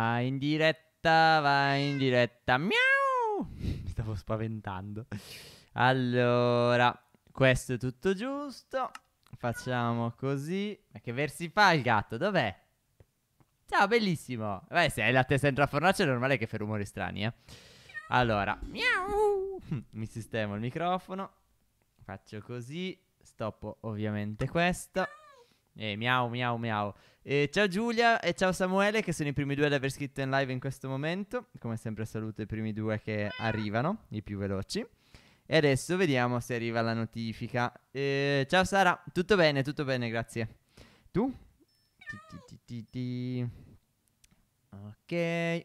Vai in diretta, vai in diretta. Miau! Mi stavo spaventando. Allora, questo è tutto giusto. Facciamo così. Ma che versi fa il gatto? Dov'è? Ciao, bellissimo. Beh, se hai la testa dentro la fornace è normale che fai rumori strani, eh. Allora, miau! Mi sistemo il microfono. Faccio così. Stoppo ovviamente questo. Eh, miau, miau, miau. Eh, ciao Giulia e ciao Samuele, che sono i primi due ad aver scritto in live in questo momento. Come sempre saluto i primi due che arrivano, i più veloci. E adesso vediamo se arriva la notifica. Eh, ciao Sara, tutto bene, tutto bene, grazie. Tu? Ti, Ok.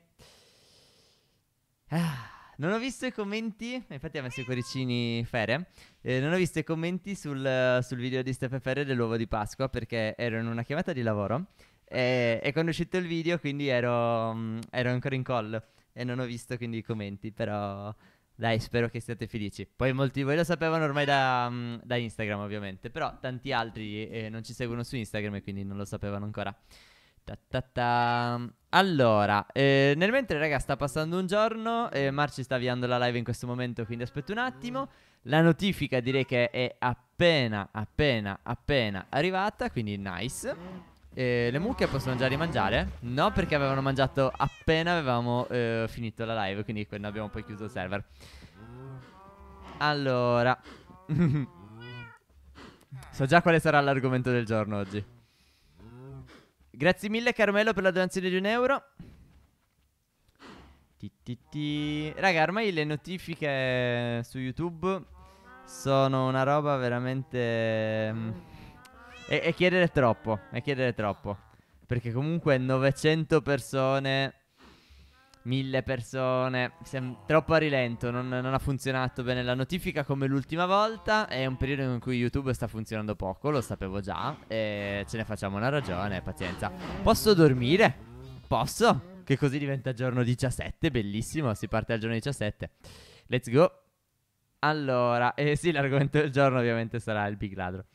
Ah. Non ho visto i commenti, infatti ha messo i cuoricini Fere, eh, non ho visto i commenti sul, sul video di Stefano Ferre dell'uovo di Pasqua perché ero in una chiamata di lavoro e, e quando è uscito il video quindi ero, mm, ero, ancora in call e non ho visto quindi i commenti, però dai spero che siate felici. Poi molti di voi lo sapevano ormai da, mm, da Instagram ovviamente, però tanti altri eh, non ci seguono su Instagram e quindi non lo sapevano ancora. Ta ta ta. Allora, eh, nel mentre raga sta passando un giorno, eh, Marci sta avviando la live in questo momento, quindi aspetto un attimo. La notifica direi che è appena, appena, appena arrivata, quindi nice. Eh, le mucche possono già rimangiare? No, perché avevano mangiato appena avevamo eh, finito la live, quindi quando abbiamo poi chiuso il server. Allora. so già quale sarà l'argomento del giorno oggi. Grazie mille Carmelo per la donazione di un euro. Ti, Raga, ormai le notifiche su YouTube sono una roba veramente... Mm, e, e chiedere troppo, e chiedere troppo. Perché comunque 900 persone mille persone. Sem- troppo a rilento, non, non, ha funzionato bene la notifica come l'ultima volta. È un periodo in cui YouTube sta funzionando poco, lo sapevo già. E ce ne facciamo una ragione, pazienza. Posso dormire? Posso? Che così diventa giorno 17, bellissimo, si parte al giorno 17. Let's go. Allora, eh sì, l'argomento del giorno ovviamente sarà il big ladro.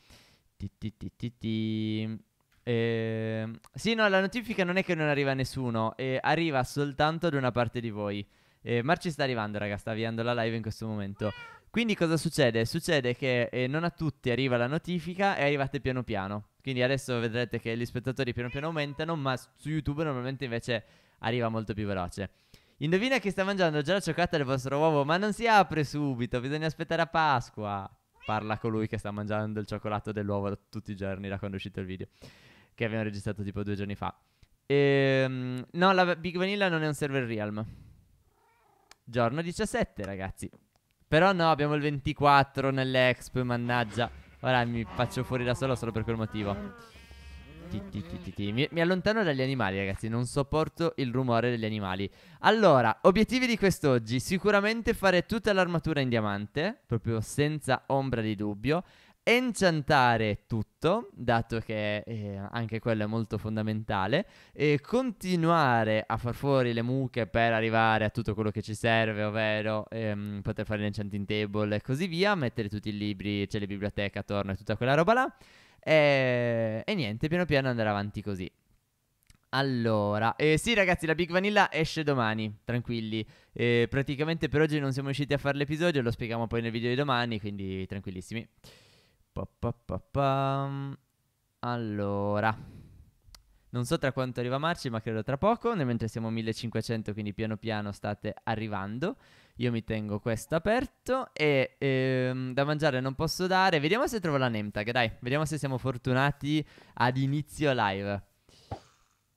Ti ti ti ti ti. Eh, sì, no, la notifica non è che non arriva a nessuno, eh, arriva soltanto ad una parte di voi. Eh, ci sta arrivando, raga, sta avviando la live in questo momento. Quindi cosa succede? Succede che eh, non a tutti arriva la notifica e arrivate piano piano. Quindi adesso vedrete che gli spettatori piano piano aumentano, ma su YouTube normalmente invece arriva molto più veloce. Indovina che sta mangiando già la cioccolata del vostro uovo, ma non si apre subito, bisogna aspettare a Pasqua. Parla colui che sta mangiando il cioccolato dell'uovo tutti i giorni da quando è uscito il video che abbiamo registrato tipo due giorni fa. Ehm, no, la Big Vanilla non è un server Realm. Giorno 17, ragazzi. Però no, abbiamo il 24 nell'exp, mannaggia. Ora mi faccio fuori da solo solo per quel motivo. Ti, mi, mi allontano dagli animali, ragazzi. Non sopporto il rumore degli animali. Allora, obiettivi di quest'oggi. Sicuramente fare tutta l'armatura in diamante, proprio senza ombra di dubbio enchantare tutto, dato che eh, anche quello è molto fondamentale, e continuare a far fuori le mucche per arrivare a tutto quello che ci serve, ovvero ehm, poter fare l'enchanting table e così via, mettere tutti i libri, c'è la biblioteca attorno e tutta quella roba là, e, e niente, piano piano andare avanti così. Allora, eh, sì ragazzi, la Big Vanilla esce domani, tranquilli. Eh, praticamente per oggi non siamo riusciti a fare l'episodio, lo spieghiamo poi nel video di domani, quindi tranquillissimi. Pa, pa, pa, pa. allora, non so tra quanto arriva Marci, ma credo tra poco, nel mentre siamo 1500, quindi piano piano state arrivando. Io mi tengo questo aperto e ehm, da mangiare non posso dare. Vediamo se trovo la Nemtag, dai, vediamo se siamo fortunati ad inizio live.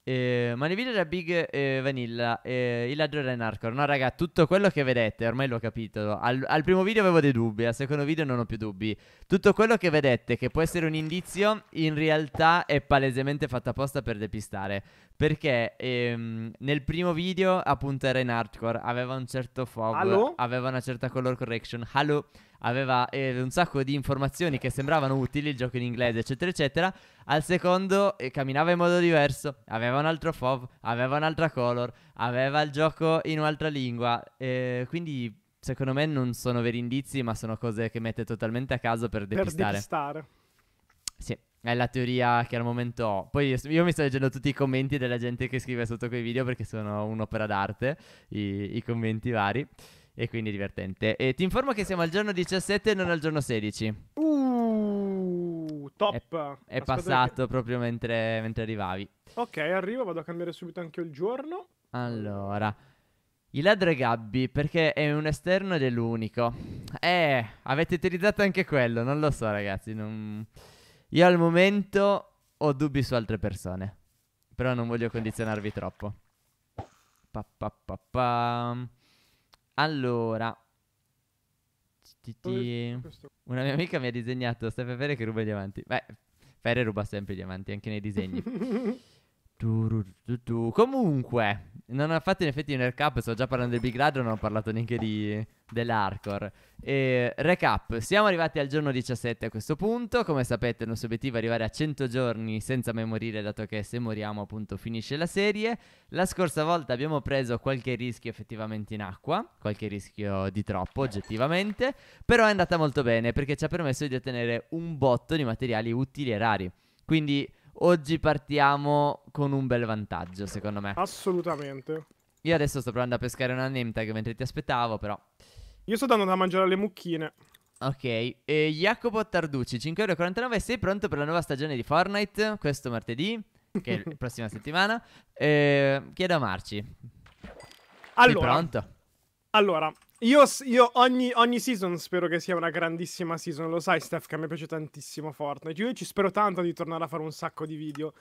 Eh, Manivilla da Big eh, Vanilla, eh, il ladro era in hardcore. No, raga, tutto quello che vedete, ormai l'ho capito. Al, al, primo video avevo dei dubbi, al secondo video non ho più dubbi. Tutto quello che vedete, che può essere un indizio, in realtà è palesemente fatto apposta per depistare. Perché ehm, nel primo video, appunto, era in hardcore. Aveva un certo fog, Hello? aveva una certa color correction. Halo aveva eh, un sacco di informazioni che sembravano utili, il gioco in inglese, eccetera, eccetera. Al secondo eh, camminava in modo diverso, aveva un altro FOV, aveva un'altra color, aveva il gioco in un'altra lingua. Eh, quindi secondo me non sono veri indizi, ma sono cose che mette totalmente a caso per depistare. Per depistare. Sì, è la teoria che al momento ho. Poi io, mi sto leggendo tutti i commenti della gente che scrive sotto quei video perché sono un'opera d'arte, i, i commenti vari. E quindi è divertente. E ti informo che siamo al giorno 17 e non al giorno 16. Uh, top! È, è passato che... proprio mentre, mentre arrivavi. Ok, arrivo, vado a cambiare subito anche il giorno. Allora, i ladre Gabby perché è un esterno ed è l'unico. Eh, avete utilizzato anche quello, non lo so ragazzi. Non... Io al momento ho dubbi su altre persone. Però non voglio condizionarvi troppo. Pa, Pa, pa, pa, allora, una mia amica mi ha disegnato Stefano Ferre che ruba i diamanti. Beh, Ferre ruba sempre i diamanti, anche nei disegni. tu, tu, tu, Comunque, non ho fatto in effetti un recap, sto già parlando del Big Ladro, non ho parlato neanche di, dell'hardcore. E, recap, siamo arrivati al giorno 17 a questo punto, come sapete il nostro obiettivo è arrivare a 100 giorni senza mai morire, dato che se moriamo appunto finisce la serie. La scorsa volta abbiamo preso qualche rischio effettivamente in acqua, qualche rischio di troppo oggettivamente, però è andata molto bene perché ci ha permesso di ottenere un botto di materiali utili e rari. Quindi Oggi partiamo con un bel vantaggio, secondo me. Assolutamente. Io adesso sto provando a pescare una name tag mentre ti aspettavo, però. Io sto dando da mangiare le mucchine. Ok, e Jacopo Tarducci, 5,49€, sei pronto per la nuova stagione di Fortnite? Questo martedì, che è la prossima settimana. Eh, chiedo a Marci. Allora, sei pronto? Allora, io, io ogni, ogni, season spero che sia una grandissima season, lo sai Steph che a me piace tantissimo Fortnite, io ci spero tanto di tornare a fare un sacco di video.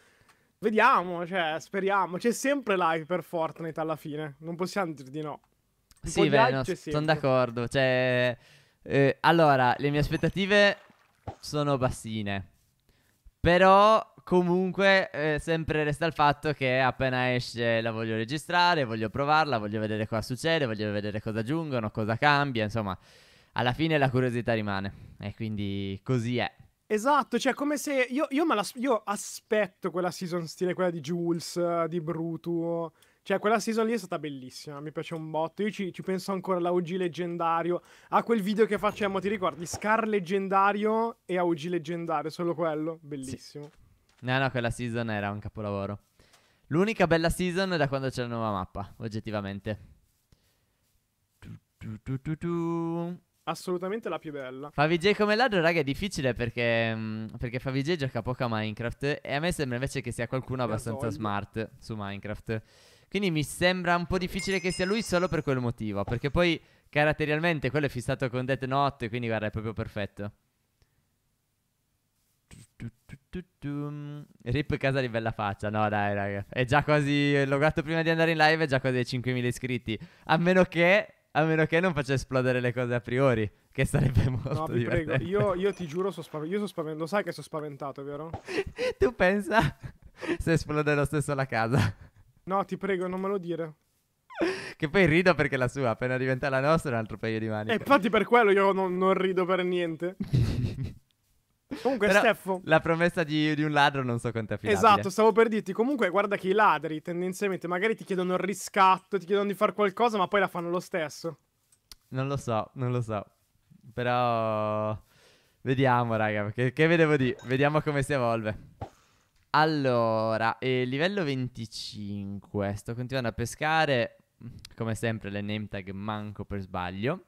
Vediamo, cioè, speriamo, c'è sempre live per Fortnite alla fine, non possiamo dir di no. Un sì, beh, no, sono d'accordo, cioè... Eh, allora, le mie aspettative sono bassine, però Comunque, eh, sempre resta il fatto che appena esce la voglio registrare, voglio provarla, voglio vedere cosa succede, voglio vedere cosa aggiungono, cosa cambia, insomma, alla fine la curiosità rimane. E quindi così è. Esatto, cioè come se io, io, la, io aspetto quella season stile, quella di Jules, di Bruto. Cioè, quella season lì è stata bellissima, mi piace un botto. Io ci, ci penso ancora all'AUG leggendario, a quel video che facciamo, ti ricordi? Scar leggendario e AUG leggendario, solo quello, bellissimo. Sì. No, no, quella season era un capolavoro. L'unica bella season è da quando c'è la nuova mappa, oggettivamente. Tu, tu, tu, tu. Assolutamente la più bella. Favij come ladro, raga, è difficile perché, mm, perché Favij gioca poco a Minecraft e a me sembra invece che sia qualcuno abbastanza smart su Minecraft. Quindi mi sembra un po' difficile che sia lui solo per quel motivo, perché poi caratterialmente quello è fissato con Death Note, quindi guarda, è proprio perfetto. Rip casa di bella faccia. No, dai, raga. È già quasi. L'ho fatto prima di andare in live. È già quasi 5.000 iscritti. A meno che. A meno che non faccia esplodere le cose a priori. Che sarebbe molto No, vi prego. Io, io, ti giuro, sono spaventato. Io sono spaventato. Lo sai che sono spaventato, vero? tu pensa se esplode lo stesso la casa. No, ti prego, non me lo dire. Che poi rido perché la sua, appena diventa la nostra, è un altro paio di mani. E eh, infatti per quello io non, non rido per niente. Comunque, Però Steffo. La promessa di, di, un ladro non so quanto è finita. Esatto, stavo per dirti. Comunque, guarda che i ladri tendenzialmente magari ti chiedono il riscatto, ti chiedono di fare qualcosa, ma poi la fanno lo stesso. Non lo so, non lo so. Però. Vediamo, raga. Che, che vedevo di. Vediamo come si evolve. Allora, eh, livello 25. Sto continuando a pescare. Come sempre, le name tag manco per sbaglio.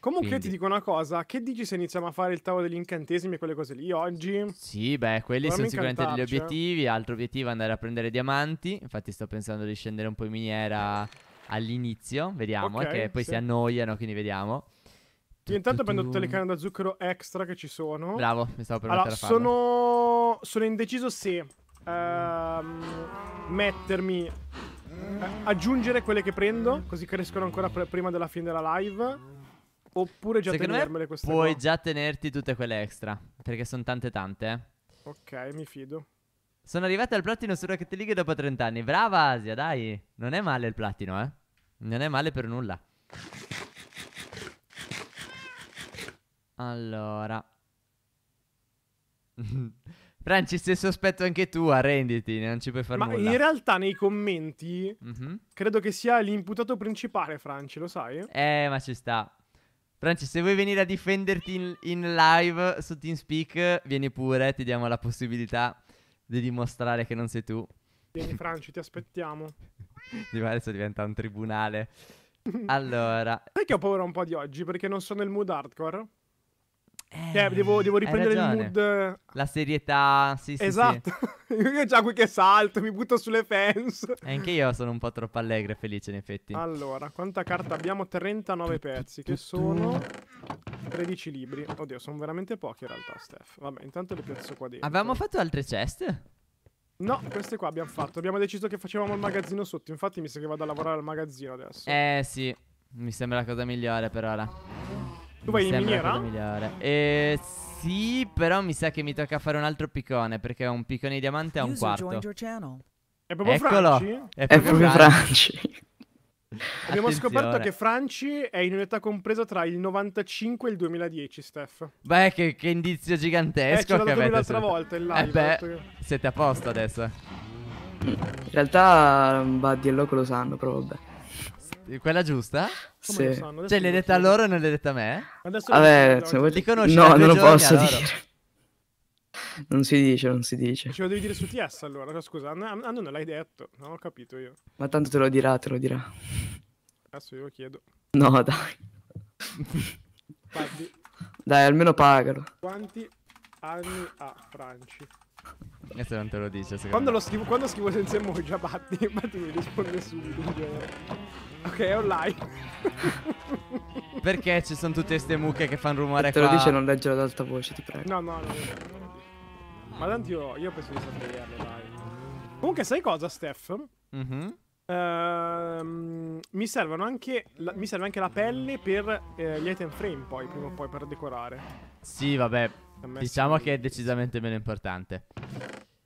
Comunque Quindi... ti dico una cosa, che dici se iniziamo a fare il tavolo degli incantesimi e quelle cose lì oggi? Sì, beh, quelli Vorremmo sono sicuramente degli eh. obiettivi, altro obiettivo è andare a prendere diamanti, infatti sto pensando di scendere un po' in miniera all'inizio, vediamo, eh, okay, che poi sì. si annoiano, quindi vediamo. Io intanto prendo tutte le canne da zucchero extra che ci sono. Bravo, mi stavo per allora, sono... sono indeciso se ehm, mettermi, eh, aggiungere quelle che prendo, così crescono ancora pre- prima della fine della live Oppure già Secondo tenermele queste Puoi qua. già tenerti tutte quelle extra. Perché sono tante tante. Eh. Ok, mi fido. Sono arrivata al platino su Rocket League dopo 30 anni. Brava Asia, dai. Non è male il platino, eh. Non è male per nulla. Allora. Franci sei sospetto anche tu, arrenditi, non ci puoi far nulla. Ma in realtà nei commenti mm-hmm. credo che sia l'imputato principale, Franci, lo sai? Eh, ma ci sta. Franci, se vuoi venire a difenderti in, in live su TeamSpeak, vieni pure, ti diamo la possibilità di dimostrare che non sei tu. Vieni Franci, ti aspettiamo. Adesso diventa un tribunale. Allora. Sai che ho paura un po' di oggi perché non sono nel mood hardcore? Eh, cioè, devo, devo riprendere il mood. La serietà, sì, sì. Esatto. Sì. io già qui che salto, mi butto sulle fence. E anche io sono un po' troppo allegro e felice, in effetti. Allora, quanta carta abbiamo? 39 pezzi, che sono 13 libri. Oddio, sono veramente pochi in realtà, Steph. Vabbè, intanto li piazzo qua dentro. Abbiamo fatto altre ceste? No, queste qua abbiamo fatto. Abbiamo deciso che facevamo il magazzino sotto. Infatti, mi sa che vado a lavorare al magazzino adesso. Eh, sì. Mi sembra la cosa migliore per ora. Tu vai in miniera? Eh, sì, però mi sa che mi tocca fare un altro piccone perché un piccone di diamante è un quarto. È proprio Eccolo. Franci? È proprio, è Franci. Abbiamo scoperto che Franci è in un'età compresa tra il 95 e il 2010, Steph. Beh, che, che indizio gigantesco. Eh, ce l'ho dato l'altra volta in live. Eh beh, siete a posto adesso. In realtà mm, Buddy e Loco lo sanno, però vabbè. Quella giusta? Ah, come sì. Sanno, cioè, l'hai detta a loro e non l'hai detta a me? Vabbè, se vuoi... Li conosci No, non lo posso allora. dire. Non si dice, non si dice. Ce lo devi dire su TS allora, cioè, scusa, A no, non l'hai detto, non ho capito io. Ma tanto te lo dirà, te lo dirà. Adesso io lo chiedo. No, dai. Dai, almeno pagalo. Quanti anni ha Franci? E se non te lo dice, quando, lo scrivo, quando scrivo senza emoji a Batti, Batti mi risponde subito. Cioè. Ok, è online. Perché ci sono tutte queste mucche che fanno rumore se te qua? Te lo dice non leggere ad alta voce, ti prego. No, no, no. Ma tanto io, io penso di saperlo, dai. Comunque, sai cosa, Steph? Mm -hmm. uh, mi, servono anche la, mi serve anche la pelle per eh, gli item frame, poi, prima o poi, per decorare. Sì, vabbè. Diciamo che è decisamente meno importante.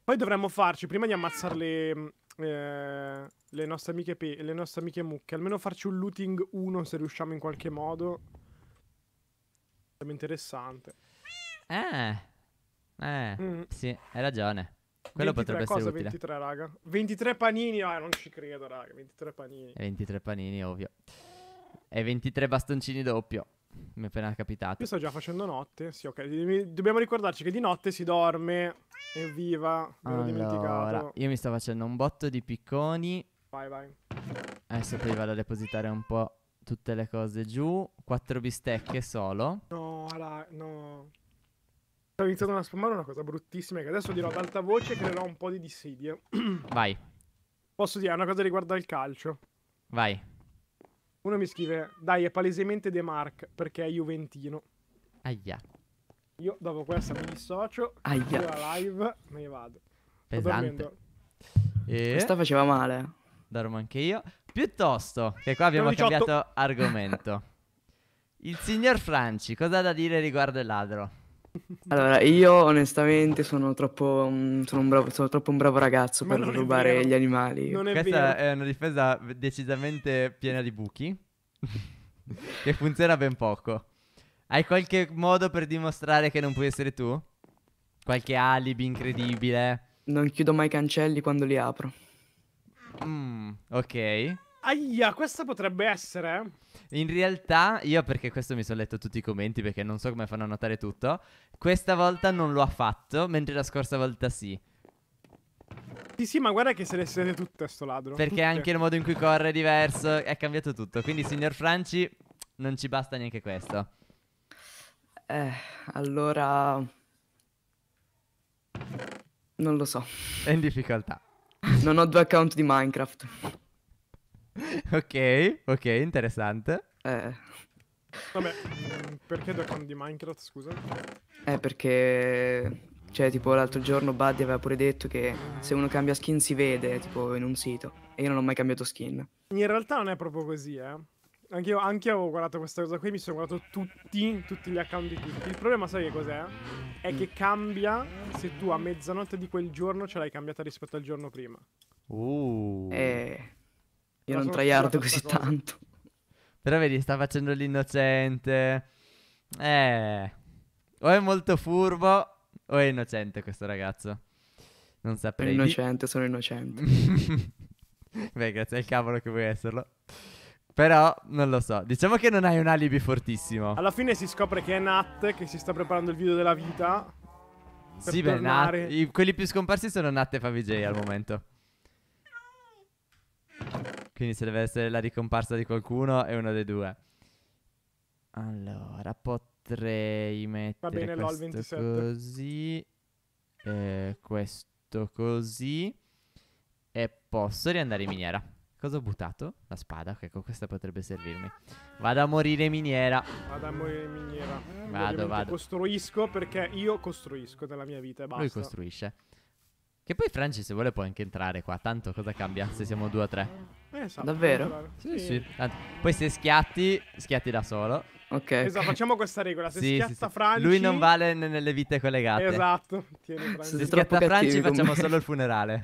Poi dovremmo farci, prima di ammazzare le, eh, le, nostre amiche pe- le nostre amiche mucche, almeno farci un looting 1 se riusciamo in qualche modo. Sarebbe interessante. Eh, eh mm. sì, hai ragione. Quello potrebbe essere cosa, utile. 23, raga. 23 panini, ah, non ci credo, raga. 23 panini. 23 panini, ovvio. E 23 bastoncini doppio. Mi è appena capitato. Io sto già facendo notte. Sì, ok. Dobbiamo ricordarci che di notte si dorme. Evviva, me allora, l'ho dimenticato. Io mi sto facendo un botto di picconi. Vai, vai. Adesso poi vado a depositare un po' tutte le cose giù. Quattro bistecche solo. No, la, no. Sto iniziando a spammare una cosa bruttissima che adesso dirò ad alta voce e creerò un po' di dissidia. vai. Posso dire una cosa riguardo al calcio. Vai. Uno mi scrive, dai, è palesemente De Mark perché è Juventino. Aia. Io dopo questa mi dissocio, Aia. la live, me ne vado. Pesante. E... Questa faceva male. Dormo anche io. Piuttosto, che qua abbiamo cambiato argomento. Il signor Franci, cosa ha da dire riguardo il ladro? Allora, io onestamente sono troppo, mm, sono un, bravo, sono troppo un bravo ragazzo Ma per non rubare vero. gli animali. Non è Questa vero. è una difesa decisamente piena di buchi, che funziona ben poco. Hai qualche modo per dimostrare che non puoi essere tu? Qualche alibi incredibile? Non chiudo mai i cancelli quando li apro. Mm, ok. Aia, questa potrebbe essere. In realtà, io perché questo mi sono letto tutti i commenti perché non so come fanno a notare tutto. Questa volta non lo ha fatto, mentre la scorsa volta sì. Sì, sì, ma guarda che se le siete tutte sto ladro. Perché tutte. anche il modo in cui corre è diverso, è cambiato tutto. Quindi, signor Franci, non ci basta neanche questo. Eh, allora... Non lo so. È in difficoltà. Non ho due account di Minecraft. ok, ok, interessante. Eh. Vabbè, perché due account di Minecraft, scusa? Eh, perché... Cioè, tipo, l'altro giorno Buddy aveva pure detto che se uno cambia skin si vede, tipo, in un sito. E io non ho mai cambiato skin. In realtà non è proprio così, eh. Anch'io, anche avevo guardato questa cosa qui, mi sono guardato tutti, tutti gli account di tutti. Il problema, sai che cos'è? È che cambia se tu a mezzanotte di quel giorno ce l'hai cambiata rispetto al giorno prima. Uh. Eh... Io non tryhard così cosa. tanto. Però vedi, sta facendo l'innocente. Eh. O è molto furbo o è innocente questo ragazzo. Non saprei. Sono innocente, sono innocente. Beh, grazie al cavolo che vuoi esserlo. Però non lo so. Diciamo che non hai un alibi fortissimo. Alla fine si scopre che è Nat che si sta preparando il video della vita. Sì, beh, Nat, i, quelli più scomparsi sono Nat e Favij al momento. Quindi se deve essere la ricomparsa di qualcuno è uno dei due. Allora, potrei mettere bene, questo così, eh, questo così, e posso riandare in miniera. Cosa ho buttato? La spada, ecco, questa potrebbe servirmi. Vado a morire in miniera. Vado a morire in miniera. Vado, Ovviamente vado. Costruisco perché io costruisco nella mia vita e basta. Lui costruisce. Che poi Franci se vuole può anche entrare qua, tanto cosa cambia se siamo due o tre? Eh, so, esatto. Davvero? Sì, sì. sì. Tanto. Poi se schiatti, schiatti da solo. Ok. Esatto, facciamo questa regola. Se sì, schiatta sì, Franci... Lui non vale n- nelle vite collegate. Esatto. Tieni, Se schiatta Franci comunque. facciamo solo il funerale.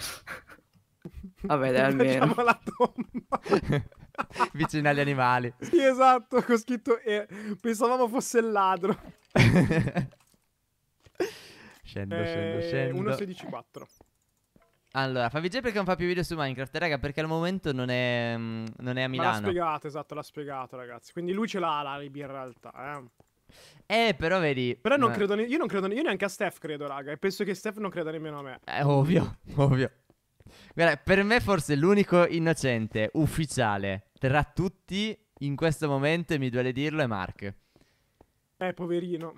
Vabbè, dai, almeno. Facciamo la tomba. Vicino agli animali. Sì, esatto, ho scritto... Eh, pensavamo fosse il ladro. scendo, scendo, eh, scendo, 1, scendo. 4. Allora, fammi vedere perché non fa più video su Minecraft, raga, perché al momento non è, mm, non è a Ma Milano. l'ha spiegato, esatto, l'ha spiegato, ragazzi. Quindi lui ce l'ha l'alibi in realtà, eh. Eh, però vedi. Però non ma- credo ne- io non credo ne- io neanche a Steph credo, raga. E penso che Steph non creda nemmeno a me. È eh, ovvio, ovvio. Guarda, per me forse l'unico innocente ufficiale tra tutti in questo momento, e mi duele dirlo, è Mark. Eh, poverino.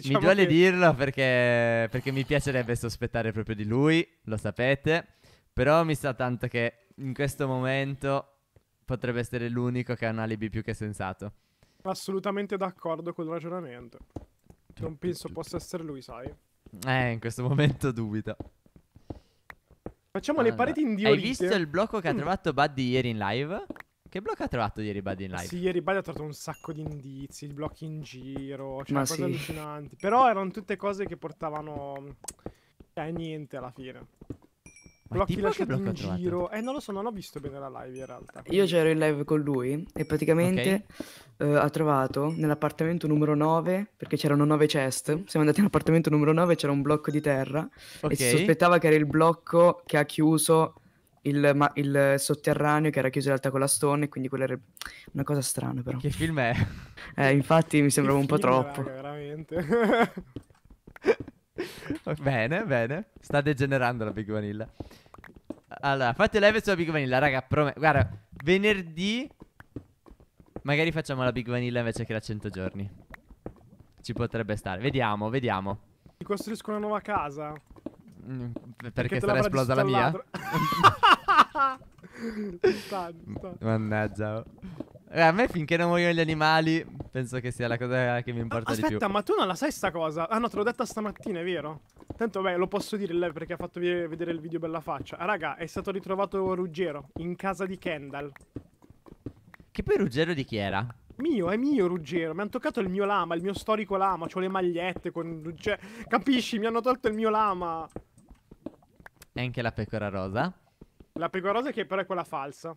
Diciamo mi duole che... dirlo perché, perché mi piacerebbe sospettare proprio di lui, lo sapete. Però mi sa tanto che in questo momento potrebbe essere l'unico che ha un alibi più che sensato. Assolutamente d'accordo con il ragionamento. Non penso possa essere lui, sai. Eh, in questo momento dubito. Facciamo allora, le pareti indiolite. Hai visto il blocco che ha mm. trovato Buddy ieri in live? Che blocco ha trovato ieri Buddy in live? Sì, ieri Buddy ha trovato un sacco di indizi, di blocchi in giro, cioè Ma cose sì. allucinanti. Però erano tutte cose che portavano a cioè, niente alla fine. Ma blocchi lasciati in giro. Eh, non lo so, non ho visto bene la live in realtà. Io c'ero in live con lui e praticamente okay. eh, ha trovato nell'appartamento numero 9, perché c'erano 9 chest, siamo andati nell'appartamento numero 9 c'era un blocco di terra okay. e si sospettava che era il blocco che ha chiuso il, ma, il sotterraneo che era chiuso in realtà con la stone, quindi quella era una cosa strana però. Che film è? Eh, infatti mi sembrava che un film, po' troppo. Raga, veramente. bene, bene. Sta degenerando la Big Vanilla. Allora, fate live sulla Big Vanilla, raga, prome- guarda, venerdì magari facciamo la Big Vanilla invece che la 100 giorni. Ci potrebbe stare. Vediamo, vediamo. Ti costruisco una nuova casa. Perché, sarà esplosa la mia? Stanno, Mannaggia. Eh, a me finché non muoiono gli animali, penso che sia la cosa che mi importa aspetta, di più. Aspetta, ma tu non la sai sta cosa? Ah no, te l'ho detta stamattina, è vero? Tanto beh, lo posso dire lei perché ha fatto vedere il video bella faccia. Ah, raga, è stato ritrovato Ruggero in casa di Kendall. Che poi Ruggero di chi era? Mio, è mio Ruggero. Mi hanno toccato il mio lama, il mio storico lama. C'ho le magliette con Ruggero. Capisci? Mi hanno tolto il mio lama. E anche la pecora rosa. La pecora rosa che però è quella falsa.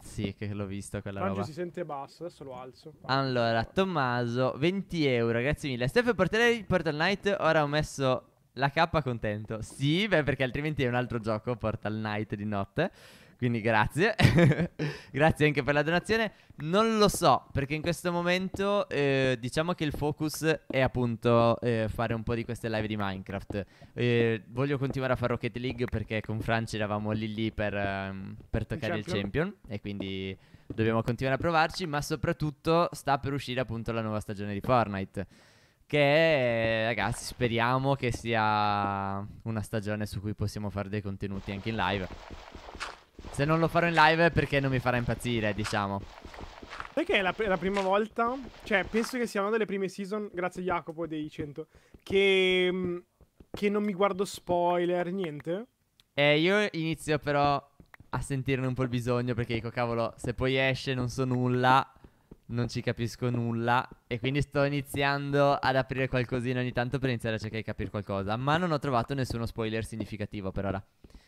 Sì, che l'ho visto quella Fangio roba. si sente basso, adesso lo alzo. Allora, Tommaso, 20 euro, grazie mille. Steph, porterei il Portal Knight, ora ho messo la K contento. Sì, beh, perché altrimenti è un altro gioco, Portal Knight di notte. Quindi grazie, grazie anche per la donazione. Non lo so, perché in questo momento eh, diciamo che il focus è appunto eh, fare un po' di queste live di Minecraft. Eh, voglio continuare a fare Rocket League perché con Franci eravamo lì lì per, um, per toccare il champion. il champion e quindi dobbiamo continuare a provarci, ma soprattutto sta per uscire appunto la nuova stagione di Fortnite. Che ragazzi speriamo che sia una stagione su cui possiamo fare dei contenuti anche in live. Se non lo farò in live perché non mi farà impazzire, diciamo. Perché è la, la, prima volta, cioè penso che sia una delle prime season, grazie a Jacopo dei 100, che, mm, che non mi guardo spoiler, niente. Eh, io inizio però a sentirne un po' il bisogno perché dico cavolo, se poi esce non so nulla, non ci capisco nulla e quindi sto iniziando ad aprire qualcosina ogni tanto per iniziare a cercare di capire qualcosa, ma non ho trovato nessuno spoiler significativo per ora.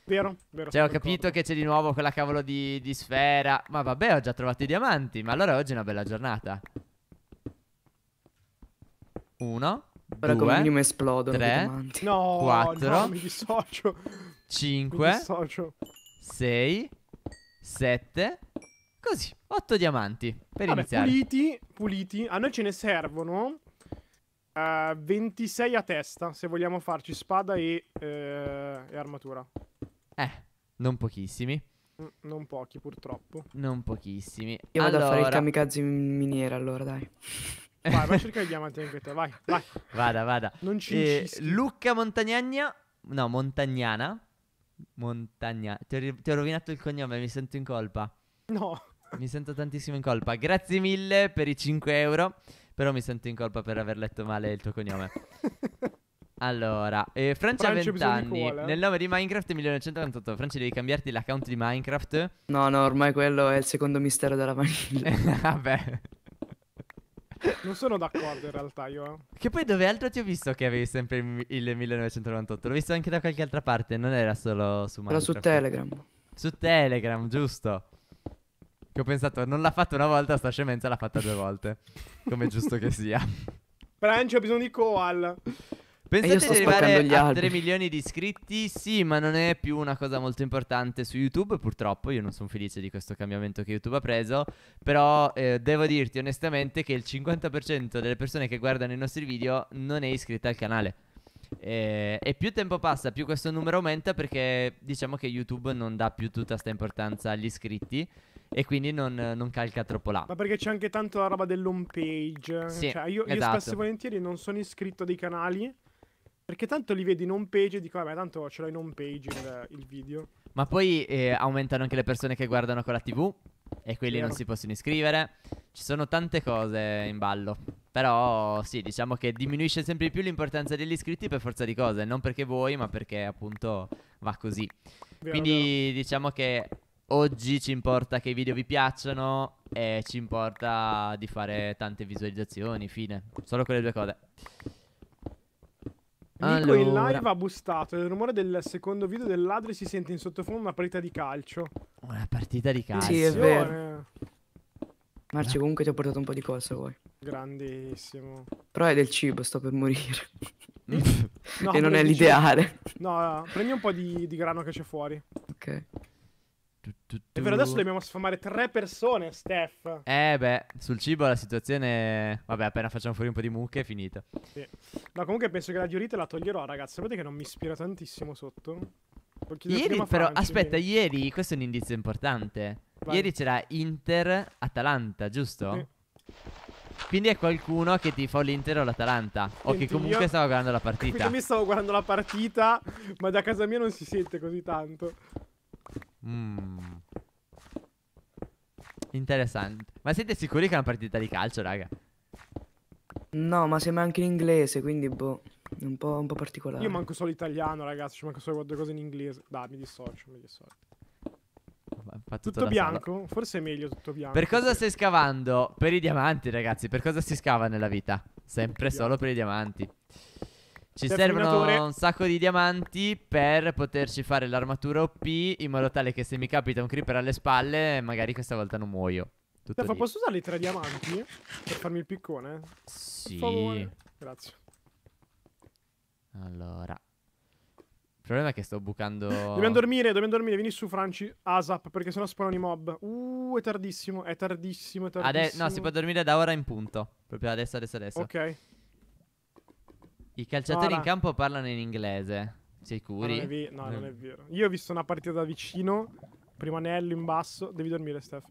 Vero, vero. Cioè, ho capito ricordo. che c'è di nuovo quella cavolo di, di sfera. Ma vabbè, ho già trovato i diamanti. Ma allora oggi è una bella giornata. Uno. Ora due, come minimo esplodono. Tre. No, quattro. No, mi dissocio. Cinque. Mi dissocio. Sei. Sette. Così, otto diamanti per Vabbè, iniziare. Puliti, puliti. A noi ce ne servono uh, eh, 26 a testa se vogliamo farci spada e, uh, e armatura. Eh, non pochissimi. Mm, non pochi, purtroppo. Non pochissimi. Io vado allora... a fare il kamikaze in miniera, allora, dai. Vai, vai a cercare i diamanti anche te, vai, vai. Vada, vada. Non ci eh, Luca Montagnagna... No, Montagnana. Montagna... Ti ho, ri- ti ho rovinato il cognome, mi sento in colpa. No. Mi sento tantissimo in colpa. Grazie mille per i 5 euro. Però mi sento in colpa per aver letto male il tuo cognome. Allora, eh, Francia ha 20 anni. Nel nome di Minecraft 1998. Francia, devi cambiarti l'account di Minecraft. No, no, ormai quello è il secondo mistero della vaniglia. Vabbè. Non sono d'accordo in realtà io. Eh. Che poi dove altro ti ho visto che avevi sempre il 1998? L'ho visto anche da qualche altra parte, non era solo su Minecraft. Era su Telegram. Su Telegram, giusto. Che ho pensato, non l'ha fatta una volta, sta scemenza l'ha fatta due volte. Come giusto che sia. Francia ha bisogno di Koal. Pensate di arrivare a 3 milioni di iscritti? Sì, ma non è più una cosa molto importante su YouTube, purtroppo. Io non sono felice di questo cambiamento che YouTube ha preso. Però eh, devo dirti onestamente che il 50% delle persone che guardano i nostri video non è iscritta al canale. Eh, e più tempo passa, più questo numero aumenta perché diciamo che YouTube non dà più tutta questa importanza agli iscritti e quindi non, non, calca troppo là. Ma perché c'è anche tanto la roba dell'home page. Sì, cioè, io, esatto. io spesso e volentieri non sono iscritto a dei canali perché tanto li vedi in home page e dico, vabbè, tanto ce l'ho in home page il, il video. Ma poi eh, aumentano anche le persone che guardano con la TV e quelli Vero. non si possono iscrivere. Ci sono tante cose in ballo. Però sì, diciamo che diminuisce sempre di più l'importanza degli iscritti per forza di cose, non perché voi, ma perché appunto va così. Vero, Quindi vero. diciamo che oggi ci importa che i video vi piacciono e ci importa di fare tante visualizzazioni, fine. Solo quelle due cose. Nico allora. in live ha bustato. Il rumore del secondo video del ladro si sente in sottofondo una partita di calcio. Una partita di calcio. Sì, è vero. Marci, comunque ti ho portato un po' di cosa vuoi. Grandissimo. Però è del cibo, sto per morire. no, e non è l'ideale. No, no, prendi un po' di, di grano che c'è fuori. Ok. È vero, adesso dobbiamo sfamare tre persone, Steph. Eh beh, sul cibo la situazione... Vabbè, appena facciamo fuori un po' di mucche è finita. Sì. Ma comunque penso che la diorite la toglierò, ragazzi. Sapete che non mi ispira tantissimo sotto? Ieri però, Franci, aspetta, quindi. ieri, questo è un indizio importante. Vai. Ieri c'era Inter-Atalanta, giusto? Sì. Quindi è qualcuno che ti fa l'Inter o l'Atalanta. O che comunque io... stava guardando la partita. Io mi stavo guardando la partita, ma da casa mia non si sente così tanto. Mmm. Interessante. Ma siete sicuri che è una partita di calcio, raga? No, ma sembra anche in inglese, quindi boh, un po', un po particolare. Io manco solo italiano, ragazzi, ci manco solo due cose in inglese. Dai, mi dissocio, mi dissocio. Tutto, tutto bianco? Sala. Forse è meglio tutto bianco. Per cosa stai scavando? Per i diamanti, ragazzi. Per cosa si scava nella vita? Sempre solo per i diamanti. Ci servono un sacco di diamanti per poterci fare l'armatura OP in modo tale che se mi capita un creeper alle spalle, magari questa volta non muoio. Tutto Stefano, posso usare i tre diamanti per farmi il piccone? Sì. Grazie. Allora. Il problema è che sto bucando... Dobbiamo dormire, dobbiamo dormire. Vieni su, Franci, ASAP, perché sennò spawnano i mob. Uh, è tardissimo, è tardissimo, è tardissimo. Adè, no, si può dormire da ora in punto. Proprio adesso, adesso, adesso. Ok. I calciatori Ora. in campo parlano in inglese. Sicuri? No, non vi- no, non è vero. Io ho visto una partita da vicino, primo anello in basso. Devi dormire, Steph.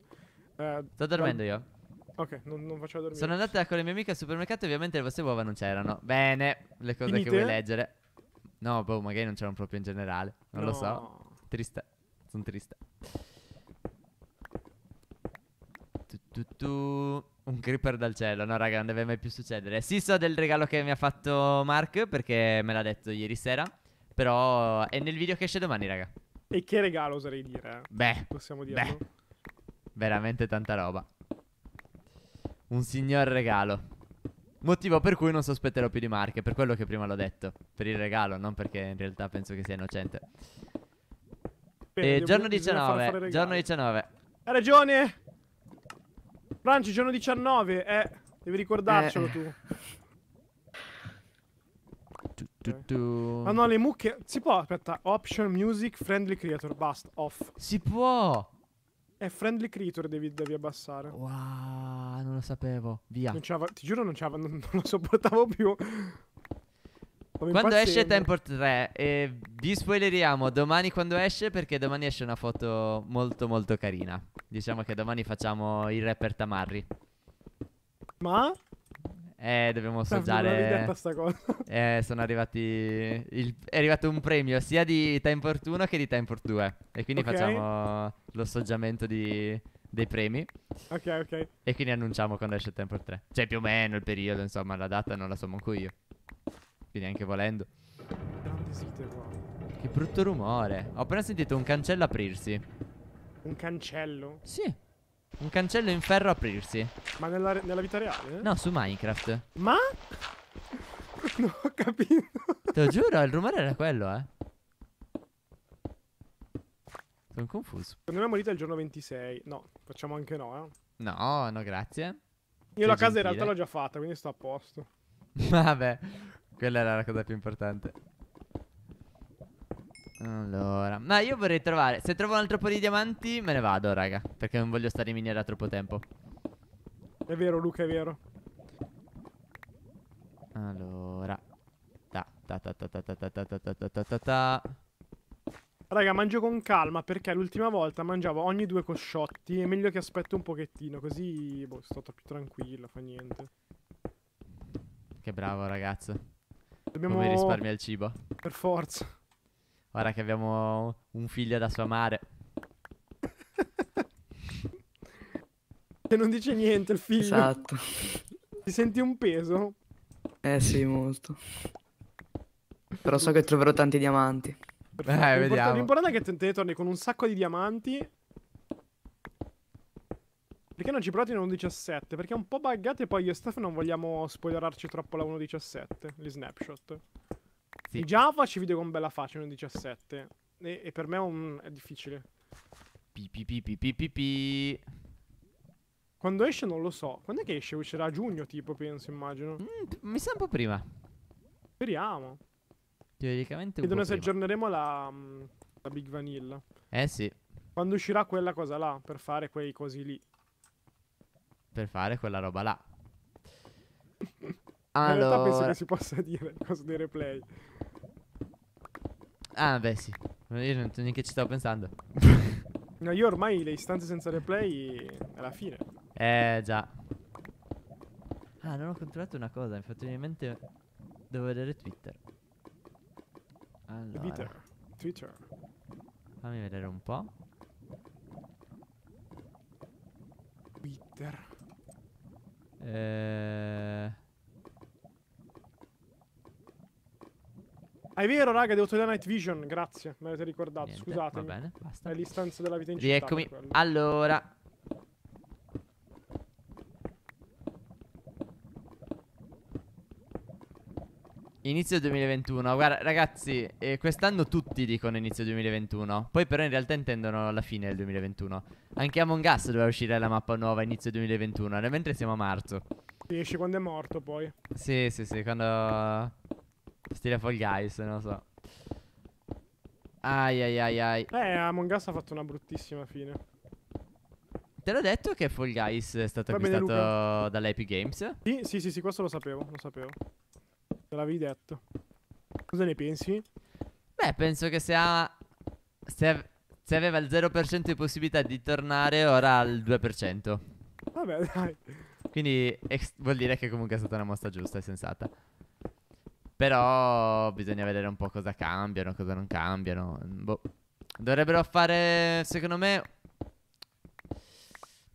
Eh, Sto dormendo dal- io. Ok, non, non facevo dormire. Sono andata con le mie amiche al supermercato e ovviamente le vostre uova non c'erano. Bene, le cose Finite? che vuoi leggere. No, boh, magari non c'erano proprio in generale. Non lo so. Triste. Sono triste. Tu, tu, tu. Un creeper dal cielo, no raga, non deve mai più succedere. Sì, so del regalo che mi ha fatto Mark perché me l'ha detto ieri sera, però è nel video che esce domani, raga. E che regalo oserei dire? Beh, possiamo dirlo. Beh, veramente tanta roba. Un signor regalo. Motivo per cui non sospetterò più di Mark, per quello che prima l'ho detto. Per il regalo, non perché in realtà penso che sia innocente. Bene, eh, giorno 19, giorno 19. Ha ragione! Franci, giorno 19, eh. Devi ricordarcelo eh. tu. Tu, tu, tu. Ma no, le mucche. Si può. Aspetta, option music friendly creator. Basta, off. Si può. È friendly creator, devi, devi abbassare. Wow, non lo sapevo. Via. Non ti giuro, non, non, non lo sopportavo più. Quando esce Temple 3, eh, vi spoileriamo domani quando esce perché domani esce una foto molto molto carina. Diciamo che domani facciamo il rapper Tamarri. Ma? Eh, dobbiamo assaggiare. Sta cosa. Eh, sono arrivati. Il... È arrivato un premio sia di Time 1 che di Time 2. E quindi okay. facciamo l'assaggiamento di... dei premi. Ok, ok. E quindi annunciamo quando esce Time 3. Cioè, più o meno il periodo, insomma, la data non la so manco io scappi neanche volendo. Che brutto rumore. Ho appena sentito un cancello aprirsi. Un cancello? Sì. Un cancello in ferro aprirsi. Ma nella, nella vita reale? No, su Minecraft. Ma? Non ho capito. Te lo giuro, il rumore era quello, eh. Sono confuso. Secondo me è morita il giorno 26. No, facciamo anche no, eh. No, no, grazie. Io Sei la casa in realtà l'ho già fatta, quindi sto a posto. Vabbè. Quella era la cosa più importante. Allora, ma io vorrei trovare. Se trovo un altro po' di diamanti, me ne vado, raga. Perché non voglio stare in miniera troppo tempo. È vero, Luca, è vero. Allora, ta ta ta ta ta ta ta ta ta ta ta ta ta. Raga, mangio con calma perché l'ultima volta mangiavo ogni due cosciotti. È meglio che aspetto un pochettino, così boh, sto più tranquillo, fa niente. Che bravo, ragazzo. Dobbiamo... Come risparmia il cibo. Per forza. Guarda che abbiamo un figlio da sfamare. che non dice niente il figlio. Esatto. Ti senti un peso? Eh sì, molto. Però so che troverò tanti diamanti. Eh, vediamo. L'importante è che te ne torni con un sacco di diamanti perché non ci provate in 1.17? Perché è un po' buggato e poi io e Steph non vogliamo spoilerarci troppo la 1.17, gli snapshot. Sì. Già faccio video con bella faccia in 1.17 e, e, per me è, un, è difficile. Pipipipipipipi. Quando esce non lo so. Quando è che esce? Uscirà a giugno tipo, penso, immagino. Mm, mi sa un po' prima. Speriamo. Teoricamente un Vedono se prima. aggiorneremo la, mm, la Big Vanilla. Eh sì. Quando uscirà quella cosa là, per fare quei cosi lì per fare quella roba là. Allora... In realtà penso che si possa dire cosa dei replay. Ah, beh, sì. Io non neanche ci stavo pensando. no, io ormai le istanze senza replay alla fine. Eh, già. Ah, non ho controllato una cosa, Infatti, è in mente... Devo vedere Twitter. Allora. Twitter. Twitter. Fammi vedere un po'. Twitter. Eh... è vero, raga, devo togliere Night Vision, grazie, mi avete ricordato, Scusate. Va bene, basta. È l'istanza della vita in città. Rieccomi. Allora, Inizio 2021, guarda ragazzi, eh, quest'anno tutti dicono inizio 2021, poi però in realtà intendono la fine del 2021. Anche Among Us doveva uscire la mappa nuova inizio 2021, nel eh, mentre siamo a marzo. Esce quando è morto poi. Sì, sì, sì, quando... Stile Fall Guys, non lo so. Ai ai ai ai. Eh, Among Us ha fatto una bruttissima fine. Te l'ho detto che Fall Guys è stato Va acquistato dall'Epic Games? Sì, sì, sì, sì, questo lo sapevo, lo sapevo te l'avevi detto. Cosa ne pensi? Beh, penso che se ha... Se, se aveva il 0% di possibilità di tornare, ora ha il 2%. Vabbè, dai. Quindi ex- vuol dire che comunque è stata una mossa giusta e sensata. Però bisogna vedere un po' cosa cambiano, cosa non cambiano. Boh. Dovrebbero fare, secondo me,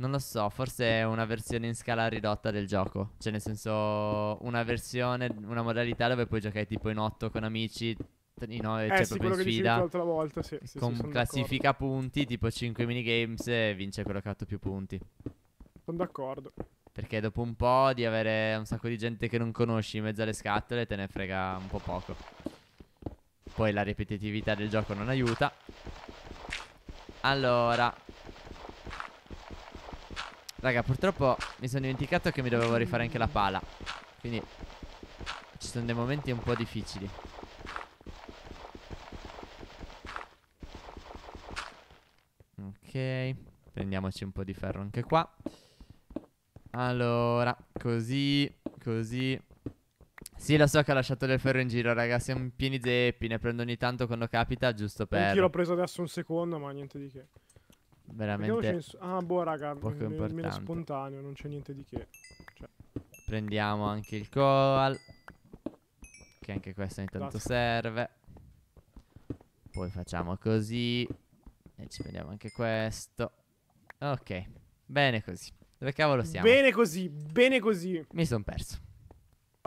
non lo so, forse è una versione in scala ridotta del gioco. Cioè, nel senso, una versione, una modalità dove puoi giocare tipo in otto con amici. No, cioè eh, c'è sì, proprio in sfida l'altra volta, sì, sì, con sì, classifica punti tipo 5 minigames e vince quello che ha fatto più punti. Sono d'accordo. Perché dopo un po' di avere un sacco di gente che non conosci in mezzo alle scatole te ne frega un po' poco. Poi la ripetitività del gioco non aiuta. Allora, Raga, purtroppo mi sono dimenticato che mi dovevo rifare anche la pala. Quindi ci sono dei momenti un po' difficili. Ok, prendiamoci un po' di ferro anche qua. Allora, così, così. Sì, lo so che ho lasciato del ferro in giro, raga. Siamo pieni zeppi, ne prendo ogni tanto quando capita, giusto per... Anch'io l'ho preso adesso un secondo, ma niente di che veramente ness- ah boh raga poco m- meno spontaneo non c'è niente di che cioè. prendiamo anche il coal che anche questo intanto Grazie. serve poi facciamo così e ci prendiamo anche questo ok bene così dove cavolo siamo bene così bene così mi sono perso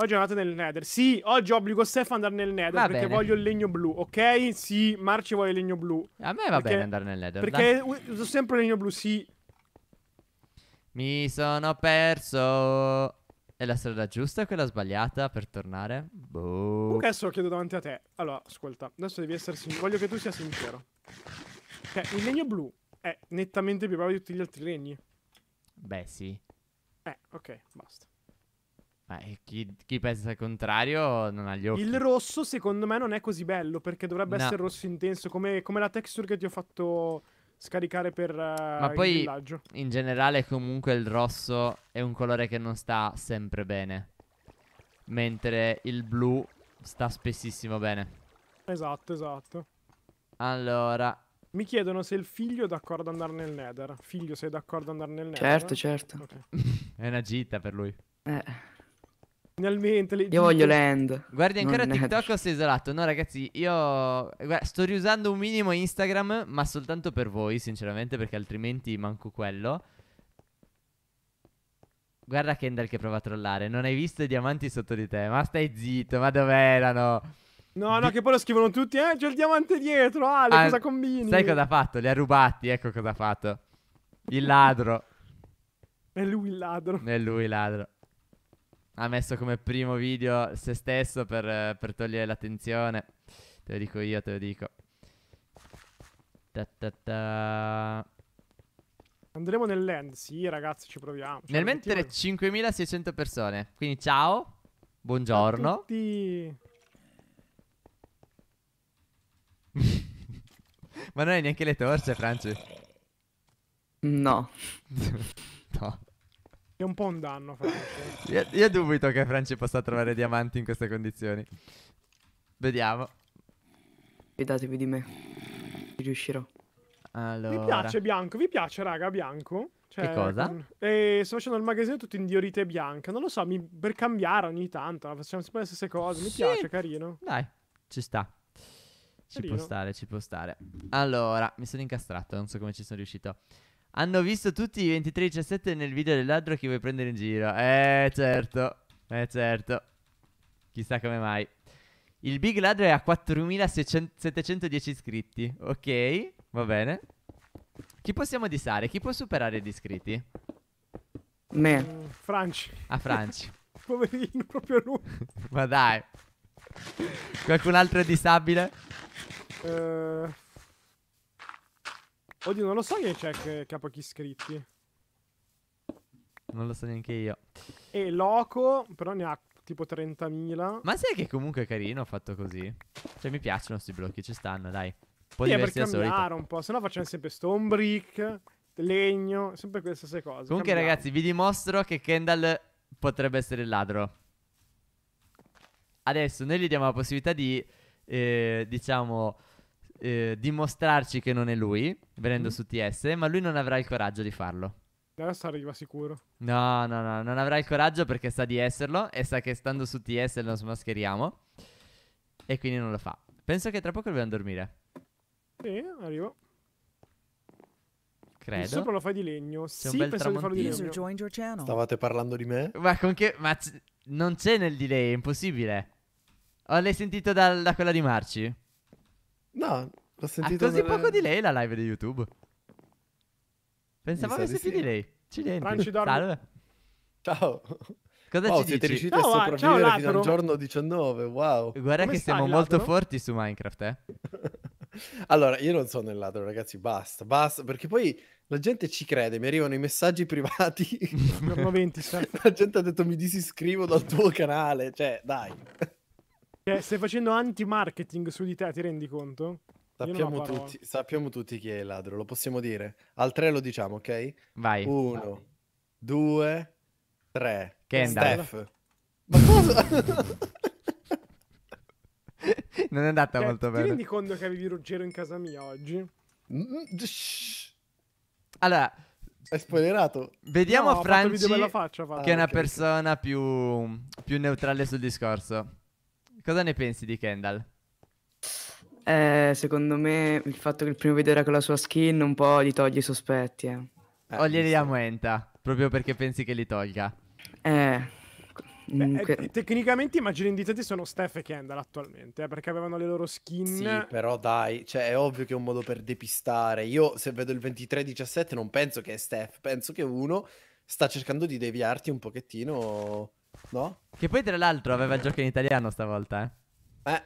Oggi è andato nel Nether. Sì, oggi obbligo Stefano ad andare nel Nether va perché bene. voglio il legno blu, ok? Sì, Marci vuole il legno blu. A me va perché, bene andare nel Nether. Perché dai. uso sempre il legno blu, sì. Mi sono perso. È la strada giusta o quella sbagliata per tornare? Boh. Adesso lo chiedo davanti a te. Allora, ascolta, adesso devi essere sincero. Voglio che tu sia sincero. Cioè, il legno blu è nettamente più bravo di tutti gli altri legni. Beh, sì. Eh, ok, basta. Eh, chi, chi, pensa il contrario non ha gli occhi. Il rosso secondo me non è così bello perché dovrebbe no. essere rosso intenso come, come, la texture che ti ho fatto scaricare per uh, Ma poi, in generale comunque il rosso è un colore che non sta sempre bene. Mentre il blu sta spessissimo bene. Esatto, esatto. Allora, mi chiedono se il figlio è d'accordo ad andare nel Nether. Figlio, sei d'accordo ad andare nel Nether? Certo, certo. Okay. è una gita per lui. Eh. Finalmente le... Io voglio land. Guardi ancora TikTok o sei isolato? No ragazzi, io Guarda, sto riusando un minimo Instagram, ma soltanto per voi, sinceramente, perché altrimenti manco quello. Guarda Kendall che prova a trollare. Non hai visto i diamanti sotto di te? Ma stai zitto, ma dov'erano? No, no, che poi lo scrivono tutti. Eh, c'è il diamante dietro. Ale, ah, cosa combini? Sai cosa ha fatto? Li ha rubati. Ecco cosa ha fatto. Il ladro. È lui il ladro. È lui il ladro ha messo come primo video se stesso per, per togliere l'attenzione. Te lo dico io, te lo dico. Ta ta ta. Andremo nell'end, sì ragazzi ci proviamo. Cioè, Nel mentre 5600 persone, quindi ciao, buongiorno. A tutti. Ma non hai neanche le torce, Franci? No. no è un po' un danno. io, io, dubito che Franci possa trovare diamanti in queste condizioni. Vediamo. Fidatevi di me. Riuscirò. Allora. Mi piace Bianco, vi piace raga Bianco? Cioè, che cosa? Con... Mm, eh, sto facendo il magazzino tutto in diorite e bianca. Non lo so, mi... per cambiare ogni tanto. Facciamo sempre le stesse cose. Mi sì. piace, carino. Dai, ci sta. Ci può stare, ci può stare. Allora, mi sono incastrato, non so come ci sono riuscito. Hanno visto tutti i 23-17 nel video del ladro che vuoi prendere in giro. Eh, certo. Eh, certo. Chissà come mai. Il Big Ladro è a 4710 iscritti. Ok, va bene. Chi possiamo disare? Chi può superare gli iscritti? Me. Uh, Franci. A ah, Franci. Poverino, proprio lui. Ma dai. Qualcun altro è disabile? Uh, Oddio, non lo so che c'è capo che ha iscritti. Non lo so neanche io. E Loco, però ne ha tipo 30.000. Ma sai che comunque è carino fatto così? Cioè, mi piacciono questi blocchi, ci stanno, dai. Poi sì, per cambiare un po', sennò facciamo sempre stone brick, legno, sempre queste stesse cose. Comunque, Cambiamo. ragazzi, vi dimostro che Kendall potrebbe essere il ladro. Adesso noi gli diamo la possibilità di, eh, diciamo eh, dimostrarci che non è lui, venendo mm. su TS, ma lui non avrà il coraggio di farlo. Adesso arriva sicuro. No, no, no, non avrà il coraggio perché sa di esserlo e sa che stando su TS lo smascheriamo. E quindi non lo fa. Penso che tra poco dobbiamo dormire. Sì, arrivo. Credo. Il sopra lo fai di legno. C'è sì, un bel tramontino. Stavate parlando di me? Ma con che... Ma c- non c'è nel delay, è impossibile. O l'hai sentito da, da quella di Marci? No, ho sentito. Ah, così poco di lei la live di YouTube. Pensavo avesse più sì. di lei. Accidenti. Salve. Ciao. Cosa oh, ci siete riusciti no, a sopravvivere ciao, fino al giorno 19. Wow. Guarda Come che siamo molto forti su Minecraft, eh. allora, io non sono nel ladro, ragazzi. Basta, basta. Perché poi la gente ci crede. Mi arrivano i messaggi privati. Giorno 20, La gente ha detto mi disiscrivo dal tuo canale. Cioè, dai. Cioè, stai facendo anti-marketing su di te, ti rendi conto? Sappiamo tutti, sappiamo tutti, chi è il ladro, lo possiamo dire. Al 3 lo diciamo, ok? Vai. 1, 2, 3. Kendall. Steph. Ma cosa? non è andata cioè, molto ti bene. Ti rendi conto che avevi Ruggero in casa mia oggi? Mm, mm, allora, È spoilerato. Vediamo no, Franci, faccia, che è una persona più, più neutrale sul discorso. Cosa ne pensi di Kendall? Eh, secondo me il fatto che il primo video era con la sua skin un po' gli toglie i sospetti. Eh. Eh, o glieli aumenta, proprio perché pensi che li tolga. Eh... Beh, eh, tecnicamente i maggiori indiziati sono Steph e Kendall attualmente, eh, perché avevano le loro skin. Sì, però dai, cioè è ovvio che è un modo per depistare. Io se vedo il 23-17 non penso che è Steph, penso che uno sta cercando di deviarti un pochettino, no? Che poi tra l'altro aveva il gioco in italiano stavolta, eh. Eh.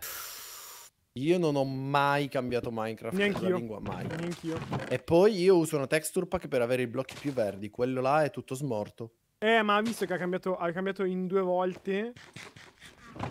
Io non ho mai cambiato Minecraft Neanch'io. lingua, mai. Neanch'io. E poi io uso una texture pack per avere i blocchi più verdi. Quello là è tutto smorto. Eh, ma visto che ha cambiato, ha cambiato in due volte.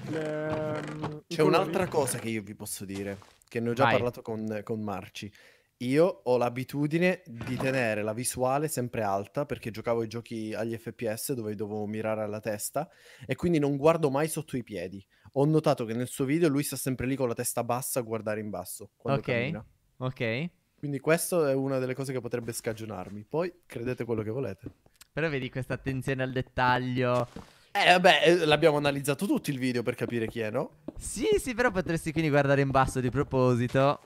Le... Mm, C'è un'altra cosa che io vi posso dire, che ne ho già Vai. parlato con, con Marci. Io ho l'abitudine di tenere la visuale sempre alta perché giocavo i giochi agli FPS dove dovevo mirare alla testa e quindi non guardo mai sotto i piedi ho notato che nel suo video lui sta sempre lì con la testa bassa a guardare in basso. Ok. Cammina. Ok. Quindi questa è una delle cose che potrebbe scagionarmi. Poi credete quello che volete. Però vedi questa attenzione al dettaglio. Eh vabbè, eh, l'abbiamo analizzato tutto il video per capire chi è, no? Sì, sì, però potresti quindi guardare in basso di proposito.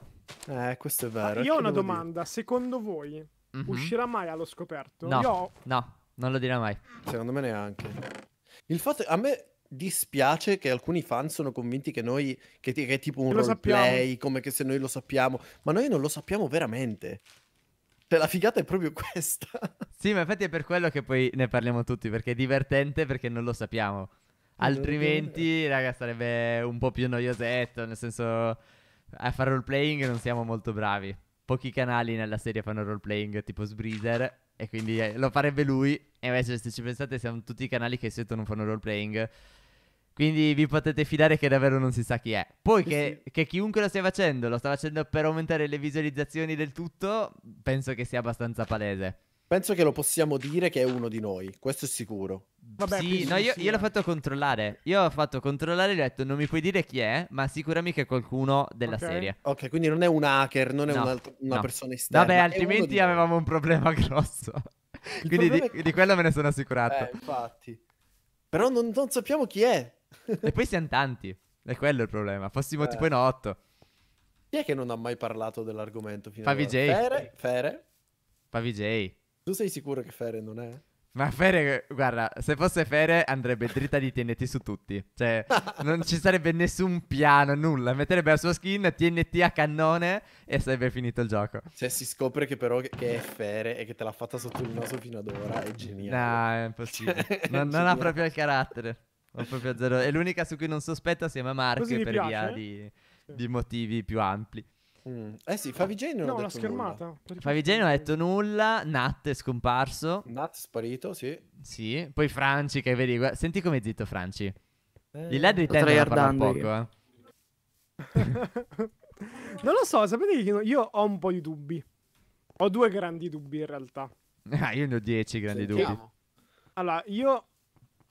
Eh, questo è vero. Ah, io ho una domanda, dire? secondo voi mm-hmm. uscirà mai allo scoperto? No, ho... no, non lo dirà mai. Secondo me neanche. Il fatto è, a me dispiace che alcuni fan sono convinti che noi che, che è tipo un roleplay, come che se noi lo sappiamo, ma noi non lo sappiamo veramente. Cioè, la figata è proprio questa. Sì, ma infatti è per quello che poi ne parliamo tutti, perché è divertente perché non lo sappiamo. Altrimenti, raga, sarebbe un po' più noiosetto, nel senso a fare roleplaying non siamo molto bravi. Pochi canali nella serie fanno roleplaying tipo Sbreeder e quindi eh, lo farebbe lui. E invece se ci pensate siamo tutti i canali che sento non fanno roleplaying quindi vi potete fidare che davvero non si sa chi è. Poi che, che chiunque lo stia facendo, lo sta facendo per aumentare le visualizzazioni del tutto, penso che sia abbastanza palese. Penso che lo possiamo dire che è uno di noi, questo è sicuro. Vabbè, sì, no, io, io, l'ho eh. fatto controllare. Io ho fatto controllare e ho detto: Non mi puoi dire chi è, ma assicurami che è qualcuno della okay. serie. Ok, quindi non è un hacker, non è no, un altro, una no. persona esterna. Vabbè, altrimenti avevamo un problema grosso. quindi di, è... di, quello me ne sono assicurato. Eh, infatti. Però non, non sappiamo chi è. e poi siamo tanti. È quello il problema. Fossimo eh. tipo in eh. otto. Chi è che non ha mai parlato dell'argomento fino Favi J. Fere? Fere? Favi Tu sei sicuro che Fere non è? Ma Fere, guarda, se fosse Fere andrebbe dritta di TNT su tutti. Cioè, non ci sarebbe nessun piano, nulla. Metterebbe la sua skin TNT a cannone e sarebbe finito il gioco. Se cioè, si scopre che però che è Fere e che te l'ha fatta sotto il naso fino ad ora, è geniale. No, è impossibile. Cioè, non, non ha proprio il carattere proprio zero. È l'unica su cui non sospetta assieme a Marco per via eh? di, di, motivi più ampli. Mm. Eh sì, Favigenio no, ha detto schermata. Nulla. Favigenio ha detto nulla, Nat è scomparso. Nat sparito, sì. Sì, poi Franci che vedi, guarda, senti come zitto Franci. Eh, I ladri tendono a parlare poco, eh. non lo so, sapete che io ho un po' di dubbi. Ho due grandi dubbi in realtà. Ah, io ne ho dieci grandi Sentiamo. dubbi. Allora, io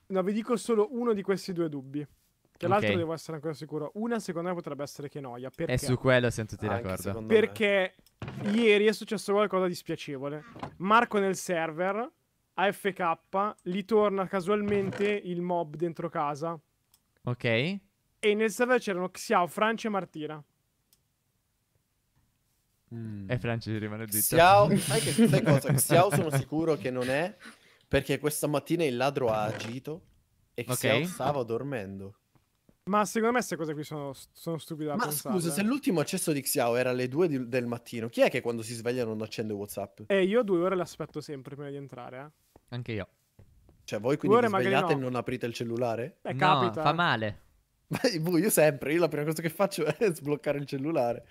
No, vi dico solo uno di questi due dubbi. Che okay. l'altro devo essere ancora sicuro. Una, secondo me, potrebbe essere che noia. Perché? E su quello siamo tutti Anche d'accordo. Perché me. ieri è successo qualcosa di spiacevole. Marco nel server, AFK, gli torna casualmente il mob dentro casa. Ok. E nel server c'erano Xiao, Francia e Martina. Mm. E Francia rimane zitto. Xiao, sai, che, sai cosa? Xiao sono sicuro che non è perché questa mattina il ladro ha agito e okay. stava dormendo. Ma secondo me queste cose qui sono, sono stupide. Ma pensare. scusa, eh. se l'ultimo accesso di Xiao era alle 2 di, del mattino, chi è che quando si sveglia non accende WhatsApp? Eh, io due ore l'aspetto sempre prima di entrare. Eh. Anche io. Cioè, voi quindi vi svegliate no. e non aprite il cellulare? Eh, no, capita. Fa eh. male. Ma io sempre, io la prima cosa che faccio è sbloccare il cellulare.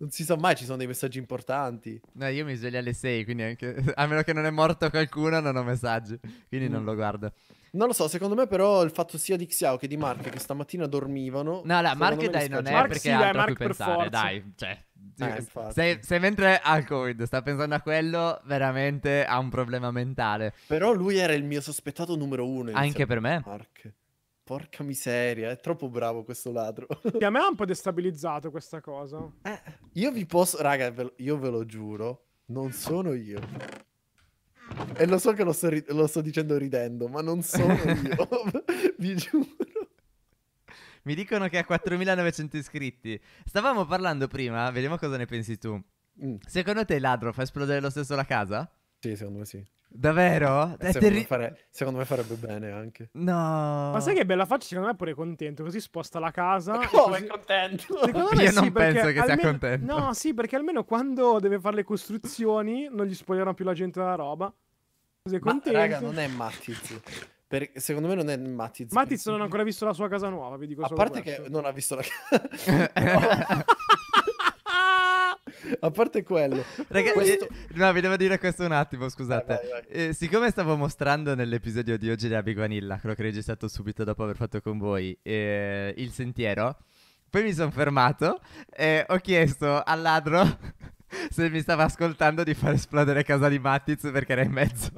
Non si sa mai, ci sono dei messaggi importanti. No, io mi sveglio alle 6, quindi anche... a meno che non è morto qualcuno non ho messaggi, quindi mm. non lo guardo. Non lo so, secondo me però il fatto sia di Xiao che di Mark che stamattina dormivano... No, no, Mark dai non è Mark perché sì, ha altro a per pensare, forza. dai, cioè... Eh, se, se, mentre il covid sta pensando a quello, veramente ha un problema mentale. Però lui era il mio sospettato numero uno. Anche per me. Mark. Porca miseria, è troppo bravo questo ladro. Che a me ha un po' destabilizzato questa cosa. Eh, io vi posso... Raga, ve lo, io ve lo giuro, non sono io. E lo so che lo sto, lo sto dicendo ridendo, ma non sono io. vi giuro. Mi dicono che ha 4.900 iscritti. Stavamo parlando prima, vediamo cosa ne pensi tu. Mm. Secondo te il ladro fa esplodere lo stesso la casa? Sì, secondo me sì. Davvero? Eh, secondo, terri- me fare- secondo, me farebbe bene anche. No. Ma sai che bella faccia? Secondo me è pure contento. Così sposta la casa. Ma come così... è contento? Secondo me Io sì, non penso che almeno... sia contento. No, sì, perché almeno quando deve fare le costruzioni non gli spoglierà più la gente della roba. Così è contento. Ma, raga, non è Mattiz. Per... secondo me non è Mattiz. Mattiz non ha ancora visto la sua casa nuova, vi dico A parte questo. che non ha visto la casa. no. a parte quello, Ragazzi, questo... Eh, no, vi devo dire questo un attimo. Scusate, vai, eh, vai, vai. Eh, siccome stavo mostrando nell'episodio di oggi di Abigo Vanilla, quello che ho registrato subito dopo aver fatto con voi, eh, il sentiero. Poi mi sono fermato e ho chiesto al ladro se mi stava ascoltando di far esplodere casa di Matiz perché era in mezzo.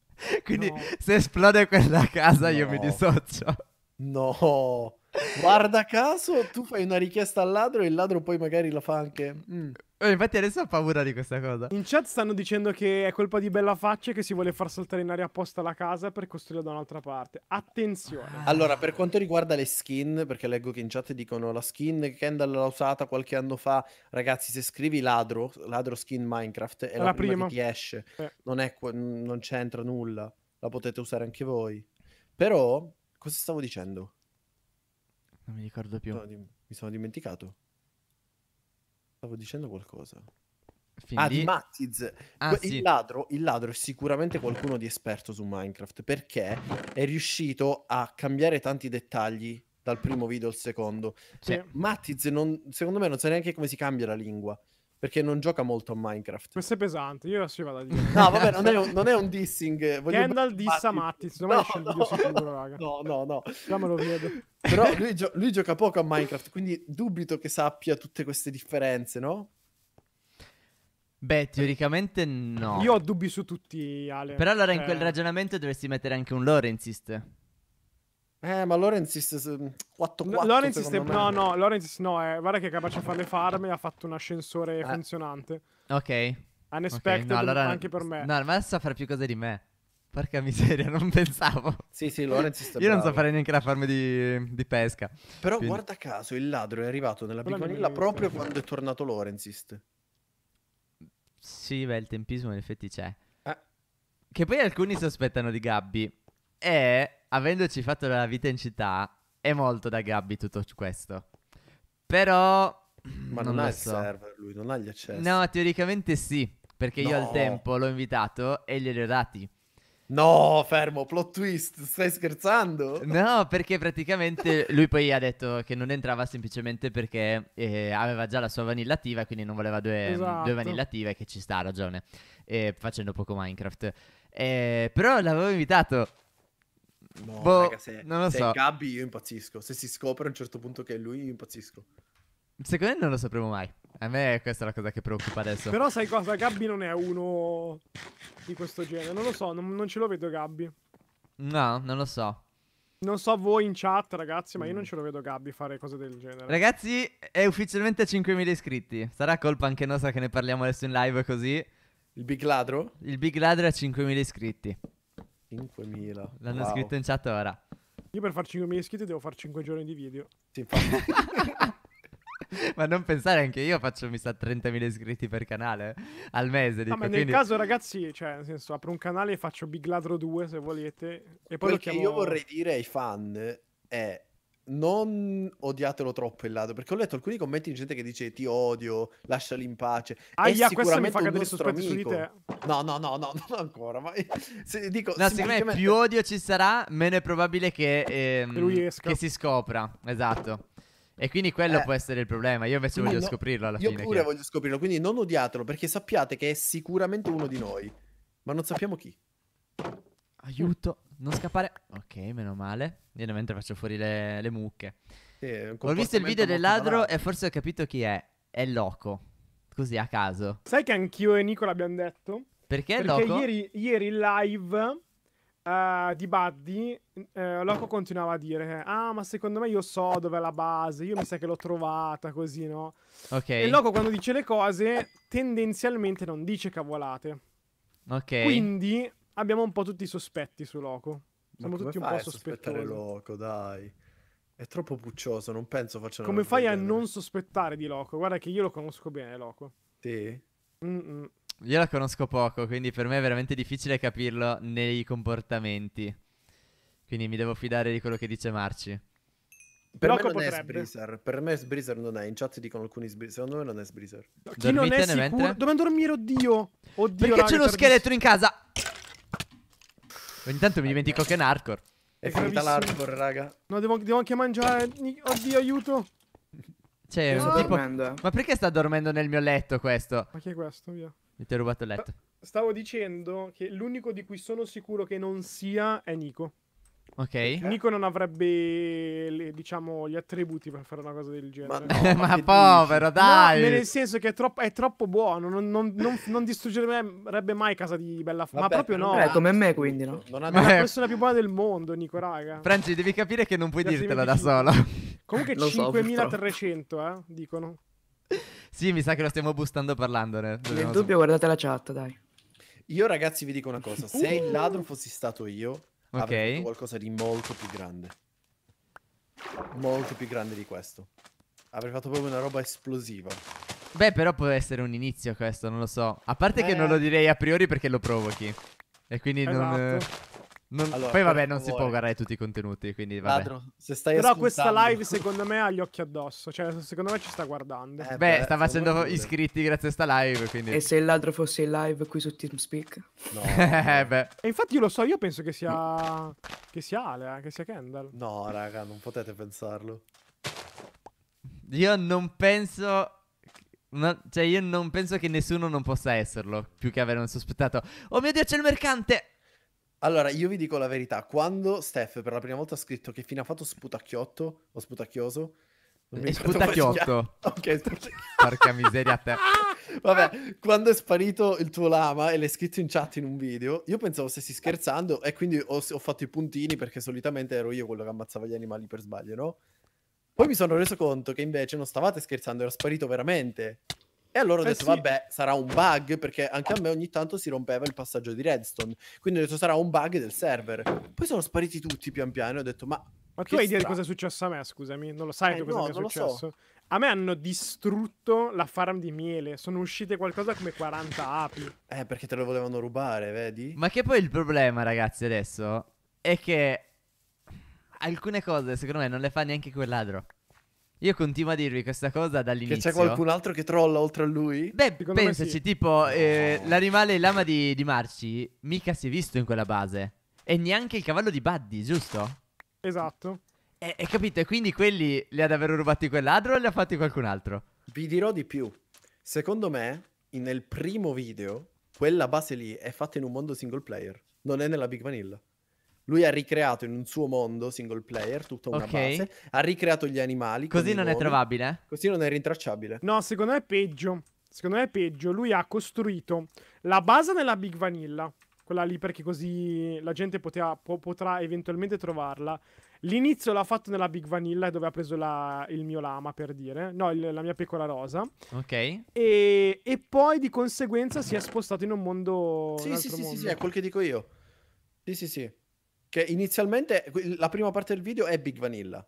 Quindi no. se esplode quella casa no. io mi dissocio. No. Guarda caso, tu fai una richiesta al ladro e il ladro poi magari la fa anche. Mm. Eh, infatti adesso ho paura di questa cosa. In chat stanno dicendo che è colpa di Bella Faccia che si vuole far saltare in aria apposta la casa per costruirla da un'altra parte. Attenzione. Ah. Allora, per quanto riguarda le skin, perché leggo che in chat dicono la skin che Kendall l'ha usata qualche anno fa. Ragazzi, se scrivi ladro, ladro skin Minecraft, è, è la, la prima, prima, che ti esce. Eh. Non, è, non c'entra nulla. La potete usare anche voi. Però, cosa stavo dicendo? Non mi ricordo più. No, mi sono dimenticato. Stavo dicendo qualcosa. Fin ah, di Mattiz. Ah, il, sì. ladro, il, ladro, è sicuramente qualcuno di esperto su Minecraft perché è riuscito a cambiare tanti dettagli dal primo video al secondo. Sì. Mattiz, secondo me, non sa neanche come si cambia la lingua perché non gioca molto a Minecraft. Questo è pesante, io la ci vado a dire. No, vabbè, non è un, non è un dissing. Eh, voglio Kendall dissa Mattis, secondo me esce il video sicuro, raga. No, no, no. Già me lo vedo. Però lui, gio- lui, gioca poco a Minecraft, quindi dubito che sappia tutte queste differenze, no? Beh, teoricamente no. Io ho dubbi su tutti, Ale. Però allora eh. in cioè quel ragionamento dovresti mettere anche un Lorenzist. Eh, ma Lorenzis 4 4 Lorenzis ste... No, no, Lorenzis no, eh. guarda che è capace a fare le farm e ha fatto un ascensore eh. funzionante. Ok. Unexpected okay. No, allora... anche per me. No, ma sa fare più cose di me. Porca miseria, non pensavo. Sì, sì, Lorenzis sta Io bravo. non so fare neanche la farm di, di pesca. Però Quindi... guarda caso, il ladro è arrivato nella piccolina proprio quando è tornato Lorenzis. Sì, beh, il tempismo in effetti c'è. Eh. Che poi alcuni si aspettano di Gabby e, avendoci fatto la vita in città, è molto da Gabby tutto questo. Però... Ma non, non ha il so. server lui, non ha gli accessi. No, teoricamente sì, perché no. io al tempo l'ho invitato e glieli ho dati. No, fermo, plot twist, stai scherzando? No, perché praticamente lui poi ha detto che non entrava semplicemente perché eh, aveva già la sua vanillativa, quindi non voleva due, esatto. due vanilla che ci sta, ha ragione, eh, facendo poco Minecraft. Eh, però l'avevo invitato No, boh, boh, raga, se, non lo se so. Gabby io impazzisco. Se si scopre a un certo punto che è lui, io impazzisco. Secondo me non lo sapremo mai. A me questa è la cosa che preoccupa adesso. Però sai cosa? Gabby non è uno di questo genere. Non lo so, non, non ce lo vedo Gabby. No, non lo so. Non so voi in chat, ragazzi, ma io non mm. ce lo vedo Gabby fare cose del genere. Ragazzi, è ufficialmente a 5.000 iscritti. Sarà colpa anche nostra che ne parliamo adesso in live così. Il Big Ladro? Il Big Ladro è a 5.000 iscritti. 5.000. L'hanno wow. scritto in chat ora. Io per far 5.000 iscritti devo fare 5 giorni di video. Sì, ma non pensare anche io faccio mi sa 30.000 iscritti per canale eh, al mese. Dico, no, ma nel quindi... caso ragazzi, cioè nel senso apro un canale e faccio Big Ladro 2 se volete. E poi Quel che chiamo... io vorrei dire ai fan è non odiatelo troppo il lato, perché ho letto alcuni commenti di gente che dice ti odio, lasciali in pace. Aia, questo mi fa cadere sospetti su No, no, no, no, non ancora. Ma se, dico, no, secondo me più odio ci sarà, meno è probabile che, ehm, che si scopra. Esatto. E quindi quello eh, può essere il problema. Io invece voglio no, scoprirlo alla io fine. Io pure che... voglio scoprirlo, quindi non odiatelo, perché sappiate che è sicuramente uno di noi, ma non sappiamo chi aiuto, non scappare. Ok, meno male. Io mentre faccio fuori le, le mucche. Sì, Ho visto il video del ladro e forse ho capito chi è. È loco. Così a caso. Sai che anch'io e Nicola abbiamo detto? Perché, Perché loco? Ieri, ieri live uh, di Buddy, uh, Loco continuava a dire: Ah, ma secondo me io so dov'è la base. Io mi sa che l'ho trovata così, no? Ok. E Loco quando dice le cose, tendenzialmente non dice cavolate. Ok. Quindi abbiamo un po' tutti i sospetti su Loco. Siamo tutti un po' sospettosi. Loco, dai. È troppo puccioso, non penso facciano Come fai bene. a non sospettare di Loco? Guarda che io lo conosco bene, Loco. Sì? Mm-mm. Io la conosco poco, quindi per me è veramente difficile capirlo nei comportamenti. Quindi mi devo fidare di quello che dice Marci. Per Loco me non potrebbe. è Sbreezer. Per me Sbreezer non è. In chat dicono alcuni Sbreezer. Secondo me non è Sbreezer. No, chi Dormitene non è sicuro? Mentre? Dove dormire, oddio? Oddio. Perché c'è uno scheletro in casa? Ogni tanto mi dimentico che è un hardcore. È finita l'hardcore, raga. No, devo, devo, anche mangiare. Oddio, aiuto. Cioè, no. tipo... Eh. Ma perché sta dormendo nel mio letto questo? Ma che è questo? Via. Mi ti ho rubato il letto. Stavo dicendo che l'unico di cui sono sicuro che non sia è Nico. Ok. Eh, Nico non avrebbe, le, diciamo, gli attributi per fare una cosa del genere. Ma, no, ma, ma povero, dici? dai. No, nel senso che è troppo, è troppo buono. Non, non, non, non, distruggerebbe mai casa di Bella Vabbè, Ma proprio no. È eh, come me, quindi, no? Non è la eh. persona più buona del mondo, Nico, raga. Franci, devi capire che non puoi Grazie dirtela da sola. Comunque 5300, so, eh, dicono. Sì, mi sa che lo stiamo bustando parlandone. Nel dubbio, guardate la chat, dai. Io, ragazzi, vi dico una cosa. Se uh. il ladro fossi stato io Ok. qualcosa di molto più grande. Molto più grande di questo. Avrei fatto proprio una roba esplosiva. Beh, però può essere un inizio questo, non lo so. A parte eh. che non lo eh. direi a priori perché lo provochi. E quindi esatto. non... Eh... Non... Allora, Poi vabbè, non si vuoi. può guardare tutti i contenuti, quindi vabbè. Ladro, se stai Però ascoltando... questa live secondo me ha gli occhi addosso, cioè secondo me ci sta guardando. Eh, beh, beh, sta facendo iscritti grazie a sta live, quindi... E se il ladro fosse in live qui su TeamSpeak? No. Eh, beh. E infatti io lo so, io penso che sia... che sia Ale, eh, che sia Kendall. No, raga, non potete pensarlo. Io non penso... No, cioè io non penso che nessuno non possa esserlo, più che avere un sospettato. Oh mio Dio, c'è il mercante! Allora, io vi dico la verità, quando Steph per la prima volta ha scritto che fine ha fatto sputacchiotto o sputacchioso, non mi sputacchiotto. Ok, sputacchiotto. Porca miseria a te. Vabbè, quando è sparito il tuo lama e l'hai scritto in chat in un video, io pensavo stessi scherzando e quindi ho, ho fatto i puntini perché solitamente ero io quello che ammazzava gli animali per sbaglio, no? Poi mi sono reso conto che invece non stavate scherzando, era sparito veramente. E allora ho eh detto, sì. vabbè, sarà un bug, perché anche a me ogni tanto si rompeva il passaggio di redstone. Quindi ho detto, sarà un bug del server. Poi sono spariti tutti pian piano e ho detto, ma... Ma tu hai idea di cosa è successo a me, scusami? Non lo sai eh, tu cosa no, mi è successo? So. A me hanno distrutto la farm di miele. Sono uscite qualcosa come 40 api. Eh, perché te lo volevano rubare, vedi? Ma che poi il problema, ragazzi, adesso è che alcune cose, secondo me, non le fa neanche quel ladro. Io continuo a dirvi questa cosa dall'inizio. Che c'è qualcun altro che trolla oltre a lui? Beh, Secondo pensaci, sì. tipo, eh, l'animale lama di, di, Marci mica si è visto in quella base. E neanche il cavallo di Buddy, giusto? Esatto. E, eh, e eh, capito, e quindi quelli li ha davvero rubati quel ladro o li ha fatti qualcun altro? Vi dirò di più. Secondo me, nel primo video, quella base lì è fatta in un mondo single player. Non è nella Big Vanilla. Lui ha ricreato in un suo mondo single player, tutta una okay. base, ha ricreato gli animali. Così non nuovi, è trovabile? Eh? Così non è rintracciabile. No, secondo me è peggio. Secondo me è peggio. Lui ha costruito la base nella Big Vanilla, quella lì perché così la gente poteva, po- potrà eventualmente trovarla. L'inizio l'ha fatto nella Big Vanilla dove ha preso la, il mio lama per dire, no, il, la mia piccola rosa. Ok. E, e, poi di conseguenza si è spostato in un mondo... Sì, sì, sì, mondo. sì, sì, è quel che dico io. Sì, sì, sì. Che inizialmente la prima parte del video è Big Vanilla.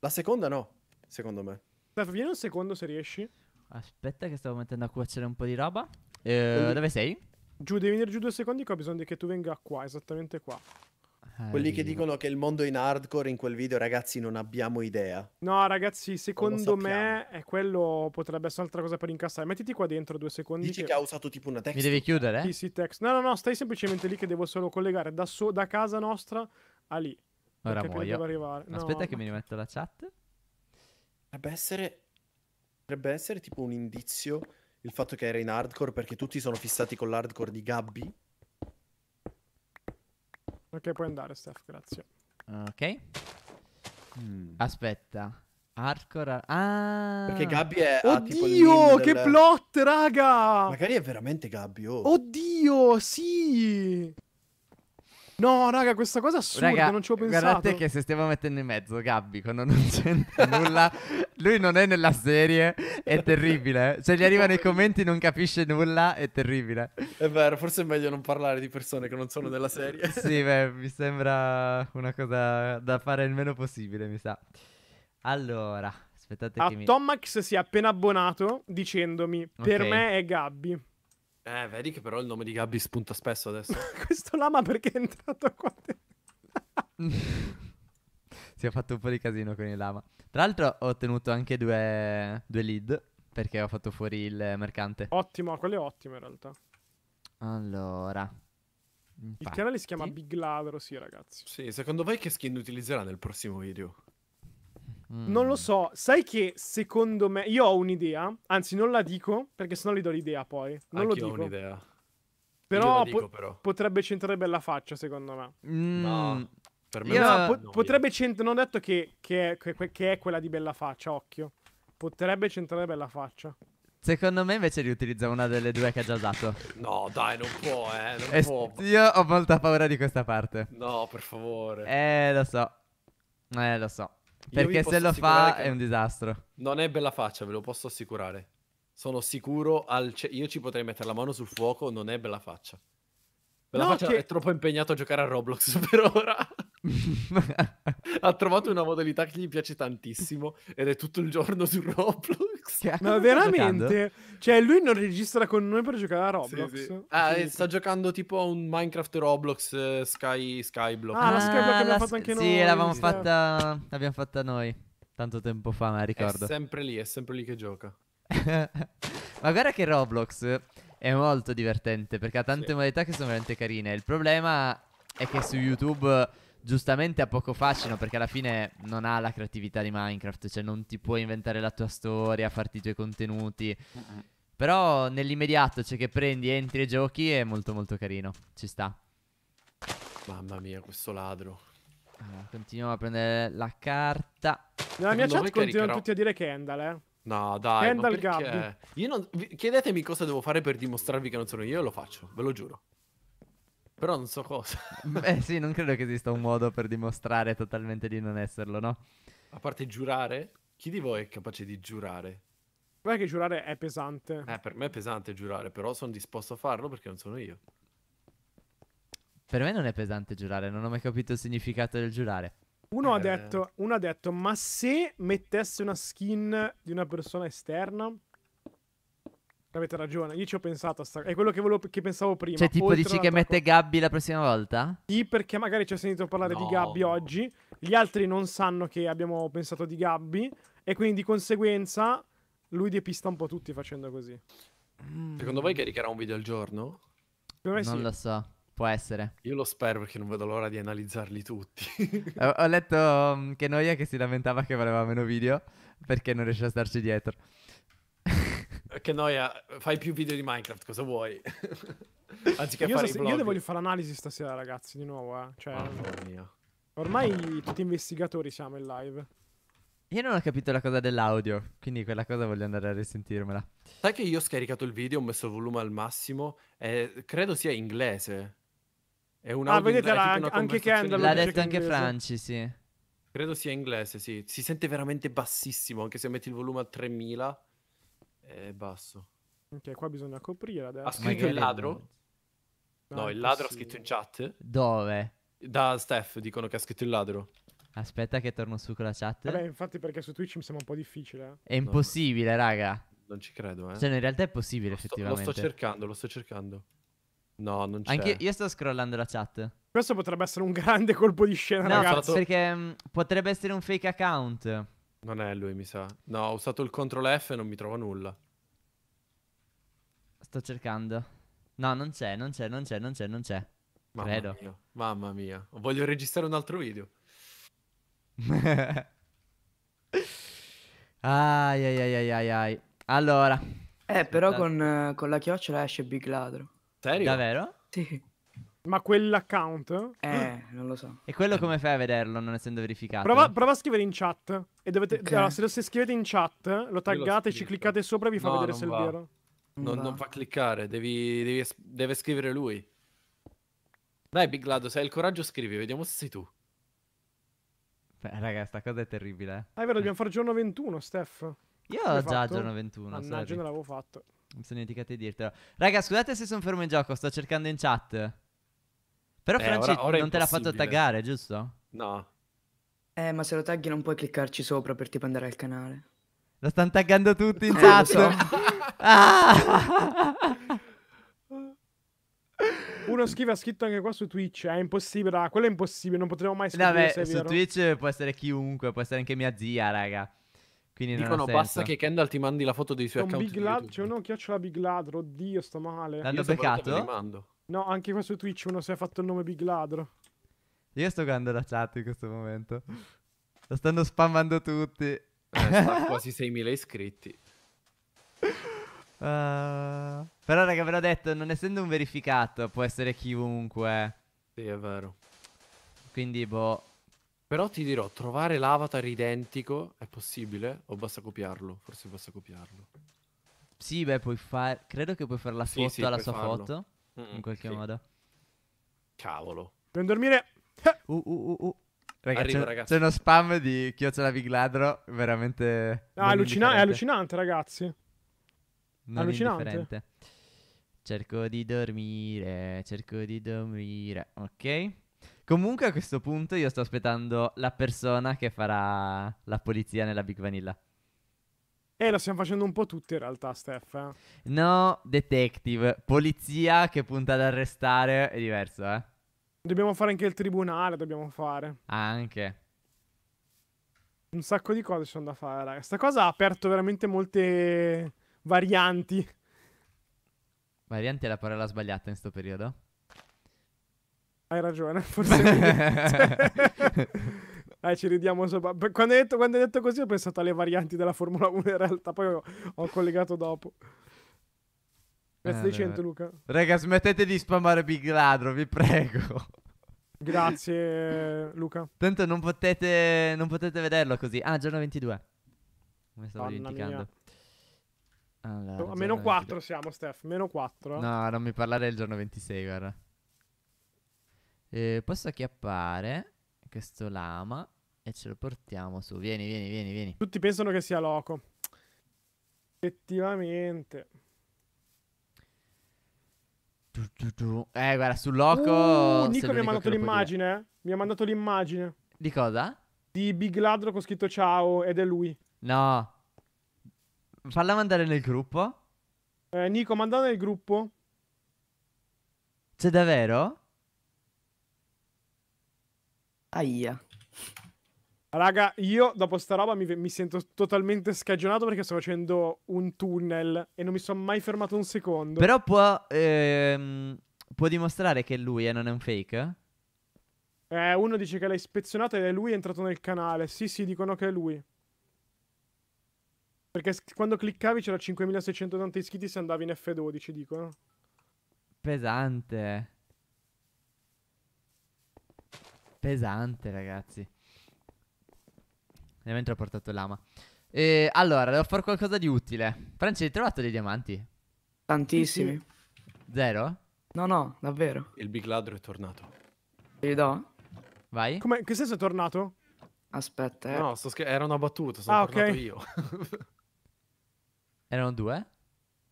La seconda no, secondo me. Dai, vieni un secondo se riesci. Aspetta che stavo mettendo a cuocere un po' di roba. Eh, dove sei? Giù, devi venire giù due secondi che ho bisogno che tu venga qua, esattamente qua. Eh, Quelli che dicono che il mondo è in hardcore in quel video, ragazzi, non abbiamo idea. No, ragazzi, secondo me è quello potrebbe essere un'altra cosa per incassare. Mettiti qua dentro due secondi. Dici che, che ha usato tipo una text. Mi devi chiudere? Eh? Sì, text. No, no, no, stai semplicemente lì che devo solo collegare da, so- da casa nostra a lì. Ora muoio. Arrivare. Aspetta no, che mi rimetto la chat. Potrebbe essere... potrebbe essere tipo un indizio il fatto che era in hardcore perché tutti sono fissati con l'hardcore di Gabby Ok, puoi andare, Steph, grazie. Ok. Mm. Aspetta. Hardcore. Ah. Perché Gabby è. Oddio, che del... plot, raga! Magari è veramente Gabby. Oh. Oddio, sì. No, raga, questa cosa è assurda, raga, non ci ho pensato. Guardate che se stiamo mettendo in mezzo Gabby quando non c'entra nulla, lui non è nella serie, è terribile. Se gli arrivano i commenti non capisce nulla, è terribile. È vero, forse è meglio non parlare di persone che non sono nella serie. sì, beh, mi sembra una cosa da fare il meno possibile, mi sa. Allora, aspettate a che mi... Tomax si è appena abbonato dicendomi, okay. per me è Gabby. Eh, vedi che però il nome di Gabby spunta spesso adesso. Questo lama perché è entrato qua dentro. si è fatto un po' di casino con il lama. Tra l'altro ho ottenuto anche due, due lead perché ho fatto fuori il mercante. Ottimo, quello è ottimo in realtà. Allora. Infatti. Il canale si chiama Big Lavero, sì ragazzi. Sì, secondo voi che skin utilizzerà nel prossimo video? Non lo mm. so, sai che secondo me io ho un'idea, anzi non la dico perché sennò gli do l'idea poi. Non Anch'io lo dico. ho un'idea. Però, dico, po- però, potrebbe centrare bella faccia secondo me. No. Per me yeah. Cioè, po- no, potrebbe centrare, non ho detto che, che, è, che, che, è, quella di bella faccia, occhio. Potrebbe centrare bella faccia. Secondo me invece riutilizza una delle due che ha già dato. No, dai, non può, eh. Non es- può. Io ho molta paura di questa parte. No, per favore. Eh, lo so. Eh, lo so. Perché se lo fa è un disastro. Non è bella faccia, ve lo posso assicurare. Sono sicuro al... io ci potrei mettere la mano sul fuoco, non è bella faccia. Bella no, faccia che... è troppo impegnato a giocare a Roblox per ora. ha trovato una modalità che gli piace tantissimo ed è tutto il giorno su Roblox. Ma veramente? Cioè, lui non registra con noi per giocare a Roblox. Sì, sì. Ah, sì. sta giocando tipo a un Minecraft Roblox uh, Sky Skyblock. Ah, la ah, Skyblock l'abbiamo fatta anche noi. Sì, cioè. fatta l'abbiamo fatta noi tanto tempo fa, ma ricordo. È sempre lì, è sempre lì che gioca. ma guarda che Roblox è molto divertente perché ha tante modalità che sono veramente carine. Il problema è che su YouTube giustamente ha poco fascino perché alla fine non ha la creatività di Minecraft, cioè non ti puoi inventare la tua storia, farti i tuoi contenuti. uh Però nell'immediato, cioè che prendi, entri e giochi, è molto molto carino, ci sta. Mamma mia, questo ladro. Allora, continuiamo a prendere la carta. Nella mia chat continuano tutti a dire Kendall, eh. No, dai, Kendall ma perché? Gabby. Io non... Chiedetemi cosa devo fare per dimostrarvi che non sono io, e lo faccio, ve lo giuro. Però non so cosa. Beh sì, non credo che esista un modo per dimostrare totalmente di non esserlo, no? A parte giurare? Chi di voi è capace di giurare? Guarda che giurare è pesante. Eh, per me è pesante giurare, però sono disposto a farlo perché non sono io. Per me non è pesante giurare, non ho mai capito il significato del giurare. Uno, eh, ha, detto, uno ha detto, ma se mettesse una skin di una persona esterna? Avete ragione, io ci ho pensato a sta... È quello che, volevo... che, pensavo prima. Cioè, tipo, dici che mette cosa. Gabby la prossima volta? Sì, perché magari ci ho sentito parlare no. di Gabby oggi. Gli altri non sanno che abbiamo pensato di Gabby. E quindi di conseguenza lui depista un po' tutti facendo così. Mm. Secondo voi caricherà un video al giorno? Secondo me non sì. lo so. Può essere. Io lo spero perché non vedo l'ora di analizzarli tutti. ho, letto mm, che noia che si lamentava che voleva meno video perché non riesce a starci dietro. Che noia, fai più video di Minecraft, cosa vuoi? Anziché io fare so, Io devo fare l'analisi stasera, ragazzi, di nuovo, eh. Cioè, oh, Ormai tutti investigatori siamo in live. Io non ho capito la cosa dell'audio, quindi quella cosa voglio andare a risentirmela. Sai che io ho scaricato il video, ho messo il volume al massimo, eh, credo sia inglese. È un ah, audio vedete, la, anche Kendall l'ha detto anche Franci, sì. Credo sia inglese, sì. Si sente veramente bassissimo, anche se metti il volume a 3000 è basso. Ok, qua bisogna coprire adesso. Ha scritto il ladro? Ah, no, il ladro ha scritto in chat. Dove? Da Steph dicono che ha scritto il ladro. Aspetta che torno su con la chat. Vabbè, infatti perché su Twitch mi sembra un po' difficile. Eh. È impossibile, no. raga. Non ci credo, eh. Cioè, in realtà è possibile, lo sto, effettivamente. Lo sto cercando, lo sto cercando. No, non c'è. Anche io sto scrollando la chat. Questo potrebbe essere un grande colpo di scena, no, ragazzi. perché mh, mm, potrebbe essere un fake account. Non è lui, mi sa. No, ho usato il CTRL F e non mi trovo nulla. Sto cercando. No, non c'è, non c'è, non c'è, non c'è, non c'è. Mamma Credo. mia, mamma mia. Voglio registrare un altro video. ai, ai, ai, ai, ai. Allora. Eh, però con, eh, con, la chiocciola esce Big Ladro. Serio? Davvero? Sì. Ma quell'account? Eh, non lo so. E quello come fai a vederlo non essendo verificato? Prova, prova a scrivere in chat. E dovete, okay. allora, se, lo, se scrivete in chat, lo taggate, lo ci cliccate sopra e vi fa no, vedere se va. è vero. Non, non, fa cliccare, devi, devi, deve scrivere lui. Dai, Big Lado, se hai il coraggio scrivi, vediamo se sei tu. Beh, raga, sta cosa è terribile. Eh. Ah, è vero, dobbiamo fare giorno 21, Steph. Io ho già fatto? giorno 21. Mannaggia, non l'avevo fatto. Mi sono dimenticato di dirtelo. Raga, scusate se sono fermo in gioco, sto cercando in chat. Però eh, Franci ora, ora non te l'ha fatto taggare, giusto? No. Eh, ma se lo tagli non puoi cliccarci sopra per tipo andare al canale. Lo stanno taggando tutti in chat. So. ah! Uno scrive, ha scritto anche qua su Twitch. È impossibile, ah, quello è impossibile, non potremo mai scrivere. Vabbè, su vero. Twitch può essere chiunque, può essere anche mia zia, raga. Quindi Dicono basta che Kendall ti mandi la foto dei suoi Con account Big Lad, C'è cioè, uno che la Big Ladro, oddio sto male L'hanno Io beccato? Mando. No, anche qua su Twitch uno si è fatto il nome Big Ladro. Io sto guardando la chat in questo momento. Lo stanno spammando tutti. Eh, quasi 6.000 iscritti. Uh, però, raga, ve l'ho detto, non essendo un verificato, può essere chiunque. Sì, è vero. Quindi, boh. Però ti dirò, trovare l'avatar identico è possibile? O basta copiarlo? Forse basta copiarlo. Sì, beh, puoi fare... Credo che puoi fare la foto sì, sì, alla sua farlo. foto. Mm, in qualche sì. modo. Cavolo. Non dormire. Uh, uh, uh, uh. Ragazzi, Arrivo, ragazzi. c'è uno spam di Chiocciola Big Ladro veramente... No, allucina- è allucinante, ragazzi. Non allucinante. Cerco di dormire, cerco di dormire, ok? Comunque a questo punto io sto aspettando la persona che farà la polizia nella Big Vanilla. Eh, lo stiamo facendo un po' tutti in realtà, Steph. Eh? No, detective. Polizia che punta ad arrestare è diverso, eh. Dobbiamo fare anche il tribunale, dobbiamo fare. anche. Un sacco di cose sono da fare, raga. Sta cosa ha aperto veramente molte varianti. Varianti è la parola sbagliata in sto periodo? Hai ragione, forse. Eh, ci ridiamo sopra. Quando hai, detto, quando hai detto così ho pensato alle varianti della Formula 1 in realtà, poi ho, ho collegato dopo. Grazie eh, di 100 Luca. Raga, smettete di spammare Big Ladro, vi prego. Grazie Luca. Tanto non potete, non potete vederlo così. Ah, giorno 22. Mi stavo Panna dimenticando. Allora, oh, meno 4 22. siamo, Steph. Meno 4. Eh. No, non mi parlare del giorno 26, guarda. Eh, posso acchiappare questo lama e ce lo portiamo su. Vieni, vieni, vieni, vieni. Tutti pensano che sia loco. Effettivamente. Tu, tu, tu. Eh, guarda, sul loco... Uh, Nico mi ha mandato l'immagine, eh. Mi ha mandato l'immagine. Di cosa? Di Big Ladro con scritto ciao ed è lui. No. Falla mandare nel gruppo. Eh, Nico, mandala nel gruppo. C'è davvero? Aia. Raga, io dopo sta roba mi, mi, sento totalmente scagionato perché sto facendo un tunnel e non mi sono mai fermato un secondo. Però può, ehm, può dimostrare che lui e eh, non è un fake? Eh, uno dice che l'ha ispezionato e lui è entrato nel canale. Sì, sì, dicono che è lui. Perché quando cliccavi c'era 5680 iscritti se andavi in F12, dicono. Pesante pesante, ragazzi. mentre ho portato l'ama. E, allora, devo fare qualcosa di utile. Franci, hai trovato dei diamanti? Tantissimi. Zero? No, no, davvero. Il big ladro è tornato. Te do? Vai. Come? Che senso è tornato? Aspetta, eh. No, sto era una battuta, sono ah, tornato okay. io. Erano due?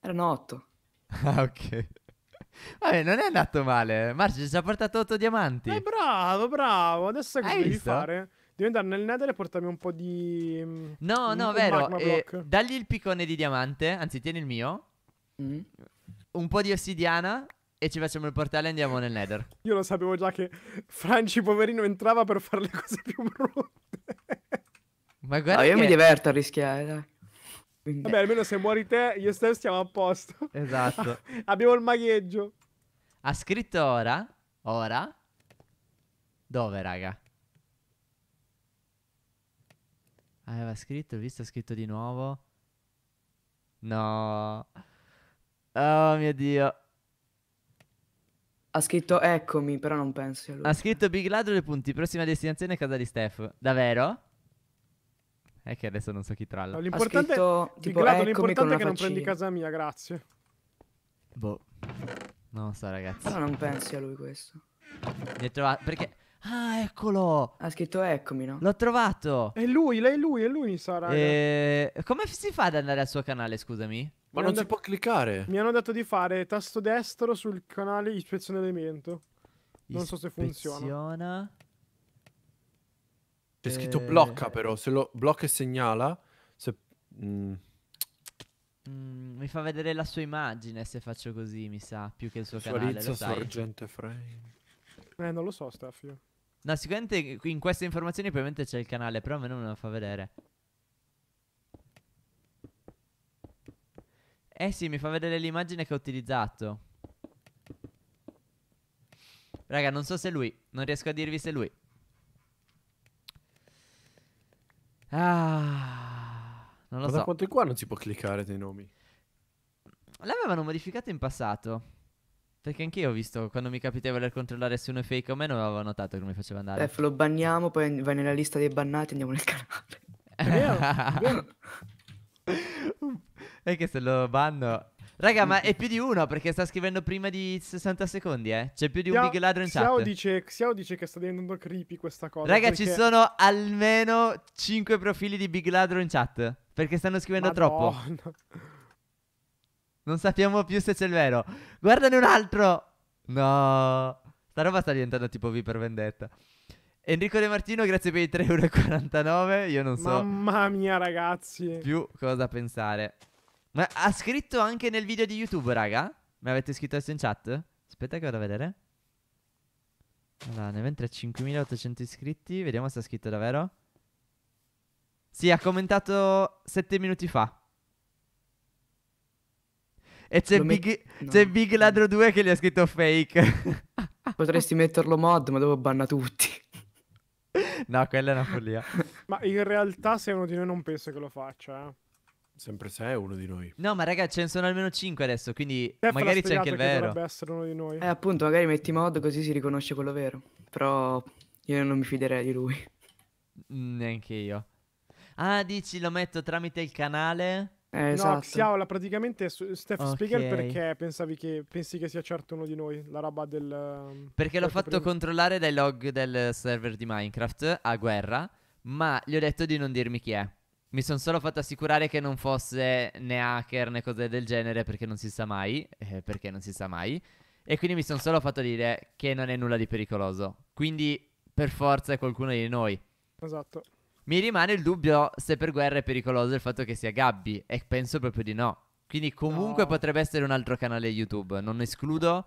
Erano otto. ah, ok. Vabbè, non è andato male. Marcio ci ha portato 8 diamanti. Eh, bravo, bravo. Adesso cosa devi fare? Devi andare nel Nether e portarmi un po' di. Mm, no, un, no, un vero. Eh, dagli il piccone di diamante. Anzi, tieni il mio. Mm. Un po' di ossidiana. E ci facciamo il portale e andiamo nel Nether. Io lo sapevo già che Franci, poverino, entrava per fare le cose più brutte. Ma guarda. No, io che... mi diverto a rischiare, dai. Quindi... Vabbè, almeno se muori te, io stesso stiamo a posto. Esatto. Abbiamo il magheggio. Ha scritto ora. Ora. Dove, raga? Aveva scritto, visto, ha scritto di nuovo. No. Oh mio Dio. Ha scritto eccomi, però non penso. Ha scritto Big Ladro due punti, prossima destinazione è casa di Steph. Davvero? È che adesso non so chi tralla. No, l'importante, scritto, tipo, Grado, l'importante è che non prendi casa mia, grazie. Boh. Non so, ragazzi. Però non pensi a lui questo. Mi ha trovato... Perché... Ah, eccolo! Ha scritto eccomi, no? L'ho trovato! È lui, lei è lui, è lui, Sara. E... Eh, come si fa ad andare al suo canale, scusami? Ma Mi non si può cliccare. Mi hanno detto di fare tasto destro sul canale ispezione elemento. Non ispeziona. so se funziona. Funziona. C'è e... scritto eh. blocca però, se lo blocca e segnala... Se... Mm. mm. mi fa vedere la sua immagine se faccio così, mi sa, più che il suo Visualizza canale. Lo Sorgente Frame. Eh, non lo so, Staffio. No, sicuramente in queste informazioni probabilmente c'è il canale, però a me non me lo fa vedere. Eh sì, mi fa vedere l'immagine che ho utilizzato. Raga, non so se è lui. Non riesco a dirvi se è lui. Ah, non lo Ma so. da quanto è qua non si può cliccare dei nomi? L'avevano modificato in passato. Perché anch'io ho visto quando mi capitava di controllare se uno è fake o meno, avevo notato che non mi faceva andare. F, eh, lo banniamo, poi vai nella lista dei bannati e andiamo nel canale. È vero, è vero. È che se lo banno Raga, ma è più di uno perché sta scrivendo prima di 60 secondi, eh. C'è più di un Big Ladro in chat. Xiao dice, Xiao dice che sta diventando creepy questa cosa. Raga, perché... ci sono almeno 5 profili di Big Ladro in chat. Perché stanno scrivendo Madonna. troppo. Non sappiamo più se c'è il vero. Guardane un altro. No. Sta roba sta diventando tipo V per vendetta. Enrico De Martino, grazie per i 3,49 euro. Io non so. Mamma mia, ragazzi. Più cosa pensare. Ma ha scritto anche nel video di YouTube, raga? Mi avete scritto adesso in chat? Aspetta che vado a vedere. Allora, ne mentre 5.800 iscritti, vediamo se ha scritto davvero. Sì, ha commentato 7 minuti fa. E c'è, Big, met... no. Big Ladro 2 che gli ha scritto fake. Potresti metterlo mod, ma dopo banna tutti. no, quella è una follia. ma in realtà se uno di noi non pensa che lo faccia, eh. Sempre se è uno di noi. No, ma ragazzi, ce ne sono almeno 5 adesso, quindi Steph magari c'è anche il vero. Dovrebbe essere uno di noi. Eh, appunto, magari metti mod così si riconosce quello vero. Però io non mi fiderei di lui. Mm, neanche io. Ah, dici lo metto tramite il canale? Eh, no, esatto. Xiaola, praticamente Steph okay. spiega perché pensavi che, pensi che sia certo uno di noi, la roba del... Perché l'ho fatto prima. controllare dai log del server di Minecraft a guerra, ma gli ho detto di non dirmi chi è. Mi sono solo fatto assicurare che non fosse né hacker né cose del genere perché non si sa mai, eh, perché non si sa mai. E quindi mi sono solo fatto dire che non è nulla di pericoloso. Quindi per forza è qualcuno di noi. Esatto. Mi rimane il dubbio se per guerra è pericoloso il fatto che sia Gabby e penso proprio di no. Quindi comunque no. potrebbe essere un altro canale YouTube, non escludo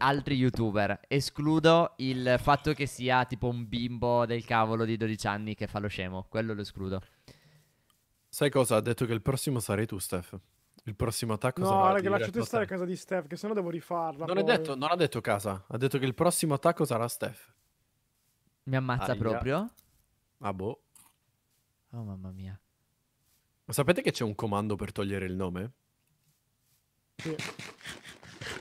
altri youtuber, escludo il fatto che sia tipo un bimbo del cavolo di 12 anni che fa lo scemo, quello lo escludo. Sai cosa? Ha detto che il prossimo sarei tu, Steph. Il prossimo attacco no, sarà... No, raga, lasciate stare a casa di Steph, che sennò devo rifarla. Non, detto, non, ha detto casa, ha detto che il prossimo attacco sarà Steph. Mi ammazza Aia. proprio? Ah, boh. Oh, mamma mia. Ma sapete che c'è un comando per togliere il nome? Sì.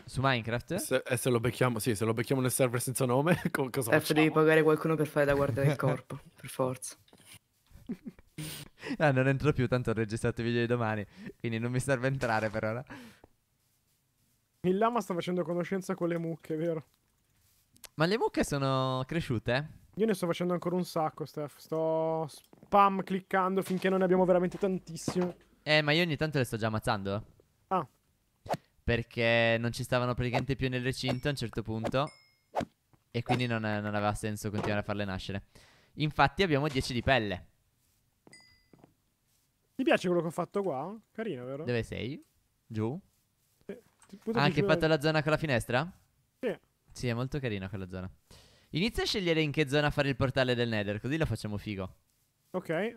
Su Minecraft? Se, e eh, se lo becchiamo, sì, se lo becchiamo nel server senza nome, co- cosa F facciamo? devi pagare qualcuno per fare da guardare del corpo, per forza. No, ah, non entro più, tanto ho registrato i video di domani, quindi non mi serve entrare per ora. Il lama sta facendo conoscenza con le mucche, vero? Ma le mucche sono cresciute? Io ne sto facendo ancora un sacco, Steph. Sto spam cliccando finché non ne abbiamo veramente tantissimo. Eh, ma io ogni tanto le sto già ammazzando. Ah. Perché non ci stavano praticamente più nel recinto a un certo punto. E quindi non, non aveva senso continuare a farle nascere. Infatti abbiamo 10 di pelle. Ti piace quello che ho fatto qua? Carino, vero? Dove sei? Giù? Sì. Ha anche fatto la zona con la finestra? Sì. Sì, è molto carina quella zona. Inizia a scegliere in che zona fare il portale del Nether, così la facciamo figo. Ok.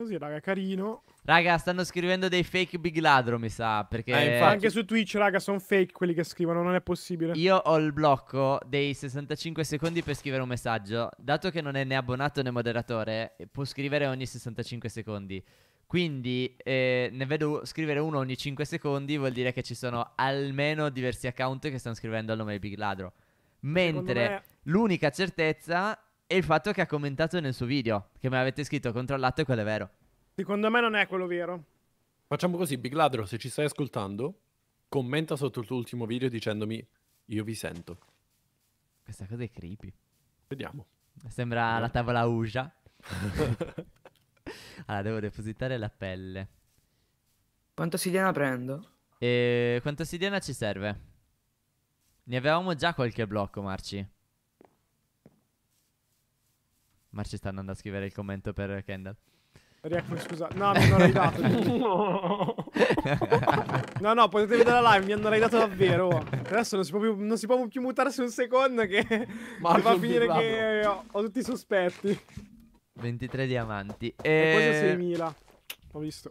Così, raga, carino. Raga, stanno scrivendo dei fake big ladro, mi sa, perché... Eh, infatti... Anche su Twitch, raga, sono fake quelli che scrivono, non è possibile. Io ho il blocco dei 65 secondi per scrivere un messaggio. Dato che non è né abbonato né moderatore, può scrivere ogni 65 secondi. Quindi eh, ne vedo scrivere uno ogni 5 secondi, vuol dire che ci sono almeno diversi account che stanno scrivendo al nome di Big Ladro. Mentre me... l'unica certezza e il fatto che ha commentato nel suo video, che mi avete scritto, controllato e quello è vero. Secondo me non è quello vero. Facciamo così, Big Ladro, se ci stai ascoltando, commenta sotto il tuo ultimo video dicendomi io vi sento. Questa cosa è creepy. Vediamo. Sembra eh. la tavola Usha. allora, devo depositare la pelle. Quanto ossidiana prendo? E... Eh, quanto ossidiana ci serve? Ne avevamo già qualche blocco, Marci. Ma ci sta andando a scrivere il commento per Kendall. Ecco, scusa. No, mi hanno raidato. no, no, potete vedere la live, mi hanno raidato davvero. Adesso non si può più, non si può più mutarsi un secondo che, va a finire che ho, ho, tutti i sospetti. 23 diamanti. E, e poi 6.000. Ho visto.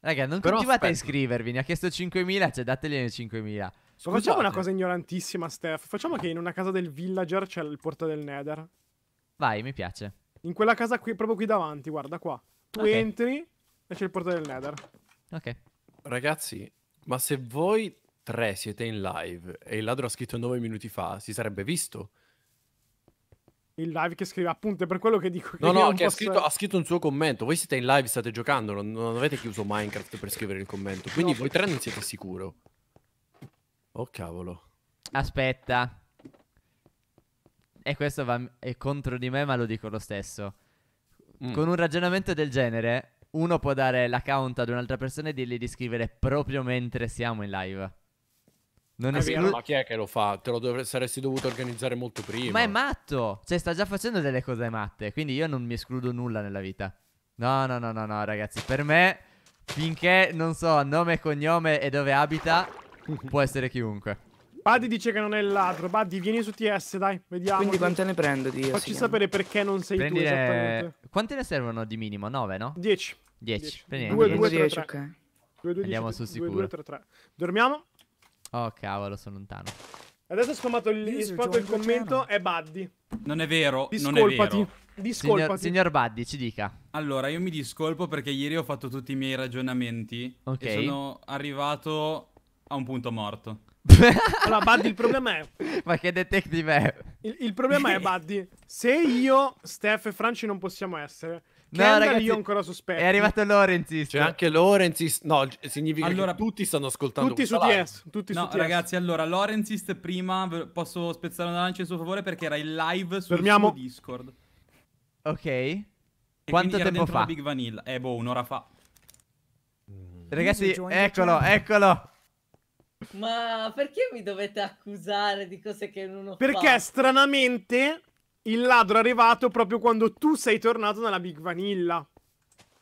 Raga, non Però continuate aspetta. a iscrivervi. Ne ha chiesto 5.000, cioè dategli 5.000. Scusate. Facciamo una cosa ignorantissima, Steph. Facciamo che in una casa del villager c'è il porto del Nether. Vai, mi piace. In quella casa qui, proprio qui davanti, guarda qua. Tu okay. entri e c'è il portale del Nether. Ok. Ragazzi, ma se voi tre siete in live e il ladro ha scritto 9 minuti fa, si sarebbe visto? Il live che scrive, appunto, è per quello che dico. No, che no, che ha, scritto, ha, scritto, un suo commento. Voi siete in live, state giocando, non, non avete chiuso Minecraft per scrivere il commento. Quindi no. voi tre non siete sicuro. Oh, cavolo. Aspetta. E questo va, è contro di me, ma lo dico lo stesso. Mm. Con un ragionamento del genere, uno può dare l'account ad un'altra persona e dirgli di scrivere proprio mentre siamo in live. Non è, è sicuro... ma chi è che lo fa? Te lo dov- saresti dovuto organizzare molto prima. Ma è matto! Cioè, sta già facendo delle cose matte. Quindi io non mi escludo nulla nella vita. No, no, no, no, no, ragazzi. Per me, finché non so nome e cognome e dove abita, può essere chiunque. Buddy dice che non è il ladro. Buddy, vieni su TS, dai, vediamo. Quindi quante ne prendo di Facci sapere perché non sei Prendi tu esattamente. Quante ne servono di minimo? 9, no? 10. 10. 2, 2, 3, 3. 2, 2, Andiamo 10, su sicuro. 2, 3, 3. Dormiamo? Oh, cavolo, sono lontano. Adesso ho sfamato il, User, spammato il commento, è Buddy. Non è vero, Discolpati. non è vero. Discolpati. Signor, signor Buddy, ci dica. Allora, io mi discolpo perché ieri ho fatto tutti i miei ragionamenti. Ok. E sono arrivato a un punto morto allora, Buddy, il problema è. Ma che detective è? Il, il problema è, Buddy, se io, Steph e Franci non possiamo essere. No, Kendall ragazzi, io ancora sospetto. È arrivato Lorenzis. C'è anche Lorenzis. No, significa allora, che tutti stanno ascoltando. Tutti su TS. Tutti no, su ragazzi, allora, Lorenzis prima posso spezzare una lancia in suo favore perché era in live su Fermiamo. suo Discord. Ok. E Quanto tempo fa? Big Vanilla. Eh, boh, un'ora fa. Ragazzi, eccolo, eccolo. Ma perché mi dovete accusare di cose che non ho perché, fatto? Perché stranamente il ladro è arrivato proprio quando tu sei tornato dalla Big Vanilla.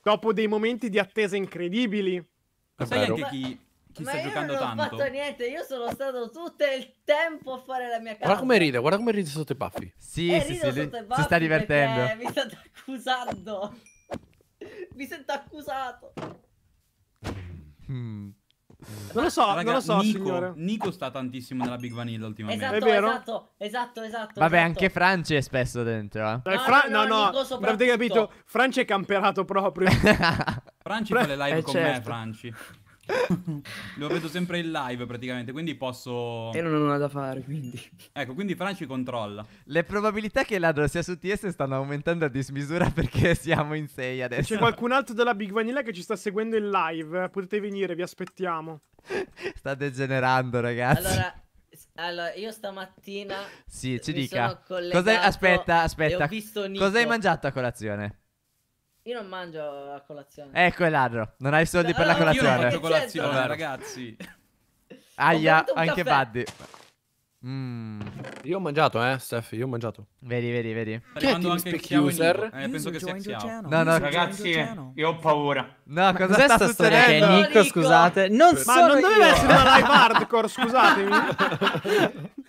Dopo dei momenti di attesa incredibili. Ma sai anche chi, chi ma sta giocando tanto? io non ho tanto? fatto niente, io sono stato tutto il tempo a fare la mia casa. Guarda come ride, guarda come ride sotto i baffi. Sì, eh, sì, sì, si sta divertendo. Mi state accusando. mi sento accusato. Hmm. Non lo so, Raga, non lo so, Nico, Nico sta tantissimo nella Big Vanilla ultimamente. Esatto, È vero? esatto, esatto, esatto. Vabbè, esatto. anche Franci è spesso dentro, eh. No, Fra- no, no, no avete capito, Franci è camperato proprio. Franci Fra- fa le live eh, con certo. me, Franci. Lo vedo sempre in live praticamente, quindi posso... E non ho nulla da fare, quindi... Ecco, quindi Franci controlla. Le probabilità che l'Adro sia su TS stanno aumentando a dismisura perché siamo in 6 adesso. C'è qualcun altro della Big Vanilla che ci sta seguendo in live. Potete venire, vi aspettiamo. sta degenerando, ragazzi. Allora, allora, io stamattina. Sì, ci dica. Cos'hai, aspetta, aspetta. Cos'hai mangiato a colazione? Io non mangio a colazione. Ecco il ladro, non hai soldi per la Io non colazione. faccio colazione, ragazzi. Aia, anche caffè. Buddy. Mm. Io ho mangiato, eh, Steph, io ho mangiato. Vedi, vedi, vedi. Sta Chi è arrivando Team anche Eh, penso che sia Xiao. No, no, Ragazzi, io ho paura. No, cosa Cos'è sta sta storia che è Nico, scusate? Non Ma sono non doveva essere una live hardcore, scusatemi.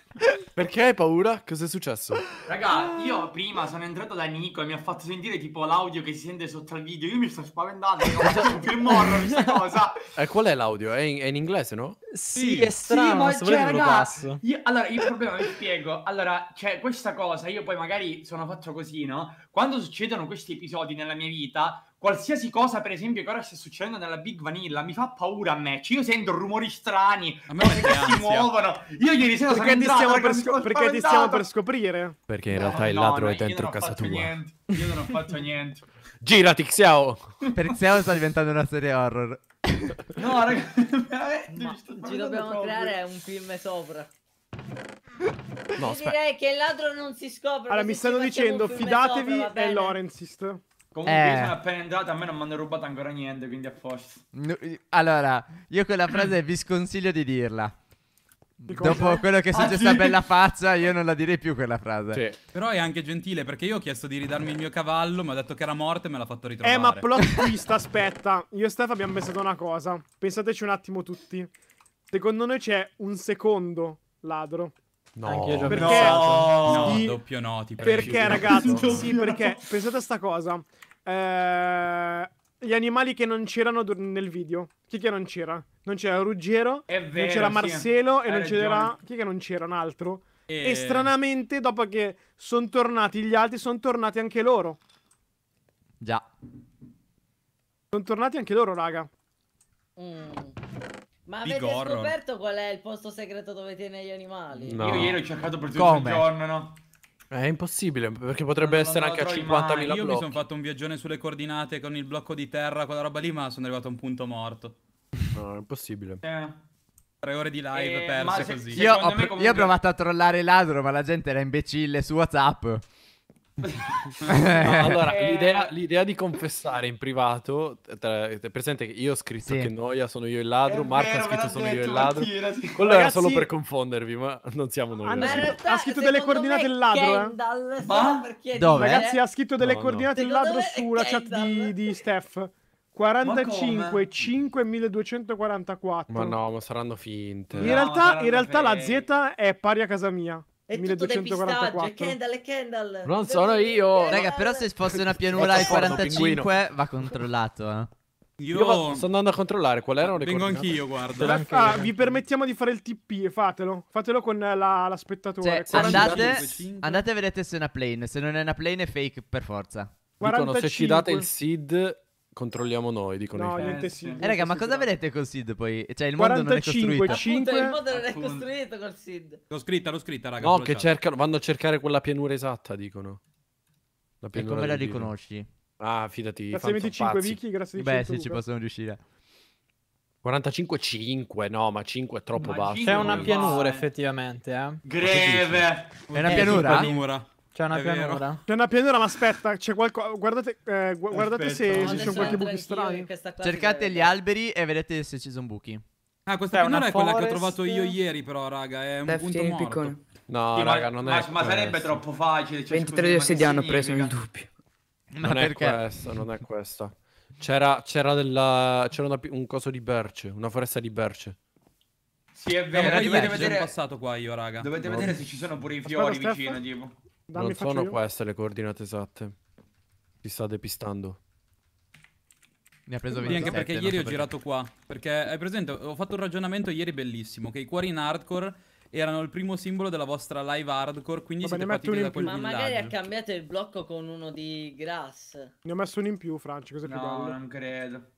Perché hai paura? Cos'è successo? Raga, io prima sono entrato da Nico e mi ha fatto sentire tipo l'audio che si sente sotto al video. Io mi sto spaventando, ho fatto un film horror questa cosa. Eh, qual è l'audio? È in, è in inglese, no? Sì, sì, è strano, sì, ma cioè, raga, io, allora, il problema, vi spiego. Allora, cioè, questa cosa, io poi magari sono fatto così, no? Quando succedono questi episodi nella mia vita, qualsiasi cosa, per esempio, che ora sta succedendo nella Big Vanilla, mi fa paura a me. Cioè, io sento rumori strani, a me cose che si muovono. Io gli risento perché sono entrato, perché, scop- perché ti stiamo per scoprire? Perché in realtà no, il ladro no, è dentro casa tua. Niente. Io non ho fatto niente. Girati, Xiao! per Xiao sta diventando una serie horror. No, raga, ci dobbiamo proprio. creare un film sopra. No, direi che il ladro non si scopre. Allora, mi stanno dicendo, fidatevi, sopra, è Lorenzist. Comunque eh. sono appena entrato, a me non mi hanno rubato ancora niente, quindi a posto. allora, io quella frase vi sconsiglio di dirla. Dopo quello che è successo ah, sì? a Bella Faccia, io non la direi più quella frase. Sì. Però è anche gentile perché io ho chiesto di ridarmi il mio cavallo, mi ha detto che era morto e me l'ha fatto ritrovare. Eh, ma plot twist, aspetta. Io e Stef abbiamo pensato una cosa. Pensateci un attimo tutti. Secondo noi c'è un secondo ladro. No, Anche io perché, no, no, doppio no, ti Perché, ragazzi, sì, perché pensate a sta cosa. Eh, gli animali che non c'erano nel video. Chi che non c'era? Non c'era Ruggero, vero, non c'era Marcello sì. e non c'era... Chi che non c'era? Un altro. E... e eh. stranamente, dopo che sono tornati gli altri, sono tornati anche loro. Già. Sono tornati anche loro, raga. Mm. Ma avete scoperto qual è il posto segreto dove tiene gli animali? No. Io ieri ho cercato per tutto Come? il giorno, no? È impossibile, perché potrebbe essere anche a 50.000 Io blocchi. mi sono fatto un viaggione sulle coordinate con il blocco di terra, quella roba lì, ma sono arrivato a un punto morto. No, è impossibile. Eh. Tre ore di live eh, perse se, così. Io ho, comunque... io ho provato a trollare ladro, ma la gente era imbecille su WhatsApp no, allora, eh. l'idea, l'idea, di confessare in privato, è presente che io ho scritto sì. che noia, sono io il ladro, è Marco vero, ha scritto sono io il ladro. Tirati. Quello Ragazzi... era solo per confondervi, ma non siamo noi. realtà, ha scritto delle coordinate il ladro, eh? Ma? Dove? Ragazzi, ha scritto delle no, coordinate no. il ladro eh? sulla chat di, di Steph. 45, 5, 1244. Ma no, ma saranno finte. In no, realtà, in realtà la Z è pari a casa mia. È 1244. Kendall, Kendall. Non sono io. Raga, però se fosse una pianura al 45 va controllato, eh. Io, Io sto andando a controllare qual erano le Vengo anch'io, guarda. Ah, vi permettiamo di fare il TP eh, fatelo. Fatelo con la, la spettatore. Cioè, andate, andate, a vedere se è una plane. Se non è una plane è fake per forza. Dicono, se ci date il seed controlliamo noi, dicono no, i niente eh, sì, niente eh, raga, ma cosa vedete col SID poi? Cioè, il mondo non è costruito. 5... Appunto, il mondo non è costruito col SID. L'ho scritta, l'ho scritta, raga. No, che cercano, vanno a cercare quella pianura esatta, dicono. La pianura e come la riconosci? Ah, fidati. Grazie 25 Vicky, grazie di Beh, se ci possono riuscire. 45-5, no, ma 5 è troppo ma basso. C'è una pianura, effettivamente, eh. Greve! È una pianura? È una pianura. C'è una è pianura. Vero. C'è una pianura, ma aspetta, c'è qualcosa. Guardate, eh, gu- guardate se ci sono qualche buchi strani. Cercate gli alberi e vedete se ci sono buchi. Ah, questa cioè, pianura è quella che ho trovato io ieri, però, raga. È un Death punto morto. Piccone. No, sì, raga, non ma, è. Ma, ma sarebbe troppo facile. Cioè, 23 di ossidiano hanno preso in dubbio. Non, non è questa, non è questa. C'era, c'era, della, c'era una, un coso di berce, una foresta di berce. Sì, è vero. No, dovete vedere... passato qua io, raga. Dovete no. vedere se ci sono pure i fiori aspetta, vicino, aspetta. tipo. Dammi, non sono io. queste le coordinate esatte. Ti sta depistando. Ne ha preso 27 Anche perché ieri ho girato qua. Perché hai presente? Ho fatto un ragionamento ieri bellissimo. Che i cuori in hardcore erano il primo simbolo della vostra live hardcore. Quindi Vabbè, siete partiti da quel Ma magari ha cambiato il blocco con uno di grass. Ne ho messo uno in più, Franci. cos'è no, più bello? No, non credo.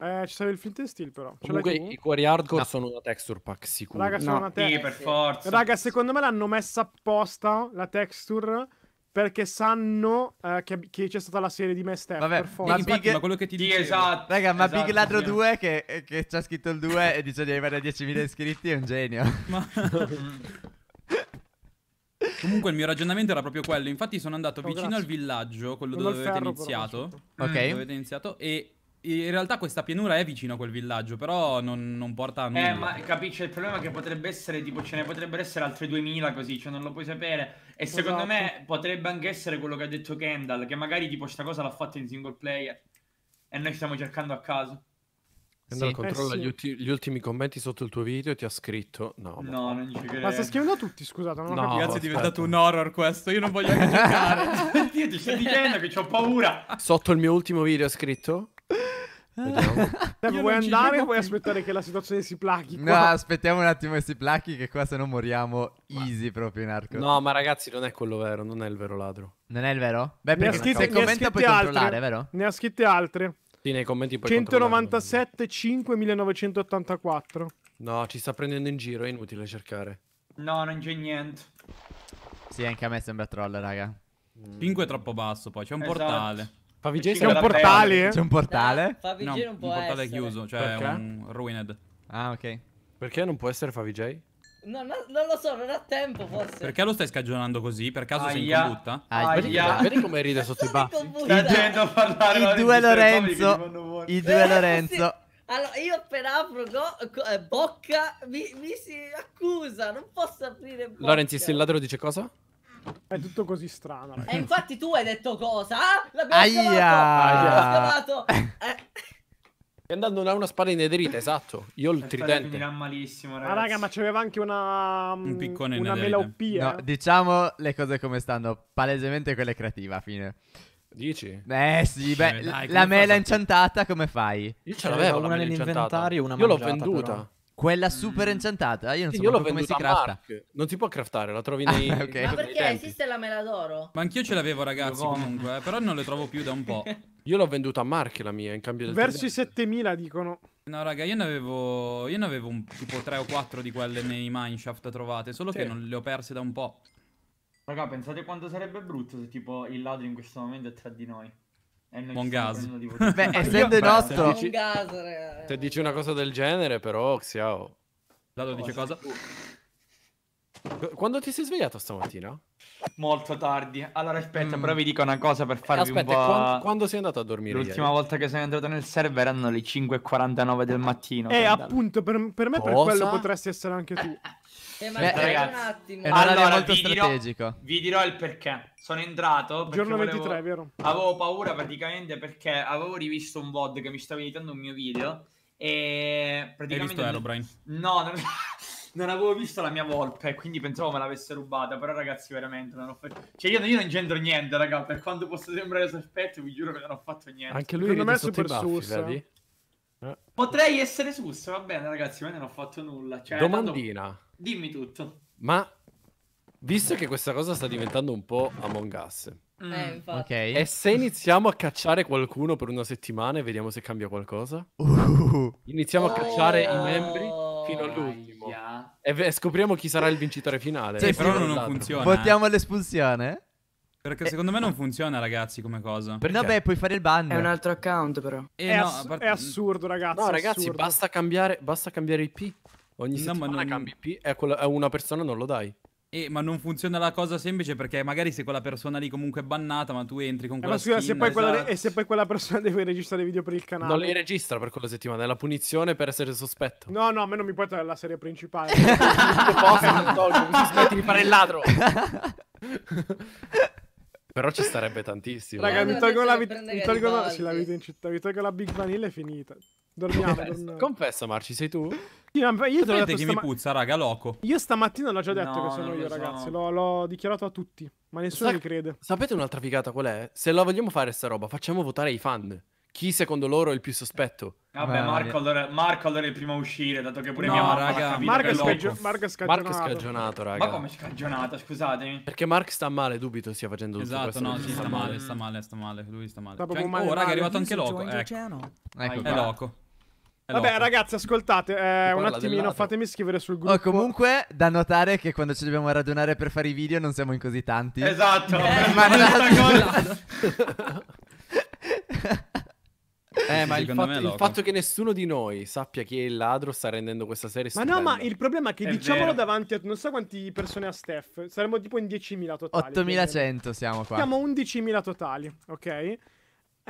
Eh, ci serve il flint and steel però. Comunque i cuori hardcore no. sono una texture pack sicuro. Raga, sono no. una texture. Sì, per forza. Raga, secondo me l'hanno messa apposta la texture perché sanno eh, che, che, c'è stata la serie di Mass Step. Vabbè, ma, Big... ma quello che ti dicevo. Sì, esatto. Raga, ma esatto, Big Ladro 2 che, che c'ha scritto il 2 e dice di avere 10.000 iscritti è un genio. Ma... Comunque il mio ragionamento era proprio quello. Infatti sono andato oh, vicino grazie. al villaggio, quello dove avete ferro, iniziato. Ok. Dove avete iniziato e in realtà questa pianura è vicino a quel villaggio, però non, non porta a eh, nulla. Eh, ma capisci, il problema è che potrebbe essere, tipo, ce ne potrebbero essere altre 2000 così, cioè non lo puoi sapere. E esatto. secondo me esatto. potrebbe anche essere quello che ha detto Kendall, che magari tipo sta cosa l'ha fatta in single player e noi stiamo cercando a caso. Kendall sì, eh controlla eh sì. gli, ulti- gli, ultimi commenti sotto il tuo video e ti ha scritto no. No, non ci credo. Ma sta scrivendo a tutti, scusate, non ho no, capito. Ragazzi, è diventato un horror questo, io non voglio anche giocare. Io ti sto dicendo che ho paura. Sotto il mio ultimo video ha scritto Vediamo. vuoi andare o vuoi aspettare che la situazione si plachi? No, aspettiamo un attimo che si plachi, che qua se no moriamo easy proprio in arco. No, ma ragazzi, non è quello vero, non è il vero ladro. Non è il vero? Beh, perché scritte, se commenta puoi altre. controllare, vero? Ne ha scritte altre. Sì, nei commenti puoi 197, 5, 1984. No, ci sta prendendo in giro, è inutile cercare. No, non c'è niente. Sì, anche a me sembra troll, raga. 5 è troppo basso, poi c'è un esatto. portale. Favij c'è eh? un portale? C'è un portale? Favij no, non può un portale essere. chiuso, cioè Perché? un ruined. Ah, ok. Perché non può essere Favij? No, no, non lo so, non ha tempo forse. Perché lo stai scagionando così? Per caso Aia. sei in combutta? Ah, Aia. Vedi come ride sotto i baffi? Intendo parlare I due Lorenzo. I due eh, Lorenzo. Allora, io per apro eh, bocca mi, mi, si accusa, non posso aprire bocca. Lorenzi, se il ladro dice cosa? È tutto così strano. Ragazzi. E infatti tu hai detto cosa? Ah, l'abbiamo scavato! L'abbiamo scavato! Eh. E andando da una spada inederita, esatto. Io ho il tridente. Finirà malissimo, ragazzi. Ma ah, raga, ma c'aveva anche una... Mm, un piccone Una melaupia. No, diciamo le cose come stanno. Palesemente quella è a fine. Dici? Eh sì, cioè, beh, dai, la mela fai? inciantata come fai? Io ce l'avevo una nell'inventario, una Io l'ho venduta. Però. Quella super enchantata? Mm. Io non so io come si crafta. Non si può craftare, la trovi nei... ah, okay. Ma perché esiste la mela d'oro? Ma anch'io ce l'avevo ragazzi comunque, eh, però non le trovo più da un po'. io l'ho venduta a Mark la mia in cambio del Verso i 7000 dicono. No raga, io ne avevo, io ne avevo un, tipo 3 o 4 di quelle nei mineshaft trovate, solo sì. che non le ho perse da un po'. Raga, pensate quanto sarebbe brutto se tipo il ladro in questo momento è tra di noi. Eh, Buon gas. Beh, essendo il nostro... Se dici... se dici una cosa del genere, però, Xiao... Oh. Lado dice cosa? Uh. Quando ti sei svegliato stamattina? Molto tardi. Allora aspetta, mm. però vi dico una cosa per farvi aspetta, un po'... Quando, quando sei andato a dormire? L'ultima ieri? volta che sei entrato nel server erano le 5.49 del mattino. Eh, appunto, per, per me cosa? per quello potresti essere anche tu. Eh, Beh, ragazzi, un attimo. Eh, è allora, molto vi strategico. Dirò, vi dirò il perché. Sono entrato perché giorno volevo, 23, vero? Avevo paura praticamente perché avevo rivisto un VOD che mi stava editando un mio video e praticamente Hai visto Herobrine? No, non non avevo visto la mia volpe, quindi pensavo me l'avesse rubata. Però, ragazzi, veramente non ho fatto. Cioè, io, io non c'entro niente, raga. Per quanto possa sembrare sospetto, vi giuro che non ho fatto niente. Anche lui non è super sussa. Eh. Potrei essere sussa, va bene, ragazzi, ma non ho fatto nulla. Cioè, Domandina. Tanto... Dimmi tutto. Ma visto che questa cosa sta diventando un po' Among Us. Mm. Eh, okay. E se iniziamo a cacciare qualcuno per una settimana e vediamo se cambia qualcosa? Uh. Iniziamo a cacciare oh. i membri? fino oh, all'ultimo. E scopriamo chi sarà il vincitore finale. Sì, eh, però non esatto. funziona. Votiamo l'espulsione? Perché eh. secondo me non funziona, ragazzi, come cosa. Perché? Vabbè, puoi fare il ban. È un altro account, però. Eh, è, no, ass part... è, assurdo, ragazzi. No, ragazzi, assurdo. Basta, cambiare, basta cambiare il P. Ogni no, settimana non... cambi P e a una persona non lo dai. Eh, ma non funziona la cosa semplice perché magari se quella persona lì comunque è bannata, ma tu entri con eh, quella ma scusa, skin, se esatto. e se poi quella persona deve registrare i video per il canale? Non li registra per quella settimana, è la punizione per essere sospetto. No, no, a me non mi puoi togliere la serie principale. posto, non tolgo, mi sospetti di fare il ladro. però ci starebbe tantissimo. Raga, mi tolgo, la, mi tolgo la, sì, la vita in città, mi tolgo la Big Vanilla e finita. Dormiamo, Confesso, Confesso Marci, sei tu? Io, io Sapete che stama- mi puzza, raga, loco. Io stamattina l'ho già detto no, che sono io, so. ragazzi. L'ho, l'ho, dichiarato a tutti, ma nessuno Sa- mi crede. Sapete un'altra figata qual è? Se la vogliamo fare sta roba, facciamo votare i fan chi secondo loro è il più sospetto? Vabbè, Marco allora, Marco allora è il primo a uscire, dato che pure no, mia mamma raga, Marco, è scagio- Marco è scagionato. Marco è scagionato, raga. Ma come scagionato, scusatemi. Perché Marco sta male, dubito stia facendo tutto esatto, questo. Esatto, no, sì, sta male, sta male, sta male, lui sta male. Sta cioè, male oh, raga, è arrivato anche Loco, ecco. ecco è Loco. È Vabbè, loco. ragazzi, ascoltate, eh, un attimino, fatemi scrivere sul gruppo. Oh, comunque, da notare che quando ci dobbiamo radunare per fare i video non siamo in così tanti. Esatto, eh, ma è una cosa. Eh, ma il, fatto, il fatto, che nessuno di noi sappia chi è il ladro sta rendendo questa serie Ma no, ma il problema è che è diciamolo vero. davanti a non so quanti persone ha Steph, saremmo tipo in 10.000 totali. 8.100 siamo qua. Siamo 11.000 totali, ok?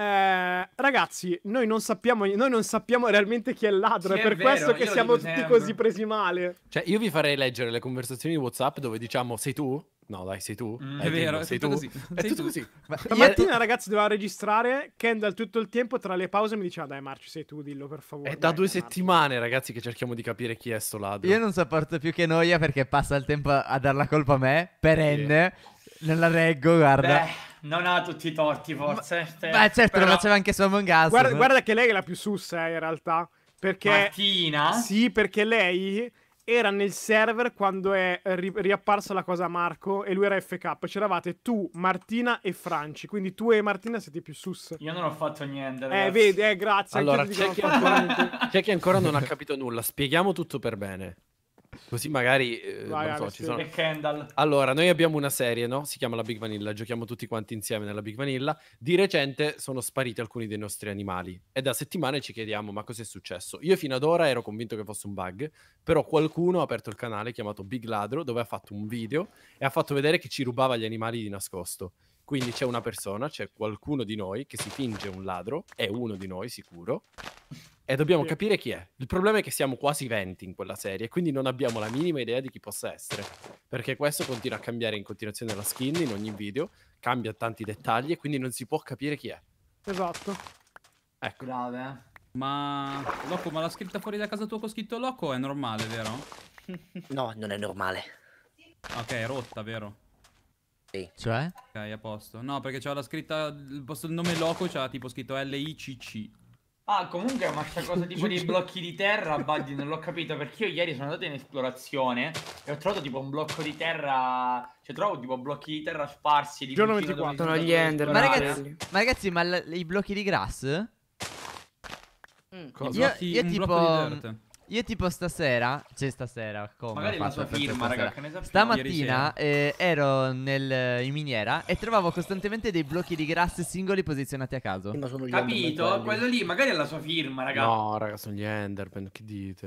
Eh, ragazzi, noi non, sappiamo, noi non, sappiamo, realmente chi è il ladro. Sì, è per vero, questo che siamo tutti sempre. così presi male. Cioè, io vi farei leggere le conversazioni di WhatsApp dove diciamo sei tu. No, dai, sei tu. Mm, è vero, è sei tu. È tutto così. Stamattina, ragazzi, doveva registrare. Kendall tutto il tempo tra le pause mi diceva, dai, Marci, sei tu, dillo per favore. È dai, da due Marci. settimane, ragazzi, che cerchiamo di capire chi è sto ladro. Io non sopporto più che noia perché passa il tempo a dar la colpa a me, perenne. Sì. Nella reggo, guarda. Beh non ha tutti i torti, forse. Ma, beh, certo, Però... lo faceva anche su Among Guarda, guarda, che lei è la più sussa, eh, in realtà. Perché... Martina? Sì, perché lei era nel server quando è ri- riapparsa la cosa a Marco e lui era FK. C'eravate tu, Martina e Franci. Quindi tu e Martina siete più sus. Io non ho fatto niente. Eh, ragazzi. Eh, vedi, eh, grazie. Allora, c'è chi, ancora... c'è chi ancora non ha capito nulla. Spieghiamo tutto per bene. Così magari... Eh, Vai, so, ci sono... Allora, noi abbiamo una serie, no? Si chiama La Big Vanilla, giochiamo tutti quanti insieme nella Big Vanilla. Di recente sono spariti alcuni dei nostri animali e da settimane ci chiediamo ma cosa è successo? Io fino ad ora ero convinto che fosse un bug, però qualcuno ha aperto il canale chiamato Big Ladro dove ha fatto un video e ha fatto vedere che ci rubava gli animali di nascosto. Quindi c'è una persona, c'è qualcuno di noi che si finge un ladro, è uno di noi sicuro, e dobbiamo sì. capire chi è. Il problema è che siamo quasi 20 in quella serie, quindi non abbiamo la minima idea di chi possa essere. Perché questo continua a cambiare in continuazione la skin in ogni video, cambia tanti dettagli e quindi non si può capire chi è. Esatto. Ecco. Grave. Eh. Ma Loco, ma la scritta fuori da casa tua con scritto Loco è normale, vero? no, non è normale. Ok, è rotta, vero? Sì. Cioè? Ok, a posto. No, perché c'è la scritta. Il, posto, il nome Loco c'ha tipo scritto L-I-C-C. Ah, comunque ma sta cosa tipo dei blocchi di terra, Buddy, non l'ho capito, perché io ieri sono andato in esplorazione e ho trovato tipo un blocco di terra, cioè trovo tipo blocchi di terra sparsi di Giorno 24, sono gli Ender. Ma ragazzi, ma ragazzi, ma i blocchi di grass? Mm. Cosa? Io, sì, io tipo io tipo stasera, cioè stasera, come? Magari la sua firma, raga, Stamattina eh. eh, ero nel, in miniera e trovavo costantemente dei blocchi di grass singoli posizionati a caso. sono gli Capito? Quello lì magari è la sua firma, raga. No, raga, sono gli enderpen che dite?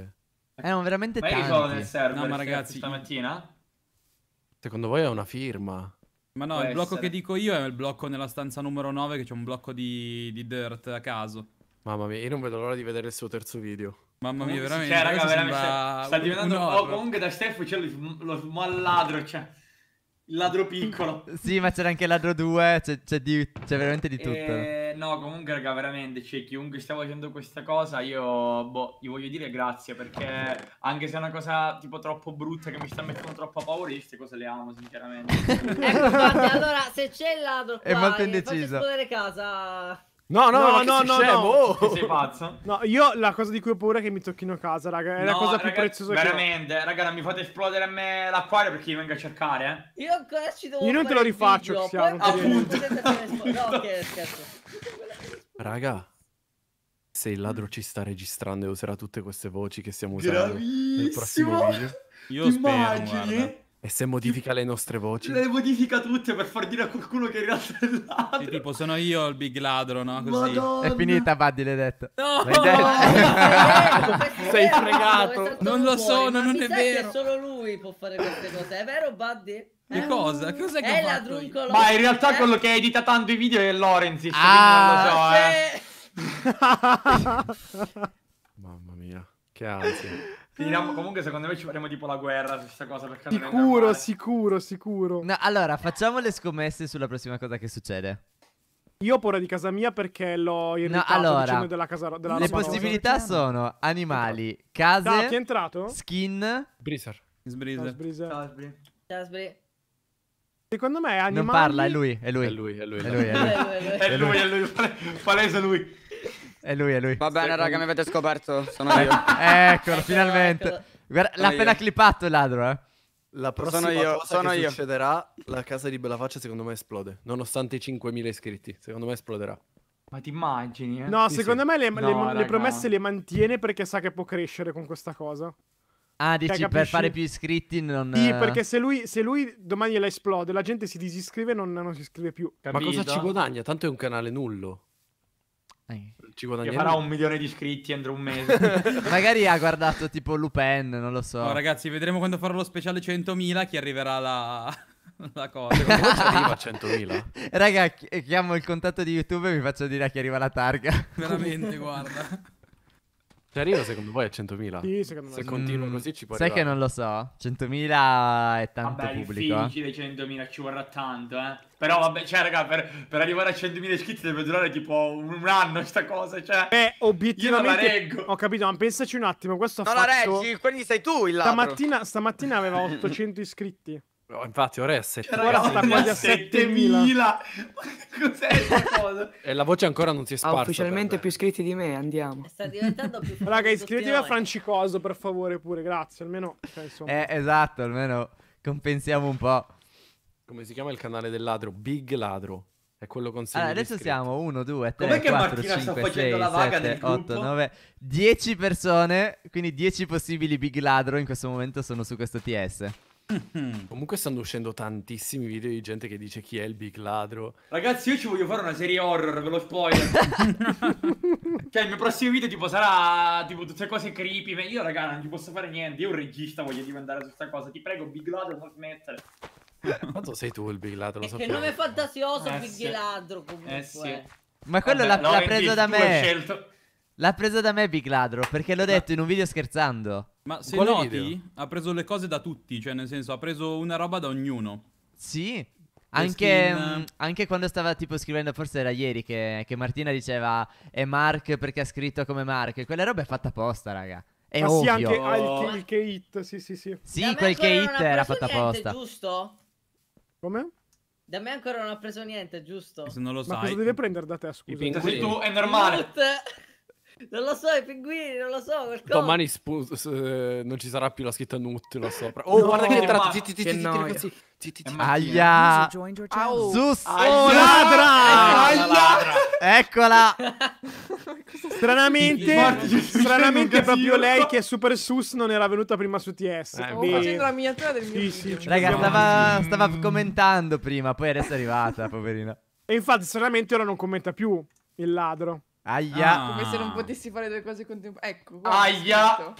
Eh, erano veramente ma tanti. Ma io sono nel server no, ma ragazzi, stamattina? Secondo voi è una firma? Ma no, Può il essere. blocco che dico io è il blocco nella stanza numero 9 che c'è un blocco di, di dirt a caso. Mamma mia, io non vedo l'ora di vedere il suo terzo video. Mamma mia, veramente. Cioè, raga, veramente cioè, sta diventando un horror. oh, comunque da Steph c'è cioè, lo, lo small ladro, cioè il ladro piccolo. Sì, ma c'era anche il ladro 2, c'è, c'è, di, c'è veramente di tutto. Eh, no, comunque, raga, veramente, cioè, chiunque stia facendo questa cosa, io, boh, gli voglio dire grazie, perché anche se è una cosa, tipo, troppo brutta, che mi sta mettendo troppo a paura, queste cose le amo, sinceramente. ecco, guarda, allora, se c'è il ladro qua, è molto indeciso. esplodere casa... No, no, no, no, no, scemo, no. Oh. Sei pazzo? No, io la cosa di cui ho paura è che mi tocchino a casa, raga. È no, la cosa raga, più preziosa veramente, che Veramente, raga, non mi fate esplodere a me l'acquario perché io vengo a cercare, eh. Io ancora ci devo Io non te lo rifaccio, video, Xiao. Appunto. no, ok, scherzo. Raga, se il ladro ci sta registrando e userà tutte queste voci che stiamo usando Gravissimo. nel prossimo video. Io spero, Immagini? E se modifica le nostre voci? Le modifica tutte per far dire a qualcuno che in realtà è ladro. Sì, tipo, sono io il big ladro, no? Così. Madonna. È finita, Buddy, l'hai detto. No! L'hai detto. No! Sei fregato. Non lo sono, non è vero. solo lui può fare queste cose. È vero, Buddy? Che cosa? Cosa che è fatto Ma in realtà eh? quello che edita tanto i video è Lorenzi. Ah, non lo so, se... Ah, eh. Mamma mia, che ansia. Tiriamo, comunque, secondo me ci faremo tipo la guerra su questa cosa. Perché sicuro, sicuro, sicuro. No, allora, facciamo le scommesse sulla prossima cosa che succede. Io ho paura di casa mia perché l'ho irritato no, diciamo, allora, della casa della Le possibilità rosa. sono animali, case, da, chi è entrato? skin, Breezer. Sbrizer. Sbrizer. Sbrizer. Secondo me animali Non parla, è lui, è lui. È lui, è lui. È lui, è lui. È lui, è lui. Palese lui. È lui, è lui. Va bene, raga, mi avete scoperto. Sono io. Eccolo, finalmente. Guarda, l'ha appena clippato il ladro, eh. La prossima sono io, cosa sono io. succederà, la casa di Bellafaccia secondo me esplode, nonostante i 5.000 iscritti, secondo me esploderà. Ma ti immagini? Eh? No, sì, secondo sì. me le, no, le, le, promesse le mantiene perché sa che può crescere con questa cosa. Ah, cioè, dici cioè, per fare più iscritti non... Sì, perché se lui, se lui domani la esplode, la gente si disiscrive e non, non, si iscrive più. Capito? Ma cosa ci guadagna? Tanto è un canale nullo. Eh ci guadagnerà. Che farà un milione di iscritti entro un mese. Magari ha guardato tipo Lupin, non lo so. No, ragazzi, vedremo quando farò lo speciale 100.000 chi arriverà la... la cosa. arriva a 100.000. Raga, chiamo il contatto di YouTube e vi faccio dire a chi arriva la targa. Veramente, guarda. Ci arriva secondo voi a 100.000? Sì, secondo me. Se sì. continua mm, così ci può Sai che non lo so. 100.000 è tanto vabbè, pubblico. Vabbè, eh? 100.000 ci vorrà tanto, eh. Però vabbè, cioè, raga, per, per arrivare a 100.000 iscritti deve durare tipo un anno sta cosa, cioè. Beh, obiettivamente... Io non la reggo. Ho capito, ma pensaci un attimo, questo non ha fatto... Non la reggi, quindi sei tu il ladro. Stamattina, stamattina aveva 800 iscritti. Oh, infatti ora è a 7. Cioè, ora quasi a 7000. Cos'è questa cosa? e la voce ancora non si è ah, sparsa. Ah, ufficialmente più iscritti di me, andiamo. Sta diventando più Raga, iscrivetevi a Francicoso, per favore, pure, grazie, almeno cioè, eh, esatto, almeno compensiamo un po'. Come si chiama il canale del ladro? Big Ladro. È quello consiglio. Allora, adesso siamo 1 2 3 Com'è 4 5 6 7 8 9 10 persone, quindi 10 possibili Big Ladro in questo momento sono su questo TS. Mm-hmm. Comunque stanno uscendo tantissimi video di gente che dice chi è il big ladro. Ragazzi, io ci voglio fare una serie horror, ve lo spoiler. cioè, il mio prossimo video tipo sarà tipo tutte cose creepy. Ma io, raga, non ci posso fare niente. Io un regista voglio diventare su questa cosa. Ti prego, big ladro, non smettere. Quanto sei tu il big ladro? Lo so che nome fantasioso, eh, big sì. ladro eh, comunque. Eh, sì. Ma quello Vabbè, l'ha, l'ha preso da me. L'ho scelto. L'ha presa da me Big Ladro perché l'ho detto in un video scherzando. Ma se Quale noti, video? ha preso le cose da tutti, cioè nel senso ha preso una roba da ognuno. Sì. Anche, mh, mm, anche, quando stava tipo scrivendo, forse era ieri che, che, Martina diceva è Mark perché ha scritto come Mark. Quella roba è fatta apposta, raga. È Ma ovvio. sì, anche ah, oh. il, il K-Hit, sì, sì, sì. Sì, da quel K-Hit era fatta apposta. giusto? Come? Da me ancora non ha preso niente, giusto? Se non lo sai. Ma cosa deve prendere da te, scusa? Quindi tu è normale. Non lo so, i pinguini, non lo so. Qualcosa. Domani spus- eh, non ci sarà più la scritta Nut là sopra. Oh, no, guarda che è entrato. Zitti, zitti, zitti, Aia. Zus. Oh, ladra. Aia. Eccola. Stranamente, stranamente proprio lei che è super sus non era venuta prima su TS. Eh, facendo la miniatura del mio Raga, stava commentando prima, poi adesso è arrivata, poverina. E infatti, stranamente ora non commenta più il ladro. Aia. Ah. Come se non potessi fare due cose contemporaneamente. Ecco. Guarda, Aia. Scritto.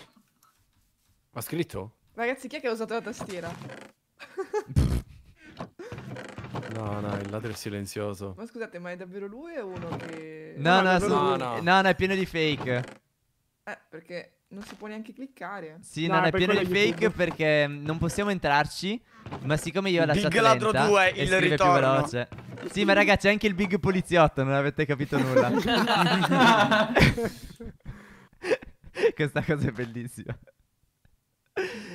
Ma scritto? Ragazzi, chi è che ha usato la tastiera? no, no, il ladro è silenzioso. Ma scusate, ma è davvero lui o uno che... No, no, no, no, no, è pieno di fake. Eh, perché non si può neanche cliccare. Sì, no, non è, è pieno di fake perché non possiamo entrarci. Ma siccome io ho lasciato Big Ladro 2, il ritorno. Sì, ma ragazzi, anche il Big Poliziotto, non avete capito nulla. Questa cosa è bellissima.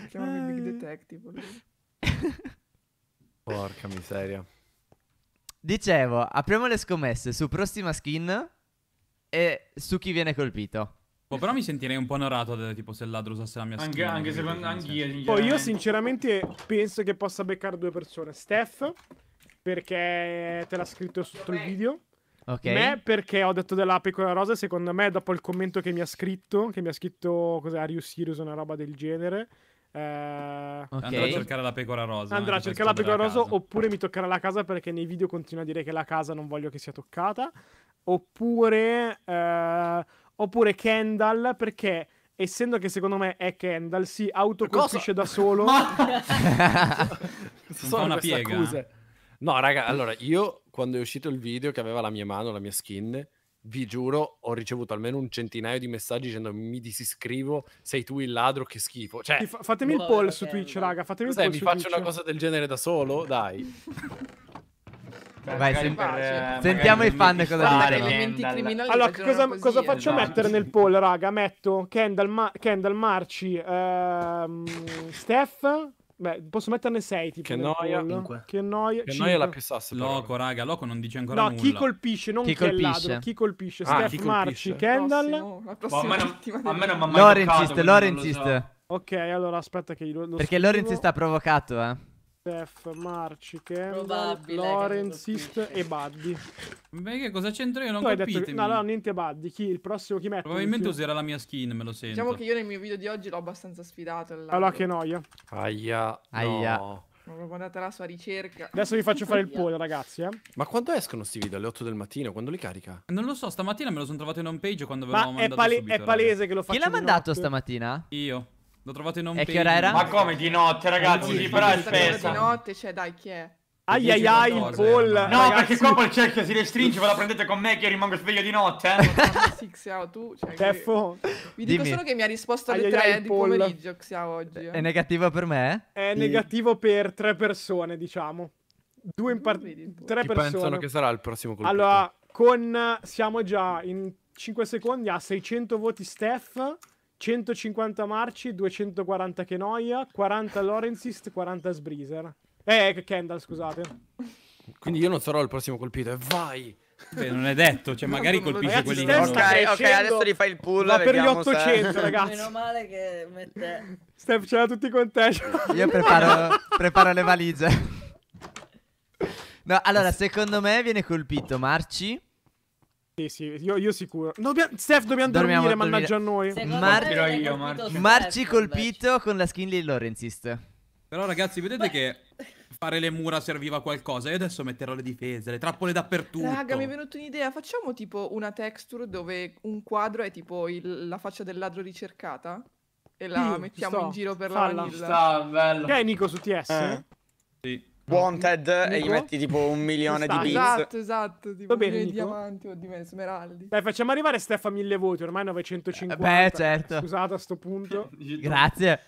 Chiamami Big Detective. Porca miseria. Dicevo, apriamo le scommesse su prossima skin e su chi viene colpito. Boh, però mi sentirei un po' narrato tipo se il ladro usasse la mia anche, skin. Anche secondo me. Poi io sinceramente penso che possa beccare due persone. Steph, perché te l'ha scritto sotto il video. Ok. Me perché ho detto della pecora rosa. Secondo me, dopo il commento che mi ha scritto, che mi ha scritto cos'è Arius Sirius, una roba del genere. Eh, okay. Andrà a cercare la pecora rosa. Andrà a cercare la pecora rosa oppure mi toccherà la casa perché nei video continua a dire che la casa non voglio che sia toccata. Oppure. Eh, oppure Kendall perché essendo che secondo me è Kendall si autocolpisce da solo Ma... sono una piega accuse. no raga allora io quando è uscito il video che aveva la mia mano la mia skin vi giuro, ho ricevuto almeno un centinaio di messaggi dicendo mi disiscrivo, sei tu il ladro, che schifo. Cioè, fatemi il poll su Twitch, raga, fatemi Cos'è, il poll mi faccio Twitch. una cosa del genere da solo? Dai. Vai, sen- per, sentiamo i fan cosa dicono. Allora, cosa, cosa faccio esatto. Eh, mettere nel poll, raga? Metto Kendall, Ma- Kendall Marci, ehm, Steph. Beh, posso metterne 6 tipo Che noia. Che noia. Che noia la più sass. Loco, raga, Loco non dice ancora no, nulla. No, chi colpisce, non chi colpisce. chi colpisce? Ah, Steph chi colpisce? Marci, Kendall. Prossimo, la boh, prossima boh, a me non mi ha mai Lorenz, Lorenz. Ok, allora aspetta che io lo Perché Lorenz sta provocato, eh. Steph, Marci, Kendall, Lorenzist e Buddy. Beh, che cosa c'entro io? Non capite. Che... No, no, niente Buddy. Chi... Il prossimo chi mette? Probabilmente userà la mia skin, me lo sento. Diciamo che io nel mio video di oggi l'ho abbastanza sfidato. Allora, che noia. Aia. Aia. No. Non proprio andata la sua ricerca. Adesso vi faccio fare il pollo, ragazzi. Eh. Ma quando escono questi video? Alle 8 del mattino? Quando li carica? Non lo so, stamattina me lo sono trovato in homepage quando avevamo l'ho mandato. È, pale subito, è palese che lo faccio. Chi l'ha mandato notte. stamattina? Io. L'ho trovato in home E che ora era? Ma come di notte, ragazzi? Sì, però è spesa. Di notte, cioè, dai, chi è? Ai ai ai, il poll. No, ragazzi. perché qua il cerchio si restringe, ve la prendete con me che rimango sveglio di notte. Eh? Xiao, tu. Cioè, Che... Vi dico Dimmi. solo che mi ha risposto alle ai 3 di pomeriggio, Xiao, oggi. Eh. È negativo per me? È sì. negativo per tre persone, diciamo. Due in parte. Tre Chi persone. pensano che sarà il prossimo colpito? Allora, con. Siamo già in 5 secondi a 600 voti Steph. 150 Marci, 240 Kenoia, 40 Lorenzist, 40 Sbreezer. Eh, eh Kendall, scusate. Quindi io non sarò il prossimo colpito. E eh, vai! Beh, non è detto, cioè magari colpisci quelli che okay, ok, adesso li fai il pull. Ma per gli 800, se... ragazzi. Meno male che mette. Steph, ce l'ha tutti con te. Io preparo, preparo le valigie. No, allora, secondo me viene colpito Marci. Sì, sì, io, io sicuro. Dobbiamo... Steph, dobbiamo dormire, dormire, mannaggia a noi. Mar- io, Marci. Marci colpito invece. con la skin di Lorenzist. Però ragazzi, vedete Beh. che fare le mura serviva a qualcosa. Io adesso metterò le difese, le trappole dappertutto. Raga, mi è venuta un'idea. Facciamo tipo una texture dove un quadro è tipo il, la faccia del ladro ricercata. E la Io, mettiamo sto, in giro per falla. la vanilla. Sta bello. Che è Nico su TS? Eh. Sì. Wanted e gli metti tipo un milione di esatto, bits. Esatto, esatto. Tipo Va bene, diamanti o di smeraldi. Dai, facciamo arrivare Stefano a mille voti, ormai 950. Eh, beh, certo. Scusate a sto punto. Grazie.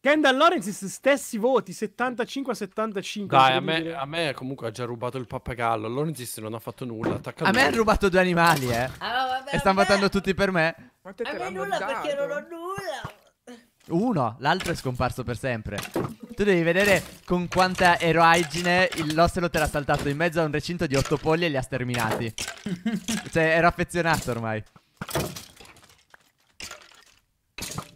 Kendall Lawrence stessi voti 75 a 75 Dai a me, a me, comunque ha già rubato il pappagallo Lawrence non ha fatto nulla A lui. me hanno rubato due animali eh ah, E stanno votando tutti per me Ma te A te me nulla dato. perché non ho nulla Uno, l'altro è scomparso per sempre tu devi vedere con quanta eroagine l'ocelot era saltato in mezzo a un recinto di otto polli e li ha sterminati. cioè, era affezionato ormai.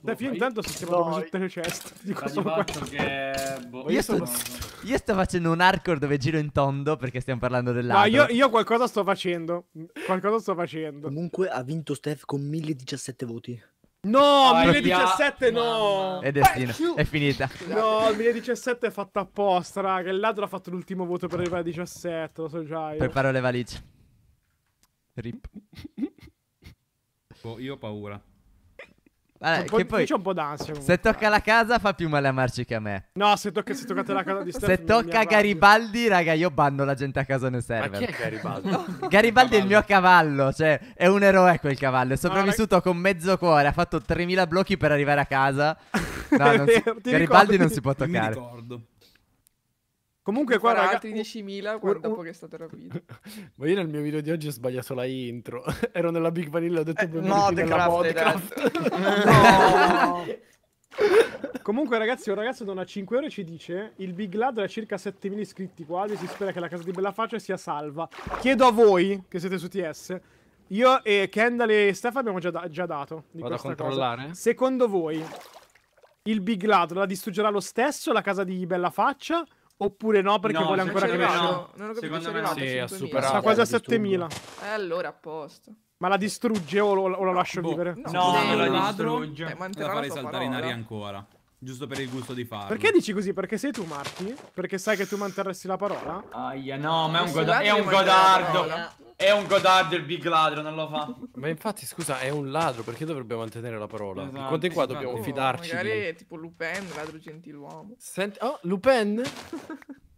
Dai, boh, io intanto sto sistemando tutte le chest. Dico solo che... boh, io, sto, io, sto, facendo un hardcore dove giro in tondo perché stiamo parlando dell'altro. No, io, io, qualcosa sto facendo. Qualcosa sto facendo. Comunque ha vinto Steph con 1017 voti. No, oh, ah, 2017 no. È destino, è finita. No, 2017 è fatta apposta, raga. il ladro ha fatto l'ultimo voto per arrivare a 17, lo so già io. Preparo le valigie. Rip. Oh, io ho paura. Vabbè, che poi c'è un po' d'ansia. Comunque. Se tocca la casa fa più male a Marci che a me. No, se, tocca, se toccate la casa di Stefano. Se tocca Garibaldi, raga, io banno la gente a casa nel server. Ma chi è Garibaldi? Garibaldi è il mio cavallo, cioè è un eroe quel cavallo. È sopravvissuto no, con mezzo cuore, ha fatto 3000 blocchi per arrivare a casa. No, non si... Garibaldi ricordi? non si può toccare. Mi ricordo. Comunque, guarda, raga... altri 10.000 guarda, dopo che è stato rapito. Ma io nel mio video di oggi ho sbagliato la intro. Ero nella Big Vanilla e ho detto eh, no, The Craft. no. Comunque, ragazzi, un ragazzo dona 5 ore ci dice: Il Big Lad ha circa 7.000 iscritti quasi. Si spera che la casa di Bellaface sia salva. Chiedo a voi che siete su TS. Io e Kendall e Stefano abbiamo già, da- già dato di Vado questa cosa. Secondo voi il Big Lad la distruggerà lo stesso la casa di Bella Faccia? Oppure no, perché no, vuole ancora crescere. No. Non ho capito Secondo se è Sì, ha superato. Sta quasi a 7000. Eh, allora a posto. Ma la distrugge o, lo, o la lascio boh. vivere? No, no, no la distrugge. la farei saltare parola. in aria ancora. Giusto per il gusto di farlo. Perché dici così? Perché sei tu, Marti? Perché sai che tu manterresti la parola? Aia, no, ma è un, goda è un godardo. È un godardo il big ladro, non lo fa. ma infatti, scusa, è un ladro, perché dovrebbe mantenere la parola? Esatto, Quanto in qua dobbiamo fidarci? Magari di... è tipo Lupin, ladro gentiluomo. Senti... Oh, Lupin?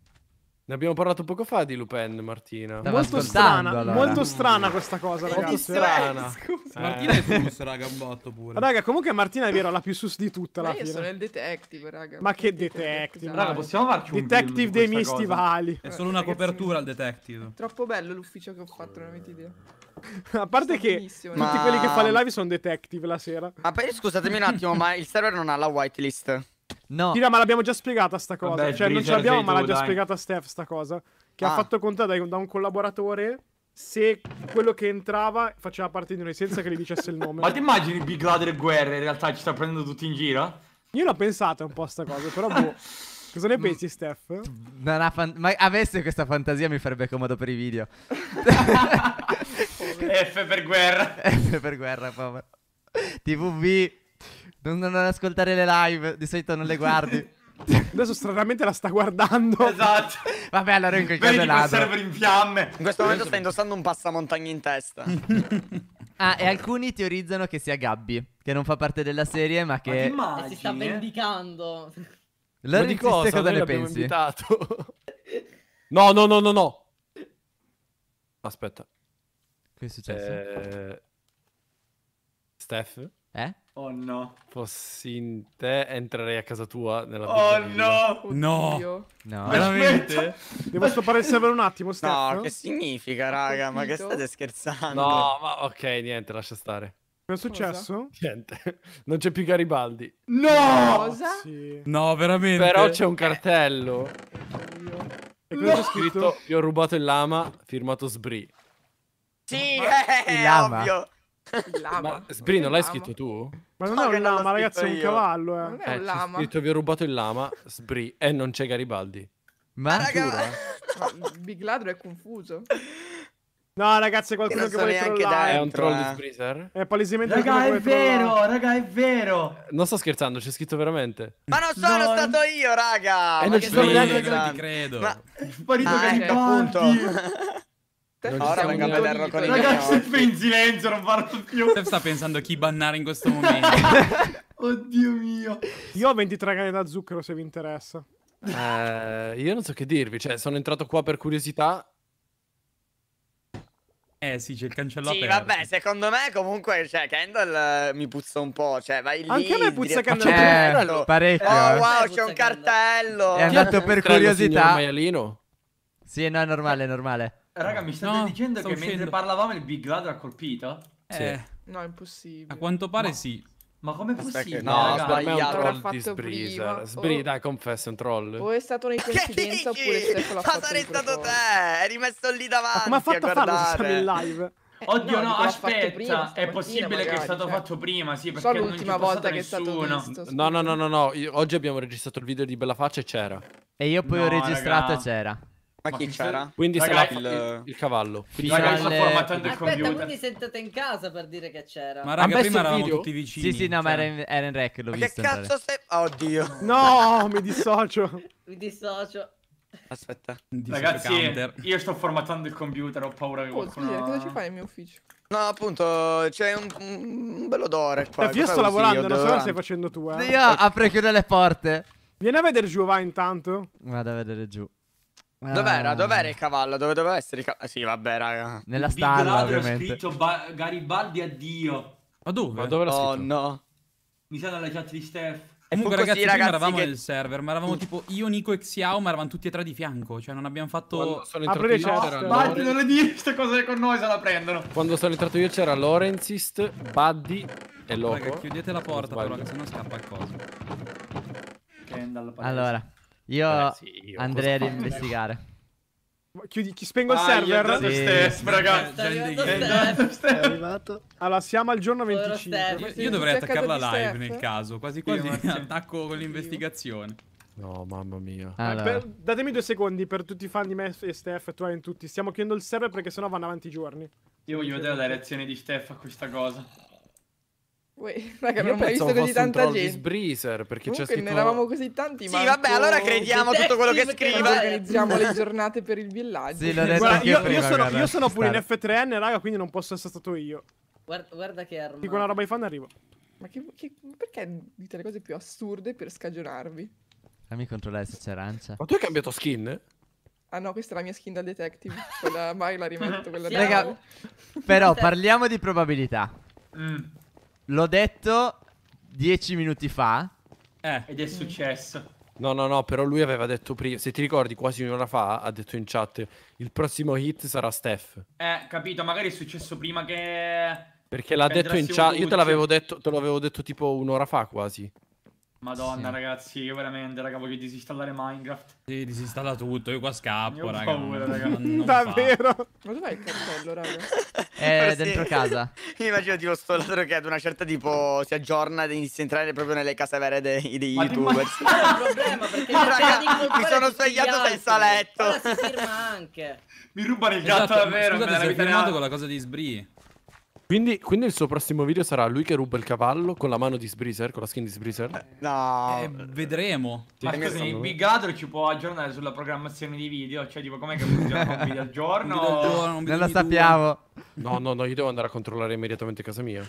Ne abbiamo parlato poco fa di Lupin, Martina. Stavo molto strana, allora. molto strana questa cosa, ragazzi. Molto strana. Eh, Scusa. Eh. Martina è sus, raga, un botto pure. Raga, comunque Martina è vero, la più sus di tutta la fine. Io sono il detective, raga. Ma che detective? Raga, possiamo farci un Detective dei miei cosa. stivali. È solo una copertura il detective. Troppo bello l'ufficio che ho fatto, non avete idea. A parte che tutti quelli che fanno le live sono detective la sera. Ma poi, scusatemi un attimo, ma il server non ha la whitelist? No. Tira, ma l'abbiamo già spiegata sta cosa. Vabbè, cioè, non ce l'abbiamo, ma l'ha già dai. spiegata Steph sta cosa. Che ah. ha fatto contare da, da un collaboratore se quello che entrava faceva parte di noi senza che gli dicesse il nome. ma ti immagini Big La e Guerra in realtà ci sta prendendo tutti in giro? Io l'ho pensata un po' sta cosa, però boh. Cosa ne pensi, Steph? Fan- ma avesse questa fantasia mi farebbe comodo per i video. F per guerra. F per guerra, povero. TVB non, non ascoltare le live, di solito non le guardi. Adesso stranamente la sta guardando. Esatto. Vabbè, allora in quel caso Vedi quel server in fiamme. In questo momento sta indossando un passamontagna in testa. ah, e alcuni teorizzano che sia Gabby, che non fa parte della serie, ma che ma si sta eh? vendicando. Allora di cosa, cosa ne pensi? Invitato. no, no, no, no, no. Aspetta. Che è successo? Eh... Steph? Eh? Oh no. Fossi in te, entrerei a casa tua nella Oh no! No. No. Veramente? Devo stoppare il server un attimo, Stefano. No, che significa, raga? Ma che state scherzando? No, ma ok, niente, lascia stare. Cosa è successo? Niente. Non c'è più Garibaldi. No! Cosa? Sì. No, veramente. Però c'è un cartello. Eh. E cosa no! c'è scritto? Io ho rubato il lama, firmato Sbri. Sì, eh, il lama. Eh, ovvio. Ma Sbrino, l'hai scritto tu? Ma non no, è un lama, ragazzi, è un cavallo. Eh. Non è un eh, lama. scritto vi ho rubato il lama, Sbri, e eh, non c'è Garibaldi. Ma ah, raga... Big Ladro è confuso. No, ragazzi, è qualcuno che, che vuole trollare. È un troll di Spreezer? È palesemente un Raga, è vero, trollare. raga, è vero. Non sto scherzando, c'è scritto veramente. Ma non sono no, stato io, raga. E eh, non ci sono neanche credo. Ma... Sparito ah, Garibaldi. Ecco, appunto. Ora venga a vederlo con i miei Ragazzi, Steph in silenzio, non parlo più. Steph sta pensando a chi bannare in questo momento. Oddio mio. Io ho 23 grani da zucchero, se vi interessa. Eh, io non so che dirvi, cioè, sono entrato qua per curiosità. Eh sì, c'è il cancello sì, aperto. vabbè, secondo me comunque, cioè, Kendall eh, mi puzza un po', cioè, vai lì... Anche a me eh, oh, eh. puzza Kendall. C'è parecchio. Oh, wow, c'è un cartello. È andato cioè, per curiosità. Maialino. Sì, no, è normale, è normale. Raga, mi state no, dicendo che uscendo. mentre parlavamo il Big Lad ha colpito? Eh. Sì. No, è impossibile. A quanto pare ma... sì. Ma come possibile? No, raga, per me è un troll di Sbrisa. Sbrisa, oh. dai, confesso, è un troll. O è stato una oppure Steph l'ha Ma sarei stato te, eri rimesso lì davanti. Ma come ha fatto a, guardare. farlo in live? Eh, Oddio, no, no aspetta, prima, è possibile magari, che è stato cioè... fatto prima, sì, perché Solo l'ultima volta che nessuno. è stato visto, No, no, no, no, no, oggi abbiamo registrato il video di Bella Faccia e c'era. E io poi no, ho registrato e c'era. Ma chi c'era? Quindi sarà il... il cavallo. Ma Aspetta, quindi sentate in casa per dire che c'era. Ma raga, prima eravamo video? tutti vicini. Sì, sì, no, cioè... ma era in, era in rec, l'ho visto. che cazzo stai... Ah, oddio. No, mi dissocio. mi dissocio. Aspetta. Ragazzi, io sto formattando il computer, ho paura che oh, qualcuno... Oddio, cosa ci fai nel mio ufficio? No, appunto, c'è un, un bell'odore qua. Eh, io sto lavorando, io, non so cosa stai facendo tu, eh. Io apri e chiudo le porte. Vieni a vedere giù, va intanto. Vado a vedere giù. Dov'era? Ehm. Dov'era il cavallo? Dove doveva essere il cavallo? Eh sì, vabbè, raga. Nella stalla, ovviamente. ho scritto ba Garibaldi addio. Ma dove? Ma dove l'ha oh, scritto? Oh, no. Mi sa dalla chat di Steph. comunque, ragazzi, ragazzi, eravamo che... nel server, ma eravamo uh. tipo io, Nico e Xiao, ma eravamo tutti e tre di fianco. Cioè, non abbiamo fatto. Sono Apri le no, Buddy, non le dire queste cose con noi, se la prendono. Quando sono entrato io c'era Lorenzist, Buddy e Loco. Raga, chiudete la porta, però, che sennò scappa qualcosa. coso. Allora. Io, Ragazzi, io andrei ad investigare. Chiudi, chi spengo il server? Sì. Steph, raga. È arrivato. Allora, siamo al giorno 25. Io, io dovrei attaccarla live Steph. nel caso. Quasi quasi io, attacco con l'investigazione. No, mamma mia. Allora. Ah, eh, per, datemi due secondi per tutti i fan di me e Steph, tu in tutti. Stiamo chiudendo il server perché sennò vanno avanti i giorni. Io voglio vedere la reazione di Steph a questa cosa. Uè, raga, abbiamo visto così tanta gente. Sbreezer, perché Comunque, c'è scritto... ne eravamo così tanti, ma... Sì, vabbè, allora crediamo tutto quello che scriva. Organizziamo le giornate per il villaggio. Sì, guarda, io, prima, io, sono, io sono pure in F3N, raga, quindi non posso essere stato io. Guarda, guarda che arma. Dico una roba di fan arrivo. Ma che, che, perché dite le cose più assurde per scagionarvi? Fammi controllare se c'è arancia. Ma tu hai cambiato skin? Ah no, questa è la mia skin da detective. Quella mai la rimetto, quella Raga, però parliamo di probabilità. Mm. L'ho detto dieci minuti fa. Eh. Ed è successo. No, no, no, però lui aveva detto prima, se ti ricordi quasi un'ora fa, ha detto in chat, il prossimo hit sarà Steph. Eh, capito, magari è successo prima che... Perché l'ha detto in chat, io te l'avevo detto, te l'avevo detto tipo un'ora fa quasi. Madonna, sì. ragazzi, io veramente, raga, voglio disinstallare Minecraft. Sì, disinstalla tutto, io qua scappo, io raga. paura, non, raga. Non, Davvero? Fa. Ma dov'è il cartello, raga? Eh, eh, è eh, dentro sì. casa. Immagino tipo sto ladro che ad una certa tipo si aggiorna ed inizia a entrare proprio nelle case vere dei, dei youtubers. Ma è un problema, perché ah, raga, mi sono svegliato dal saletto. Ma si firma anche. Mi rubano il esatto, gatto davvero, scusate, me la con la cosa di Sbree. Quindi, quindi, il suo prossimo video sarà lui che ruba il cavallo con la mano di Sbreezer, con la skin di Sbreezer? Eh, no. Eh, eh vedremo. Ma scusi, Big Adler ci può aggiornare sulla programmazione di video? Cioè, tipo, com'è che funziona un video al giorno? video al giorno non, non lo sappiamo. No, no, no, io devo andare a controllare immediatamente casa mia.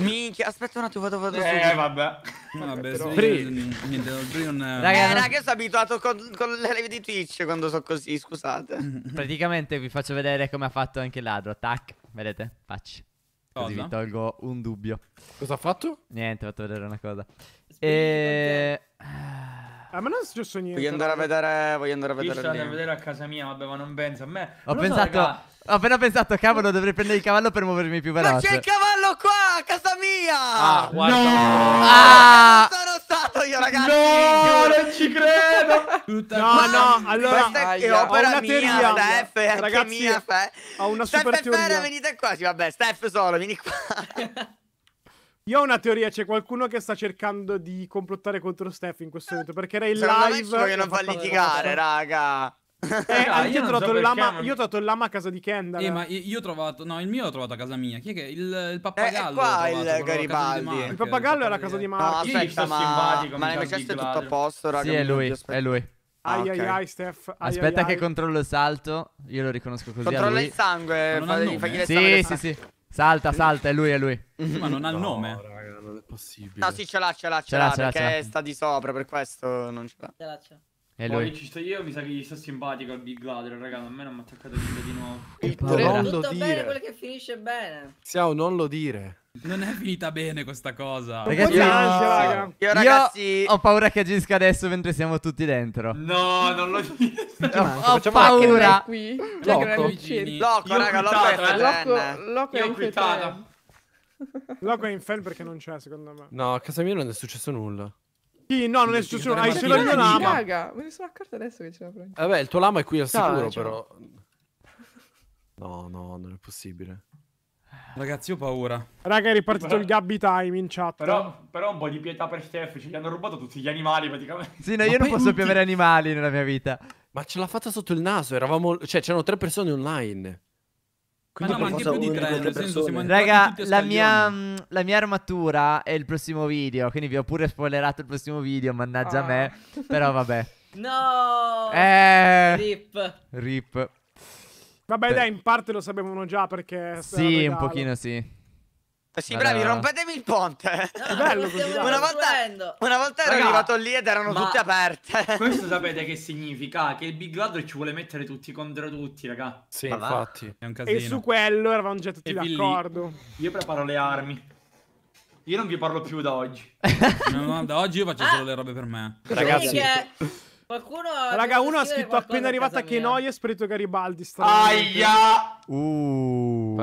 Minchia, aspetta un attimo, vado, vado Eh, vabbè. Ma eh, vabbè, Però... Free. Niente, free non... Eh, raga, eh, raga, io sono abituato con, con le live di Twitch quando sono così, scusate. Praticamente vi faccio vedere come ha fatto anche il ladro, tac vedete? Facci. Così vi tolgo un dubbio. Cosa ha fatto? Niente, ho fatto vedere una cosa. E... Ah, eh, eh, ma non è successo niente. Voglio andare a vedere, voglio andare a vedere. sto il andando a vedere a casa mia, vabbè, ma non penso a me. Ho Non lo so, pensato, ho appena pensato, cavolo, dovrei prendere il cavallo per muovermi più veloce. Ma c'è il cavallo qua, a casa mia! Ah, guarda. No! Ah! Sono stato io, ragazzi! No, non ci credo! Tutta no, no, allora... Questa è aia, opera mia, teoria. da F, anche mia, F. Ho una super Steph teoria. Steph venite qua. Sì, vabbè, Steph solo, vieni qua. Io ho una teoria, c'è qualcuno che sta cercando di complottare contro Steph in questo momento, perché era in Secondo live... Secondo me ci vogliono far litigare, raga. Eh, ah, io, ho trovato so il lama, io ho trovato il lama a casa di Kendall. Eh, ma io ho trovato. No, il mio l'ho trovato a casa mia. Chi è che? Il, il pappagallo. Eh, qua il Garibaldi. Il pappagallo è a casa di Marco. No, aspetta, ma, ma nel mio è tutto a posto, raga. Sì, è lui. È lui. ai, ai, ai, Steph. Ai, aspetta ai, che controllo il salto. Io lo riconosco così. Controlla il sangue. Fagli, fagli le sì, sì, sì. Salta, salta, è lui, è lui. Ma non ha il nome. Raga, non è possibile. No, sì, ce l'ha, ce l'ha, ce l'ha. Perché sta di sopra, per questo non ce l'ha. Ce l'ha, ce l'ha. E lui... ci sto io, mi sa che gli sto simpatico al Big Ladder, raga, a me non mi ha attaccato niente di nuovo. Il tutto bene quello che finisce bene. Siamo, non lo dire. Non è finita bene questa cosa. Ragazzi, no. raga. io, ragazzi... ho paura che agisca adesso mentre siamo tutti dentro. No, non lo dire. ho paura. Qui. Loco. Loco, raga, Loco è Feten. Loco è inquietato. Loco è in fel perché non c'è, secondo me. No, a casa mia non è successo nulla. Sì, no, non è successo Hai solo il mio lama. Raga, me ne sono accorto adesso che ce l'ha preso. Vabbè, il tuo lama è qui al sicuro, però. No, no, non è possibile. Ragazzi, ho paura. Raga, è ripartito però, il Gabby Time in chat. Però, però, un po' di pietà per Steph, ci gli hanno rubato tutti gli animali praticamente. Sì, no, io non posso più avere animali nella mia vita. Ma ce l'ha fatta sotto il naso, eravamo... Cioè, c'erano tre persone online. Quindi ma no, ma anche più di tre, nel senso siamo Raga, la mia, mm, la mia, armatura è il prossimo video, quindi vi ho pure spoilerato il prossimo video, mannaggia ah. me, però vabbè. no! Eh, rip. Rip. Vabbè, Beh. dai, in parte lo sapevano già perché... Sì, un pochino sì. Sì, allora... bravi, rompetemi il ponte. No, bello così. Una volta, una volta ero Raga, arrivato lì ed erano tutte aperte. Questo sapete che significa? Che il Big Brother ci vuole mettere tutti contro tutti, raga. Sì, ma infatti, è un casino. E su quello eravamo già tutti d'accordo. Io preparo le armi. Io non vi parlo più da oggi. no, no, da oggi io faccio ah. solo le robe per me. Ragazzi, Qualcuno ha Raga, uno ha scritto appena arrivata che noia e spirito Garibaldi. Aia! Uh.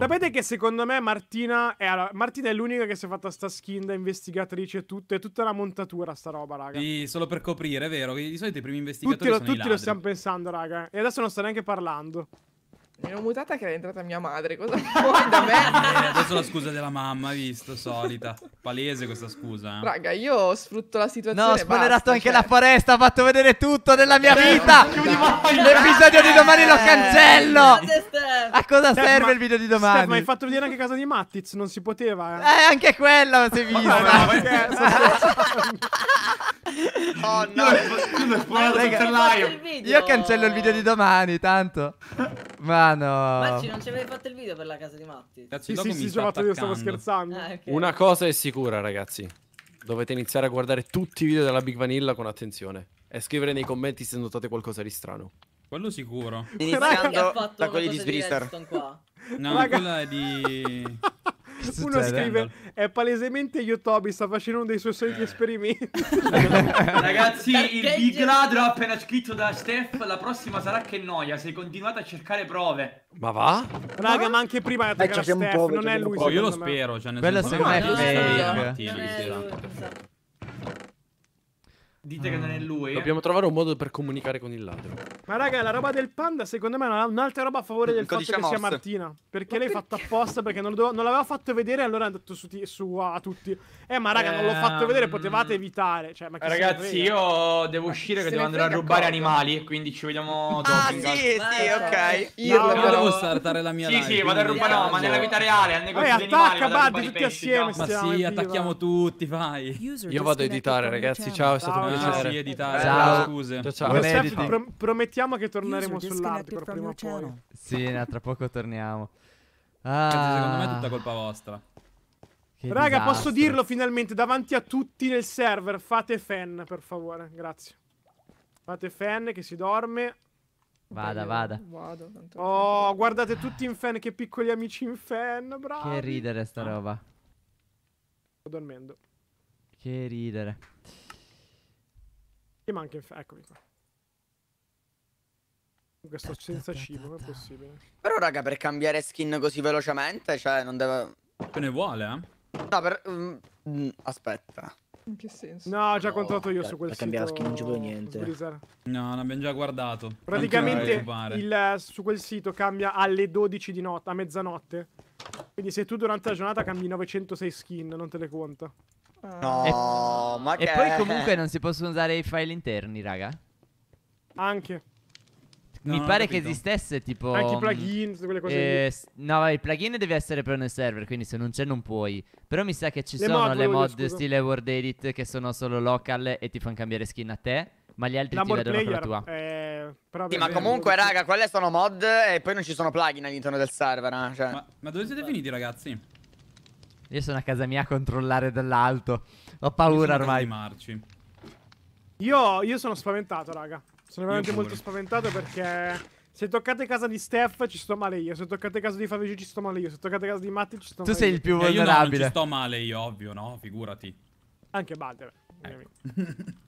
Sapete che secondo me Martina è, Martina è l'unica che si è fatta sta skin da investigatrice tutto, è tutta una montatura sta roba, raga. Sì, solo per coprire, è vero, di solito i primi investigatori tutti lo, Tutti lo stiamo pensando, raga, e adesso non sto neanche parlando. Mi Ero mutata che era entrata mia madre, cosa vuoi da me? Eh, adesso la scusa della mamma, visto, solita. Palese questa scusa. Eh. Raga, io sfrutto la situazione. No, ho spoilerato anche cioè. la foresta, ho fatto vedere tutto della mia eh, vita. L'episodio di domani lo eh. cancello. A cosa Steph, serve ma, il video di domani? Steph, ma hai fatto vedere anche casa di Mattiz, non si poteva. Eh, eh anche quello si è visto. Oh no, Ma raga, io cancello il video di domani, tanto. Ma no. Marci, non ci avevi fatto il video per la casa di Matti. Cazzo, sì, sì, sì, fatto io stavo scherzando. Ah, okay. Una cosa è sicura, ragazzi. Dovete iniziare a guardare tutti i video della Big Vanilla con attenzione e scrivere nei commenti se notate qualcosa di strano. Quello sicuro. Iniziando da quelli di Sbrister. No, quella è di Uno scrive: È palesemente Yotobi, sta facendo uno dei suoi soliti eh. esperimenti. Ragazzi, il big ladro appena scritto da Steph. La prossima sarà che noia. Se continuate a cercare prove. Ma va? Raga, ma, ma anche prima è Beh, Steph, non è lui. Oh, io lo me. spero. Cioè, Bella semmai fake. Dite mm. che non è mm. lui. Dobbiamo trovare un modo per comunicare con il ladro. Ma raga, la roba del panda, secondo me, è un'altra roba a favore del fatto che sia Martina. Perché ma lei perché? fatta apposta, perché non, dovevo, non l'aveva fatto vedere, allora è andato su, su a tutti. Eh, ma raga, eh, non l'ho eh, fatto vedere, mm. potevate evitare. Cioè, ma Ragazzi, io devo uscire che devo andare a rubare cosa? animali, quindi ci vediamo ah, dopo. Ah, sì, sì, ok. Io no, non devo saltare la mia Sì, live, sì, eh, vado a rubare, no, ma nella vita reale, al negozio di animali, vado a tutti assieme, Ma sì, attacchiamo tutti, vai. Io vado a editare, ragazzi, ciao, è stato un piacere piacere. Sì, editare. Ciao. Scuse. Ciao, ciao. Steph, pro promettiamo che torneremo sull'articolo prima o poi. Sì, no, tra poco torniamo. Ah. secondo me è ah. tutta colpa vostra. Che Raga, disastro. posso dirlo finalmente davanti a tutti nel server. Fate fan, per favore. Grazie. Fate fan che si dorme. Vada, vada. Vado, oh, guardate tutti in fan, che piccoli amici in fan, bravo. Che ridere sta roba. Sto dormendo. Che ridere. Che manca in Eccomi qua. Comunque sto senza cibo, come è possibile? Però raga, per cambiare skin così velocemente, cioè, non deve... Che ne vuole, eh? No, per... Mm, aspetta. In che senso? No, ho già controllato io su quel sito. cambiare skin non ci vuole niente. Blizzard. No, l'abbiamo già guardato. Praticamente su quel sito cambia alle 12 di notte, a mezzanotte. Quindi se tu durante la giornata cambi 906 skin, non te le conta. No, e... ma che... E poi comunque non si possono usare i file interni, raga. Anche. No, Mi pare che esistesse tipo... Anche i mm, plugin, quelle cose eh, No, il plugin deve essere però nel server, quindi se non c'è non puoi. Però mi sa che ci le sono mod, le mod scusa. stile Word Edit che sono solo local e ti fanno cambiare skin a te, ma gli altri la ti vedono player, tua. Eh, sì, ma eh, comunque raga, quelle sono mod e poi non ci sono plugin all'interno del server, eh? cioè. ma, ma dove siete finiti ragazzi? Io sono a casa mia a controllare dall'alto. Ho paura ormai. Marci. Io, io sono spaventato, raga. Sono veramente molto spaventato perché. Se toccate casa di Steph ci sto male io, se toccate casa di Favigi ci sto male io, se toccate casa di Matti ci sto male io. Tu sei il più vulnerabile. Eh, io no, non ci sto male io, ovvio, no? Figurati. Anche Balder. Ecco.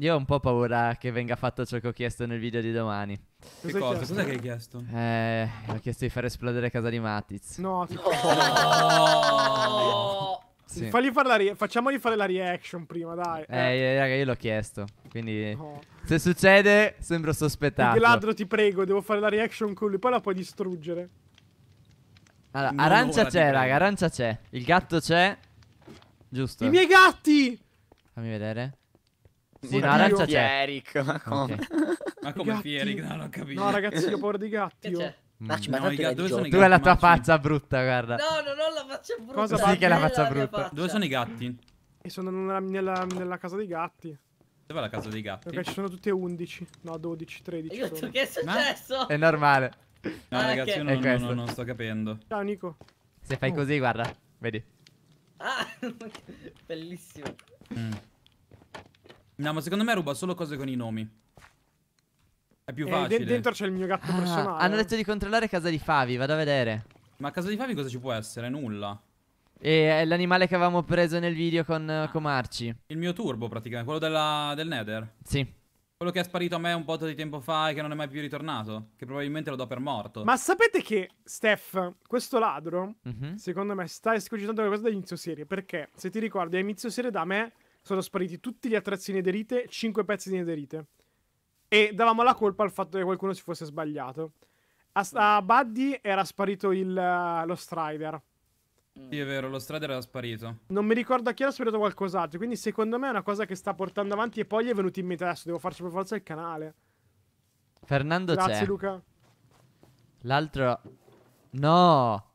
Io ho un po' paura che venga fatto ciò che ho chiesto nel video di domani. Che cosa? Cos'è che hai chiesto? Eh, ho chiesto di far esplodere casa di Matiz. No, che no. no. Sì. Fagli fare la re- facciamoli fare la reaction prima, dai. Eh, eh raga, io l'ho chiesto. Quindi, no. se succede, sembro sospettato. Che ladro, ti prego, devo fare la reaction con lui, poi la puoi distruggere. Allora, non arancia c'è, raga, arancia c'è. Il gatto c'è. Giusto. I miei gatti! Fammi vedere. Sì, no, arancia c'è. Eric, ma come? Okay. ma come Fieric? No, non capisco. No, ragazzi, io paura di gatti. Marci, mm. ma no, tanto dove sono i gatti? Tu hai la tua faccia brutta, guarda. No, non ho la faccia brutta. Cosa sì che è la faccia brutta. Faccia. Dove sono i gatti? E sono nella, nella, nella casa dei gatti. Dov'è la casa dei gatti? Perché ci sono tutte 11, no 12, 13 Io sono. che è successo? Ma? È normale. No ah, ragazzi, io non, non, non, sto capendo. Ciao Nico. Se fai oh. così, guarda, vedi. Ah, bellissimo. Mm. No, ma secondo me ruba solo cose con i nomi. È più eh, facile. E dentro c'è il mio gatto ah, personale. Hanno eh. detto di controllare casa di Favi, vado a vedere. Ma a casa di Favi cosa ci può essere? Nulla. E è eh, l'animale che avevamo preso nel video con Comarci. Il mio turbo, praticamente, quello della, del Nether. Sì. Quello che è sparito a me un po' di tempo fa e che non è mai più ritornato. Che probabilmente lo do per morto. Ma sapete che, Steph, questo ladro, mm -hmm. secondo me, sta escogitando qualcosa inizio serie. Perché, se ti ricordi, inizio serie da me sono spariti tutti gli attrezzi nederite, ederite, 5 pezzi di ederite. E davamo la colpa al fatto che qualcuno si fosse sbagliato. A, a Buddy era sparito il, eh, lo Strider. Sì, è vero, lo Strider era sparito. Non mi ricordo a chi era sparito qualcos'altro. Quindi, secondo me, è una cosa che sta portando avanti. E poi gli è venuto in mente adesso. Devo farci per forza il canale. Fernando Grazie, c'è. Grazie, Luca. L'altro. No.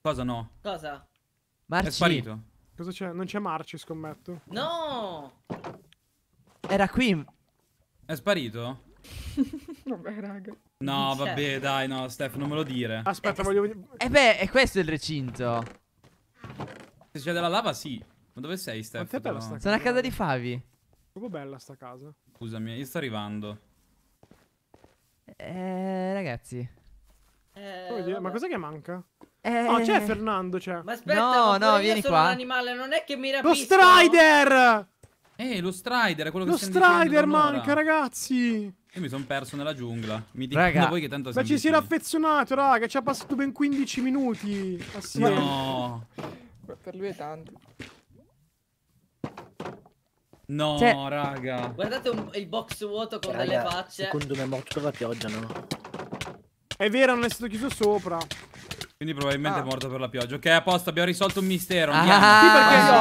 Cosa no? Cosa? Marci. È sparito. Cosa c'è? Non c'è Marci, scommetto. No! Era qui. È sparito? vabbè, raga. No, cioè. vabbè, dai, no, Steph, non me lo dire. Aspetta, eh, voglio... Eh, eh beh, è questo il recinto. Se c'è della lava, sì. Ma dove sei, Steph? Quanto bella sta casa? Sono a casa di Favi. Proprio bella sta casa. Scusami, io sto arrivando. Eh, ragazzi. Eh, ma cosa che manca? Eh... Oh, c'è Fernando, c'è. Ma aspetta, no, no, vieni qua. Un animale, non è che mi rapisco. Lo Strider! Eh, lo Strider, è quello che Lo Strider manca, ragazzi. Io mi sono perso nella giungla. Mi dico voi che tanto Ma ci si era affezionato, raga, ci ha passato ben 15 minuti. Assieme. No. per lui è tanto. No, cioè, raga. Guardate un, il box vuoto con raga, delle facce. Secondo me è morto la pioggia, no? È vero, non è stato chiuso sopra. Quindi probabilmente ah. è morto per la pioggia. Ok, a posto, abbiamo risolto un mistero. Andiamo. Ah, sì,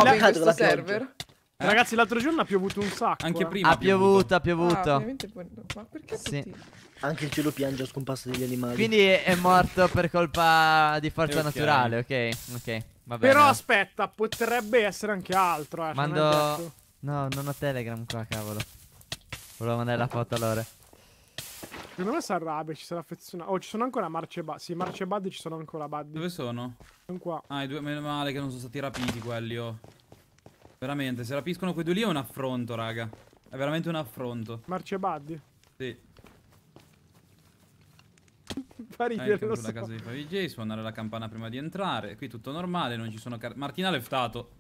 perché ah, no, la server. Eh. Ragazzi, l'altro giorno ha piovuto un sacco. Anche eh. prima. Ha piovuto, ha piovuto. Ha ah, piovuto. Ma perché sì. Tutti? Anche il cielo piange a scomparsa degli animali. Quindi è morto per colpa di forza naturale, ok? Ok, va bene. Però aspetta, potrebbe essere anche altro. Eh, Mando... Non no, non ho Telegram qua, cavolo. Volevo mandare la foto allora. Secondo me si arrabbia, ci sarà affezionato. Oh, ci sono ancora marce bad. Sì, marce bad ci sono ancora bad. Dove sono? Sono qua. Ah, i due, meno male che non sono stati rapiti quelli, oh. Veramente, se rapiscono quei due lì è un affronto, raga. È veramente un affronto. Marce bad? Sì. Fa ridere, eh, lo so. la casa di Favij, suonare la campana prima di entrare. Qui tutto normale, non ci sono... Martina leftato.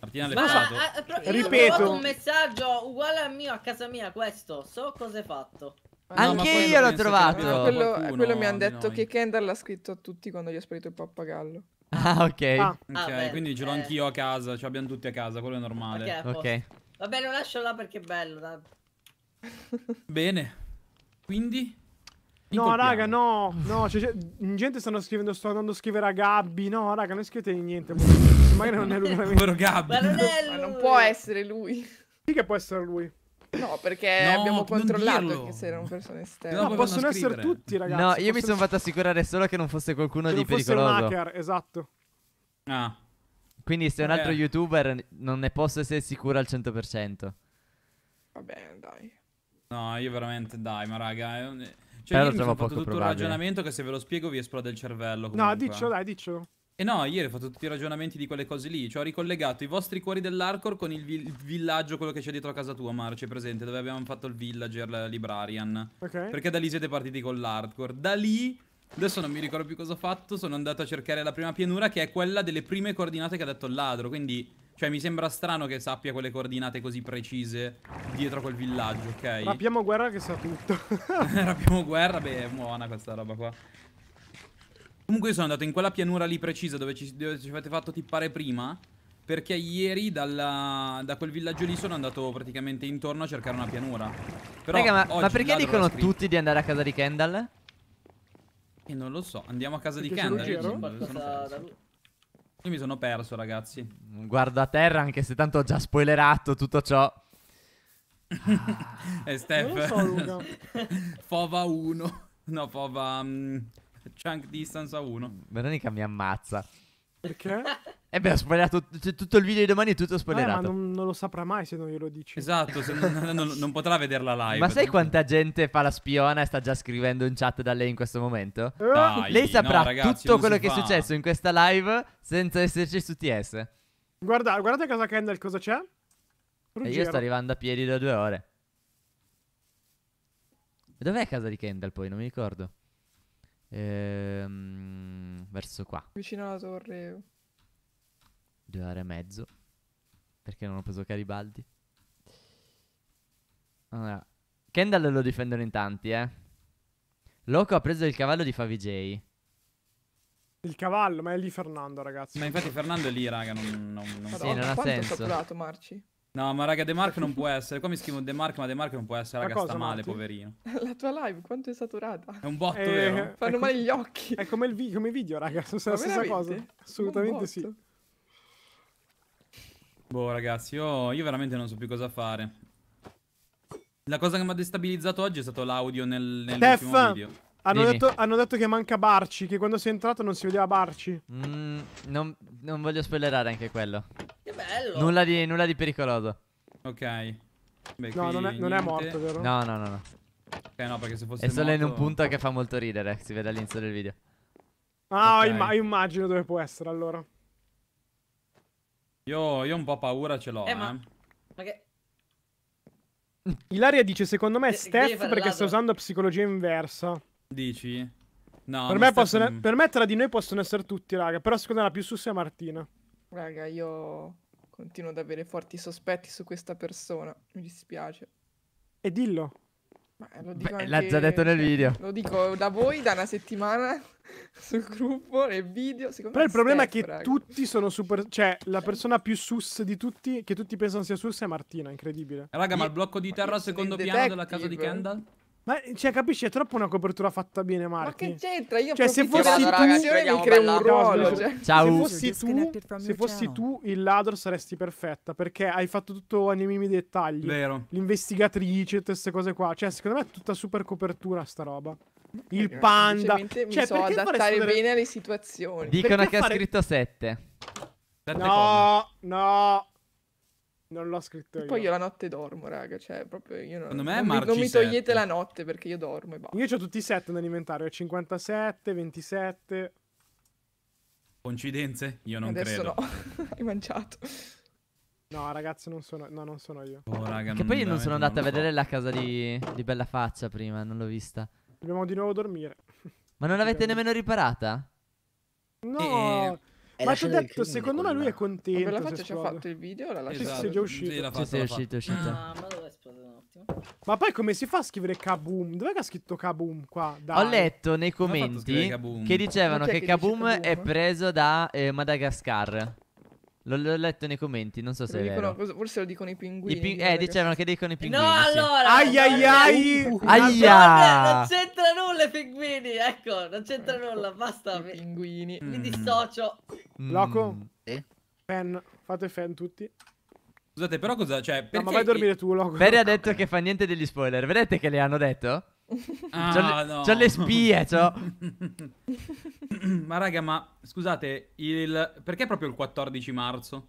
Martina l'è fatto. Ah, eh, Ripeto. Ho un messaggio uguale al mio a casa mia questo. So cosa hai fatto. Anche io l'ho trovato. No, ah, quello, qualcuno, quello mi hanno detto noi. che Kendall l'ha scritto a tutti quando gli ho sparito il pappagallo. Ah, ok. Ah. Ok, ah, quindi ce l'ho eh. anch'io a casa. Ce l'abbiamo tutti a casa, quello è normale. Ok. okay. bene, lo lascio là perché è bello. Dai. Bene. Quindi. No, raga, no, no, cioè, cioè gente stanno scrivendo, sto andando a scrivere a Gabby, no, raga, non scrivete niente, magari non è lui veramente. Gabbi. Ma non, è lui! Ma non può essere lui. Sì che può essere lui. No, perché no, abbiamo controllato che se erano persone esterne. No, no possono essere tutti, ragazzi. No, io mi sono fatto assicurare solo che non fosse qualcuno che di pericoloso. Fosse un hacker, esatto. Ah. Quindi se è un altro eh. youtuber non ne posso essere sicuro al 100%. Vabbè, dai. No, io veramente, dai, ma raga... Eh, cioè, Però io mi sono fatto tutto probabile. un ragionamento che se ve lo spiego vi esplode il cervello. Comunque. No, diccelo, dai, diccelo. E eh no, ieri ho fatto tutti i ragionamenti di quelle cose lì. Cioè, ho ricollegato i vostri cuori dell'Arcor con il, vi il, villaggio, quello che c'è dietro a casa tua, Marce, presente, dove abbiamo fatto il villager, la librarian. Ok. Perché da lì siete partiti con l'Hardcore. Da lì, adesso non mi ricordo più cosa ho fatto, sono andato a cercare la prima pianura, che è quella delle prime coordinate che ha detto il ladro. Quindi, cioè, mi sembra strano che sappia quelle coordinate così precise dietro a quel villaggio, ok? Rapiamo guerra che sa tutto. Rapiamo guerra, beh, è buona questa roba qua. Comunque io sono andato in quella pianura lì precisa dove ci, dove ci avete fatto tippare prima Perché ieri dalla, da quel villaggio lì sono andato praticamente intorno a cercare una pianura Però Raga, ma, ma perché dicono tutti di andare a casa di Kendall? E eh, non lo so, andiamo a casa perché di Kendall io, sono, io mi sono perso ragazzi Guardo a terra anche se tanto ho già spoilerato tutto ciò E eh, Steph so, Fova 1 No, Fova... Um... Chunk distance a 1. Veronica mi ammazza. Perché? E eh beh, ho spoilerato Cioè, tutto il video di domani è tutto spoilerato. Eh, ma non, non, lo saprà mai se non glielo dici. Esatto, non, non, non, potrà vederla live. Ma sai quanta gente fa la spiona e sta già scrivendo in chat da lei in questo momento? Eh? Dai, lei saprà no, ragazzi, tutto quello che fa. è successo in questa live senza esserci su TS. Guarda, guardate a Kendall cosa c'è. E eh, io sto arrivando a piedi da due ore. Dov'è casa di Kendall poi? Non mi ricordo. Ehm, verso qua. Vicino alla torre. Due ore e mezzo. Perché non ho preso Caribaldi? Allora, Kendall lo difendono in tanti, eh. Loco ha preso il cavallo di Favij. Il cavallo, ma è lì Fernando, ragazzi. Ma infatti Fernando è lì, raga, non, non, non... Madonna, sì, non ha senso. Ho Marci. No, ma raga, The Mark non può essere. Qua mi scrivono The Mark, ma The Mark non può essere. Raga, sta male, Marti? poverino. La tua live quanto è saturata? È un botto, eh, vero? Eh, Fanno male gli occhi. È come, il vi come video, raga. Sono la stessa cosa. Assolutamente sì. Boh, ragazzi, io, io veramente non so più cosa fare. La cosa che mi ha destabilizzato oggi è stato l'audio nel, nell'ultimo video. Hanno detto, hanno detto, che manca Barci, che quando sei entrato non si vedeva Barci. Mm, non, non, voglio spoilerare anche quello. Che bello! Nulla di, nulla di pericoloso. Ok. Beh, no, non è, non è, morto, vero? No, no, no, no. Ok, no, perché se fosse È solo morto... in un punto che fa molto ridere, si vede all'inizio del video. Ah, okay. imm immagino dove può essere, allora. Io, io un po' paura ce l'ho, eh. eh. Ma... ma che... Ilaria dice, secondo me è Steph perché sta usando psicologia inversa. Dici? No, per me, possono, in... per me, tra di noi possono essere tutti, raga. Però secondo me la più su è Martina. Raga, io continuo ad avere forti sospetti su questa persona. Mi dispiace. E dillo. Eh, Beh, l'ha già detto nel cioè, video. Lo dico da voi da una settimana sul gruppo, nel video. Secondo Però il Steph, problema è che raga. tutti sono super. Cioè, la cioè. persona più sus di tutti, che tutti pensano sia sus, è Martina. Incredibile. Raga, ma il blocco di terra al secondo piano della casa di Kendall? Ma cioè, capisci, è troppo una copertura fatta bene, Marco. Ma che c'entra? Io cioè, se fossi tu, ragazzi, mi creo un ruolo. Cioè. Ciao. Se fossi tu, se fossi tu il ladro saresti perfetta, perché hai fatto tutto a minimi dettagli. Vero. L'investigatrice, tutte queste cose qua. Cioè, secondo me è tutta super copertura sta roba. Eh, il panda. Mi cioè, perché adattare vedere... bene alle situazioni. Dicono perché che fare... ha scritto 7. No, cose. no. Non l'ho scritto io. poi io la notte dormo, raga. Cioè, proprio io non, Secondo me non, mi, non mi togliete la notte perché io dormo e basta. Io ho tutti i 7 nell'inventario: 57, 27. Coincidenze? Io non Adesso credo. No, hai mangiato. No, ragazzi, non sono, no, non sono io. Oh, raga, che non poi io non sono andato a vedere la casa di, di Bella Faccia prima, non l'ho vista. Dobbiamo di nuovo dormire. Ma non l'avete nemmeno riparata? No, e... Eh, eh. È ma ti ho detto, secondo me lui è contento. Ma la faccia ci ha fatto il video? La lascia esatto. Sì, è già uscito. Sì, la fatta, sì, è uscito, è uscito. Ah, ma Ma poi come si fa a scrivere kaboom? Dov'è che ha scritto kaboom qua? Dai. Ho letto nei commenti che dicevano che, che kaboom, kaboom, è preso da eh, Madagascar. L'ho, l'ho letto nei commenti, non so se è dicono, Forse lo dicono i pinguini. I pin- eh, dicevano che dicono i pinguini. No, sì. allora! Ai ai ai! Uh, aia! Non c'entra nulla i pinguini, ecco, non c'entra ecco, nulla, basta. I pinguini. Mm. Mi dissocio. Mm. Loco? Sì? Fan, fate fan tutti. Scusate, però cosa, cioè, No, ma vai a dormire tu, Loco. Perry ha detto che fa niente degli spoiler, vedete che le hanno detto? Ah, già, no. già, le spie, c'ho. ma raga, ma scusate, il... perché proprio il 14 marzo?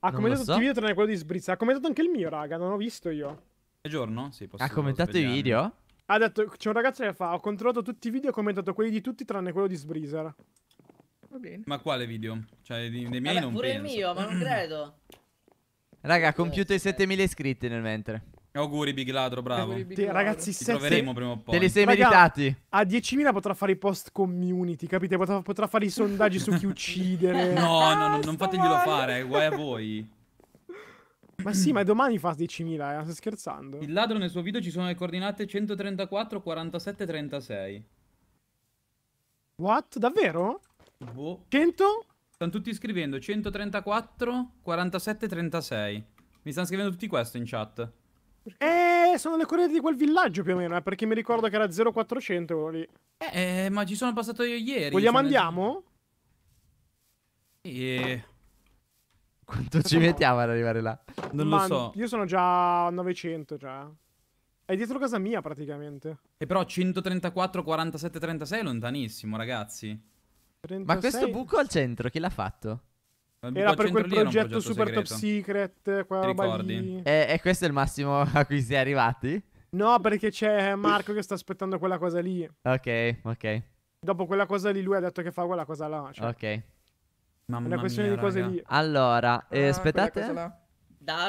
Ha ah, non commentato so. tutti i video tranne quello di Sbrizza. Ha commentato anche il mio, raga, non ho visto io. È giorno? Sì, posso Ha commentato i video? Ha detto, c'è un ragazzo che fa, ho controllato tutti i video e ho commentato quelli di tutti tranne quello di Sbrizer. Va bene. Ma quale video? Cioè, dei, dei miei Vabbè, non pure penso. il mio, ma non credo. Raga, ha compiuto i 7000 iscritti nel mentre. Auguri Big Ladro, bravo. Big Ladro. Ragazzi, se troveremo prima o poi. Te li sei meritati. A 10.000 potrà fare i post community, capite? Potrà, potrà fare i sondaggi su chi uccidere. No, no, no non fateglielo fare, guai a voi. Ma sì, ma domani fa 10.000, eh, stai scherzando? Il ladro nel suo video ci sono le coordinate 134, 47, 36. What? Davvero? Boh. 100? Stanno tutti scrivendo 134, 47, 36. Mi stanno scrivendo tutti questo in chat. Eh, sono le corrette di quel villaggio più o meno, eh, perché mi ricordo che era 0400 quello lì. Eh, eh, ma ci sono passato io ieri. Vogliamo andiamo? E... Quanto ci mettiamo ad arrivare là? Non ma lo so. Io sono già a 900 già. È dietro casa mia praticamente. E eh, però 134, 47, 36 è lontanissimo, ragazzi. 36... Ma questo buco al centro chi l'ha fatto? Era per quel progetto, progetto super segreto. top secret. ricordi? E, e, questo è il massimo a cui si è arrivati? No, perché c'è Marco che sta aspettando quella cosa lì. Ok, ok. Dopo quella cosa lì, lui ha detto che fa quella cosa là. Cioè. Ok. Mamma è una questione mia, di cose raga. lì. Allora, eh, ah,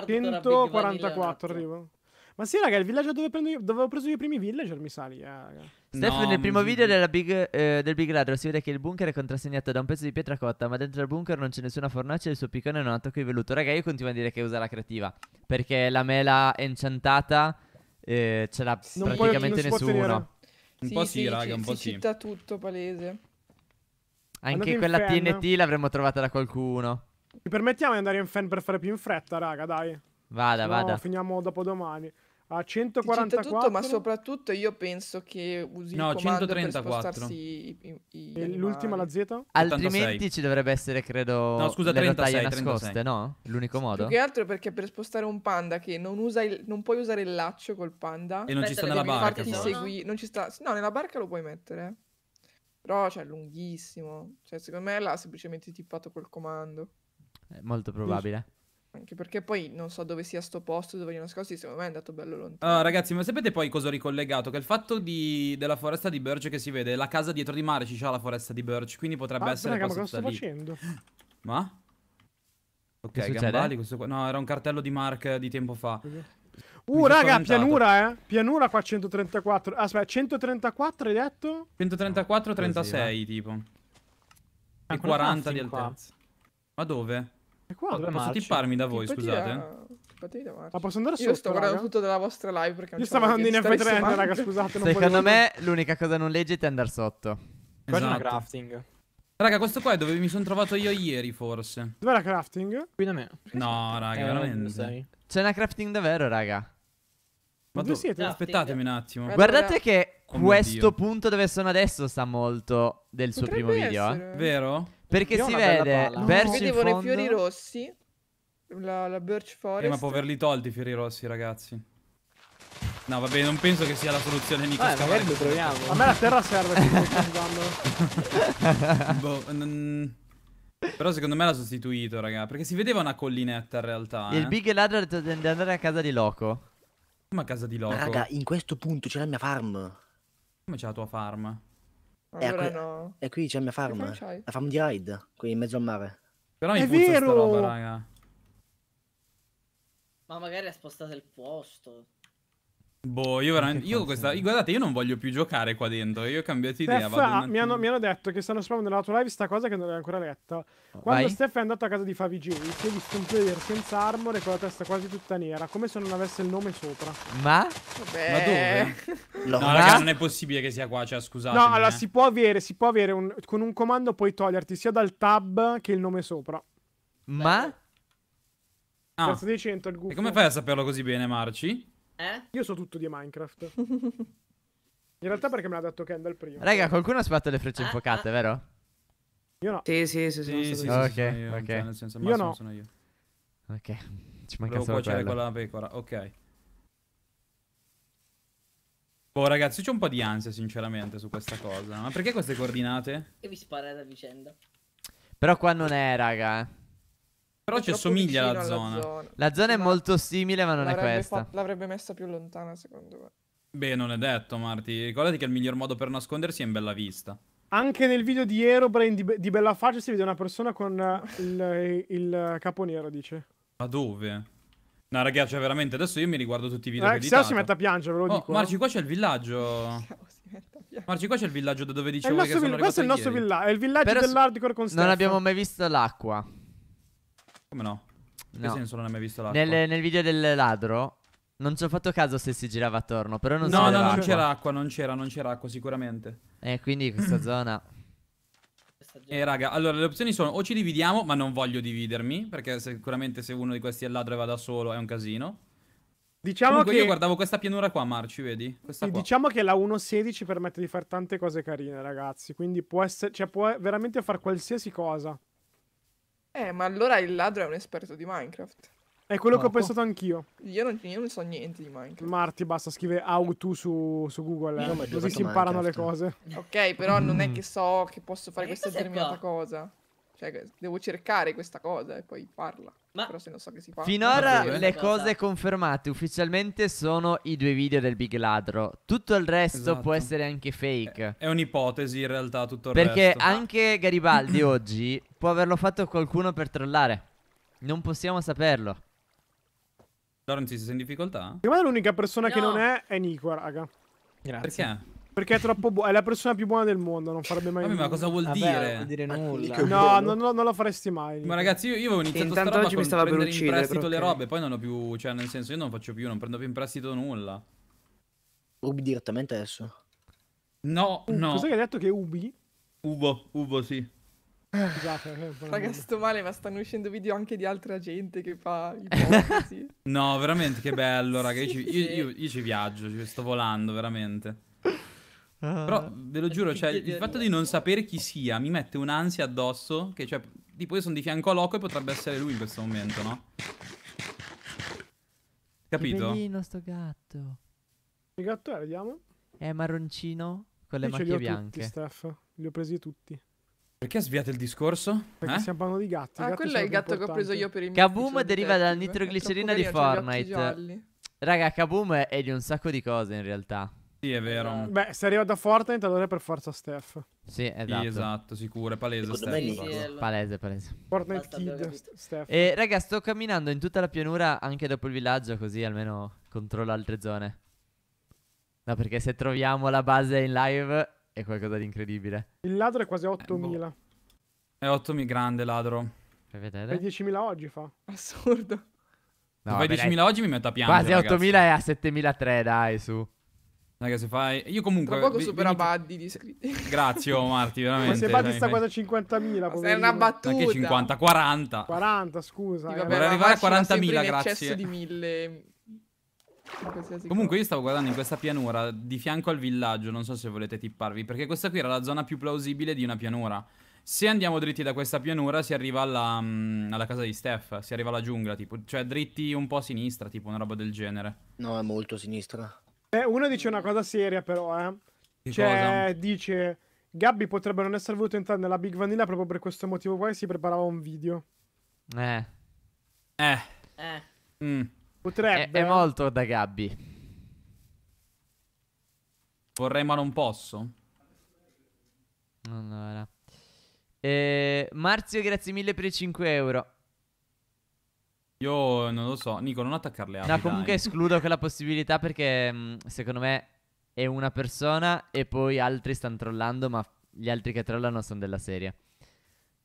144 arrivo. Ma sì, raga, il villaggio dove, prendo io, dove ho preso i primi villager, mi sa lì, eh, raga. Steph, no, nel primo mi... video della big, eh, del Big Ladro si vede che il bunker è contrassegnato da un pezzo di pietra cotta, ma dentro il bunker non c'è nessuna fornace e il suo piccone non ha tocco di velluto. Raga, io continuo a dire che usa la creativa, perché la mela è enchantata, eh, ce l'ha sì. praticamente non nessuno. Un po' sì, sì raga, ci, un po' sì. cita tutto, palese. Anche Andate quella TNT l'avremmo trovata da qualcuno. Ci permettiamo di andare in fan per fare più in fretta, raga, dai. Vada, no, vada. finiamo dopo domani a 144 tutto, ma soprattutto io penso che usi no, il comando 134. I, i, i l'ultima la Z? Altrimenti 86. ci dovrebbe essere credo No, scusa, le 36, nascoste, 36. no? L'unico modo. Più che altro perché per spostare un panda che non usa il, non puoi usare il laccio col panda. E non ci sta nella barca. Segui, non ci sta No, nella barca lo puoi mettere. Però cioè è lunghissimo. Cioè secondo me l'ha semplicemente tippato quel comando. È molto probabile. Dici? Anche perché poi non so dove sia sto posto, dove li nascosti, secondo me è andato bello lontano. Ah, ragazzi, ma sapete poi cosa ho ricollegato? Che il fatto di, della foresta di Birch che si vede, la casa dietro di mare ci c'ha la foresta di Birch, quindi potrebbe ah, essere raga, ma cosa sto lì. facendo? Ma? Ok, Gambali, questo qua... No, era un cartello di Mark di tempo fa. Uh, Mi raga, pianura, eh. Pianura qua 134. Ah, aspetta, 134 hai detto? 134, 36, eh sì, tipo. E 40 ecco, di altezza. Qua. Ma dove? È qua. Vabbè, posso tipparmi da voi, scusate? Eh, a... Ma posso andare sotto? Io sto guardando tutto della vostra live perché Io stavo andando in F3, raga, scusate. Secondo me l'unica cosa non leggete è andare sotto. Qua esatto. crafting. Raga, questo qua è dove mi sono trovato io ieri, forse. Dov'è la crafting? Qui da me. Perché no, raga, eh, veramente. C'è una crafting davvero, raga. Ma dove siete? No, eh, Aspettatemi un attimo. Guardate che oh questo punto dove sono adesso sta molto del suo Potrebbe primo video. Eh. Essere. Vero? Perché si vede verso Vedevo fondo... nei fiori rossi la, la Birch Forest. Eh, ma può averli tolti i fiori rossi, ragazzi. No, vabbè, non penso che sia la soluzione Nico Vabbè, eh, scavare. Lo proviamo. A me la terra serve boh, Però secondo me l'ha sostituito, raga, perché si vedeva una collinetta in realtà. Il eh. Big Ladder ha detto di andare a casa di Loco. Come a casa di Loco? Raga, in questo punto c'è la mia farm. Come c'è la tua farm? Allora e, qui, no. e qui c'è la mia farm. La farm di ride qui in mezzo al mare. Però è vero! Roba, Ma magari ha spostato il posto. Boh, io veramente. Io questa, guardate, io non voglio più giocare qua dentro. Io ho cambiato idea. Steph, mi, hanno, mi, hanno, detto che stanno spammando nella tua live sta cosa che non l'hai ancora letta. Oh. Quando Vai. Steph è andato a casa di Favij, J, si è visto un player senza armor e con la testa quasi tutta nera, come se non avesse il nome sopra. Ma? Vabbè. Ma dove? no, ma? raga, non è possibile che sia qua. Cioè, scusate. No, allora eh. si può avere, si può avere un, con un comando puoi toglierti sia dal tab che il nome sopra. Ma? Ah. 100, e come fai a saperlo così bene, Marci? Eh? Io so tutto di Minecraft. In realtà perché me l'ha detto Kendall prima. Raga, qualcuno ha sparato le frecce ah, infuocate, ah. vero? Io no. Sì, sì, sì, sì. sì, sì, sì ok, io, ok. Cioè, nel senso, io no. Sono io. Ok, ci manca Devo solo quello. con la pecora, ok. Boh, ragazzi, c'è un po' di ansia, sinceramente, su questa cosa. Ma perché queste coordinate? Che vi sparare a vicenda. Però qua non è, raga. Però ci assomiglia la zona. zona. La zona è ma molto simile, ma non è questa. l'avrebbe messa più lontana, secondo me. Beh, non è detto, Marti. Ricordati che il miglior modo per nascondersi è in bella vista. Anche nel video di Aerobrain di, di Bella Faccia si vede una persona con eh, il, eh, il capo nero, dice. Ma dove? No, ragazzi, cioè, veramente, adesso io mi riguardo tutti i video eh, che no si mette a piangere, ve lo oh, dico. Marci, qua c'è il villaggio. Marci, qua c'è il villaggio da dove dicevo che sono arrivato Questo è il nostro villaggio, è il villaggio dell'hardcore con Stefano. Non abbiamo mai visto l'acqua. Come no? Che no. senso non hai mai visto l'acqua? Nel, nel, video del ladro non ci ho fatto caso se si girava attorno, però non No, no, non c'era acqua, non c'era, non c'era acqua sicuramente. Eh, quindi questa zona... Eh raga, allora le opzioni sono o ci dividiamo, ma non voglio dividermi, perché sicuramente se uno di questi è ladro e va da solo è un casino. Diciamo Comunque che... io guardavo questa pianura qua, Marci, vedi? Qua. Diciamo che la 1.16 permette di fare tante cose carine, ragazzi, quindi può essere... cioè può veramente fare qualsiasi cosa. Eh, ma allora il ladro è un esperto di Minecraft. È quello Marco. che ho pensato anch'io. Io non, io non, so niente di Minecraft. Marti, basta, scrivere how to su, su Google. Eh. Così si imparano Minecraft. le cose. Ok, però non è mm. che so che posso fare questa determinata cosa. Cioè, devo cercare questa cosa e poi farla. Ma Però se non so che si fa. Finora le cose confermate ufficialmente sono i due video del Big Ladro. Tutto il resto esatto. può essere anche fake. È, è un'ipotesi in realtà tutto il Perché resto. Perché anche Garibaldi oggi può averlo fatto qualcuno per trollare. Non possiamo saperlo. Lorenzo, si sente in difficoltà? Secondo me l'unica persona no. che non è è Nico, raga. Grazie. Perché? Perché è troppo buono. È la persona più buona del mondo. Non farebbe mai. Vabbè, nulla. ma cosa vuol Vabbè, dire? Non vuol dire nulla. No, no, no, non lo faresti mai. Ma ragazzi, io, io avevo iniziato a sta roba oggi mi stava per uccidere. in prestito le okay. robe. Poi non ho più. Cioè, nel senso, io non faccio più. Non prendo più in prestito nulla. Ubi direttamente adesso. No, uh, no. Cosa che hai detto che è Ubi? Ubo, Ubo, sì. Esatto, Raga, sto male, ma stanno uscendo video anche di altra gente che fa ipotesi. no, veramente, che bello, raga. Io, ci, io, io, io ci viaggio, ci sto volando, veramente. Però ah. ve lo giuro, cioè, il fatto di non sapere chi sia mi mette un'ansia addosso. Che cioè, tipo, io sono di fianco a Loco e potrebbe essere lui in questo momento, no? Capito? Che bellino sto gatto. Che gatto è, vediamo? È marroncino con le Io macchie bianche. Tutti, Steph. Li ho presi tutti. Perché ha sviato il discorso? Perché eh? stiamo parlando di gatti. Ah, quello è il gatto importanti. che ho preso io per il Kaboom deriva dalla nitroglicerina di Fortnite. Raga, Kaboom è di un sacco di cose in realtà. Sì, è vero. Eh. Beh, se arriva da Fortnite, allora è per forza Steph. Sì, esatto. Sì, esatto, sicuro. È palese, Secondo Steph. Palese, palese. Fortnite Basta, Kid, Steph. E, eh, raga, sto camminando in tutta la pianura, anche dopo il villaggio, così almeno controllo altre zone. No, perché se troviamo la base in live è qualcosa di incredibile. Il ladro è quasi 8000. Eh, boh. È 8000 grande ladro. Fai vedere. È 10.000 oggi fa. Assurdo. No, fai 10.000 oggi mi metto a piangere. Quasi 8.000 e a 7.003, dai, su. Ragazzi, fai... Io comunque... Tra poco supera Buddy di iscritti. Grazie, oh, Marti, veramente. Cioè, ma se Buddy sta quasi a 50.000, È una battuta. Perché 50? 40. 40, scusa. Sì, eh. vabbè, eh. arrivare a 40.000, grazie. di 1000. Comunque io stavo guardando in questa pianura di fianco al villaggio, non so se volete tipparvi, perché questa qui era la zona più plausibile di una pianura. Se andiamo dritti da questa pianura si arriva alla, mh, mm, alla casa di Steph, si arriva alla giungla, tipo, cioè dritti un po' a sinistra, tipo una roba del genere. No, è molto sinistra. Eh, uno dice una cosa seria, però, eh. cioè, cosa? dice... Gabby potrebbe non essere voluto entrare nella Big Vanilla proprio per questo motivo qua e si preparava un video. Eh. Eh. Eh. Mm. Potrebbe. È, è, eh. molto da Gabby. Vorrei ma non posso. Allora. Eh, Marzio, grazie mille per i 5 euro. Io non lo so. Nico, non attaccare le api. No, comunque dai. escludo quella possibilità perché mm, secondo me è una persona e poi altri stanno trollando, ma gli altri che trollano sono della serie.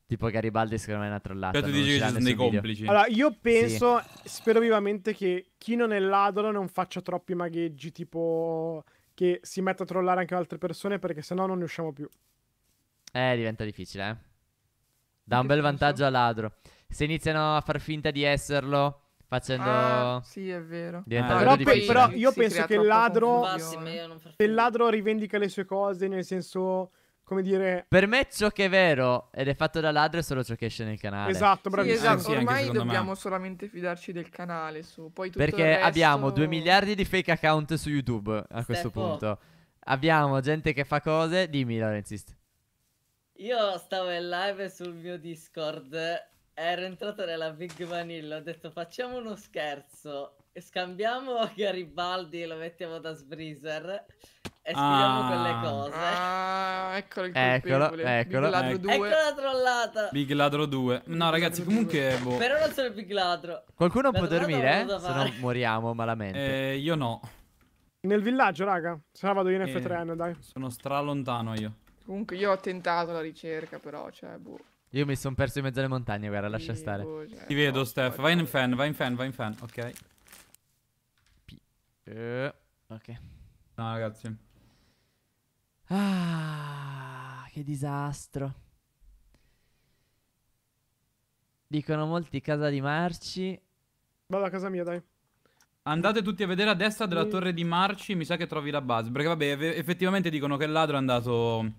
Tipo Garibaldi secondo me è una trollata. Cioè tu dici che ci sono dei complici. Video. Allora, io penso, sì. spero vivamente che chi non è ladro non faccia troppi magheggi, tipo che si metta a trollare anche altre persone perché sennò non ne usciamo più. Eh, diventa difficile, eh. Dà un bel vantaggio a ladro se iniziano a far finta di esserlo facendo. Ah, sì, è vero. Diventare ah, però, però, io si penso che il ladro. se Il ladro rivendica le sue cose, nel senso. Come dire. Per me ciò che è vero ed è fatto da ladro è solo ciò che esce nel canale. Esatto, bravissimo. Sì, esatto. Sì, Ormai dobbiamo me. solamente fidarci del canale su. Poi tutto Perché resto... abbiamo 2 miliardi di fake account su YouTube a Steppo. questo punto. Abbiamo gente che fa cose. Dimmi, Laurenzist. Io stavo in live sul mio Discord ero entrato nella Big Vanilla, ho detto facciamo uno scherzo, scambiamo Garibaldi e lo mettiamo da Sbreezer e scriviamo ah, quelle cose. Ah, eccolo il eccolo, eccolo, ecco. ecco. la trollata. Big Ladro 2. No ragazzi, comunque... Boh. Però non sono il Big Ladro. Qualcuno può dormire? Eh? Se no moriamo malamente. Eh, io no. Nel villaggio, raga. Se no vado io in eh, F3N, dai. Sono stra lontano io. Comunque io ho tentato la ricerca, però, cioè, boh. Io mi sono perso in mezzo alle montagne, guarda, lascia stare. Boh, cioè, Ti vedo, Steph. Vai in fan, vai in fan, vai in fan. Ok. P eh, ok. No, ragazzi. Ah, che disastro. Dicono molti casa di Marci. Vado a casa mia, dai. Andate tutti a vedere a destra della torre di Marci, mi sa che trovi la base. Perché vabbè, effettivamente dicono che il ladro è andato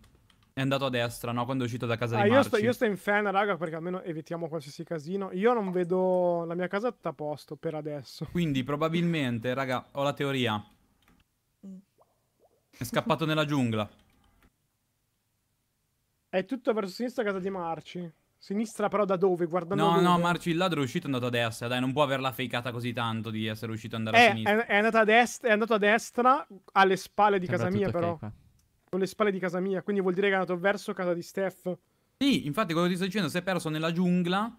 è andato a destra, no? Quando è uscito da casa ah, di io sto, io sto in fan, raga, perché almeno evitiamo qualsiasi casino. Io non vedo la mia casa a posto per adesso. Quindi, probabilmente, raga, ho la teoria. È scappato nella giungla. È tutto verso sinistra casa di Marci. Sinistra però da dove? Guardando No, dove? no, Marci il ladro è uscito e è andato a destra. Dai, non può averla fakeata così tanto di essere uscito e andare è, a eh, sinistra. È, è, andato a destra, è andato a destra alle spalle di Sembra casa mia però. Carica con le spalle di casa mia, quindi vuol dire che è andato verso casa di Steph. Sì, infatti quello che ti sto dicendo, si è perso nella giungla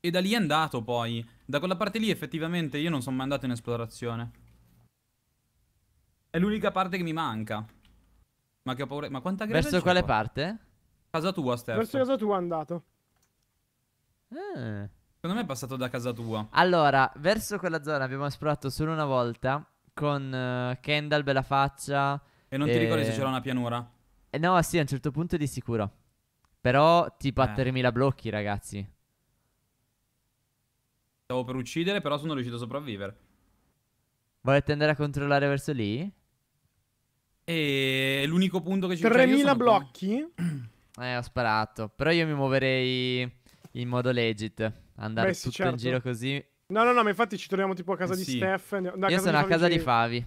e da lì è andato poi. Da quella parte lì effettivamente io non sono mai andato in esplorazione. È l'unica parte che mi manca. Ma che ho paura... Ma quanta grande Verso quale qua? parte? Casa tua, Steph. Verso casa tua è andato. Eh. Secondo me è passato da casa tua. Allora, verso quella zona abbiamo esplorato solo una volta con uh, Kendall, Bella Faccia, e non ti ricordi se eh. c'era una pianura? Eh, no, sì, a un certo punto di sicuro. Però tipo a 3000 eh. blocchi, ragazzi. Stavo per uccidere, però sono riuscito a sopravvivere. Volete andare a controllare verso lì? E l'unico punto che ci 3000 blocchi? Eh, ho sparato. Però io mi muoverei in modo legit. Andare Beh, sì, tutto certo. in giro così. No, no, no, ma infatti ci troviamo tipo a casa eh, sì. di Steph. No, io sono a casa di Favi.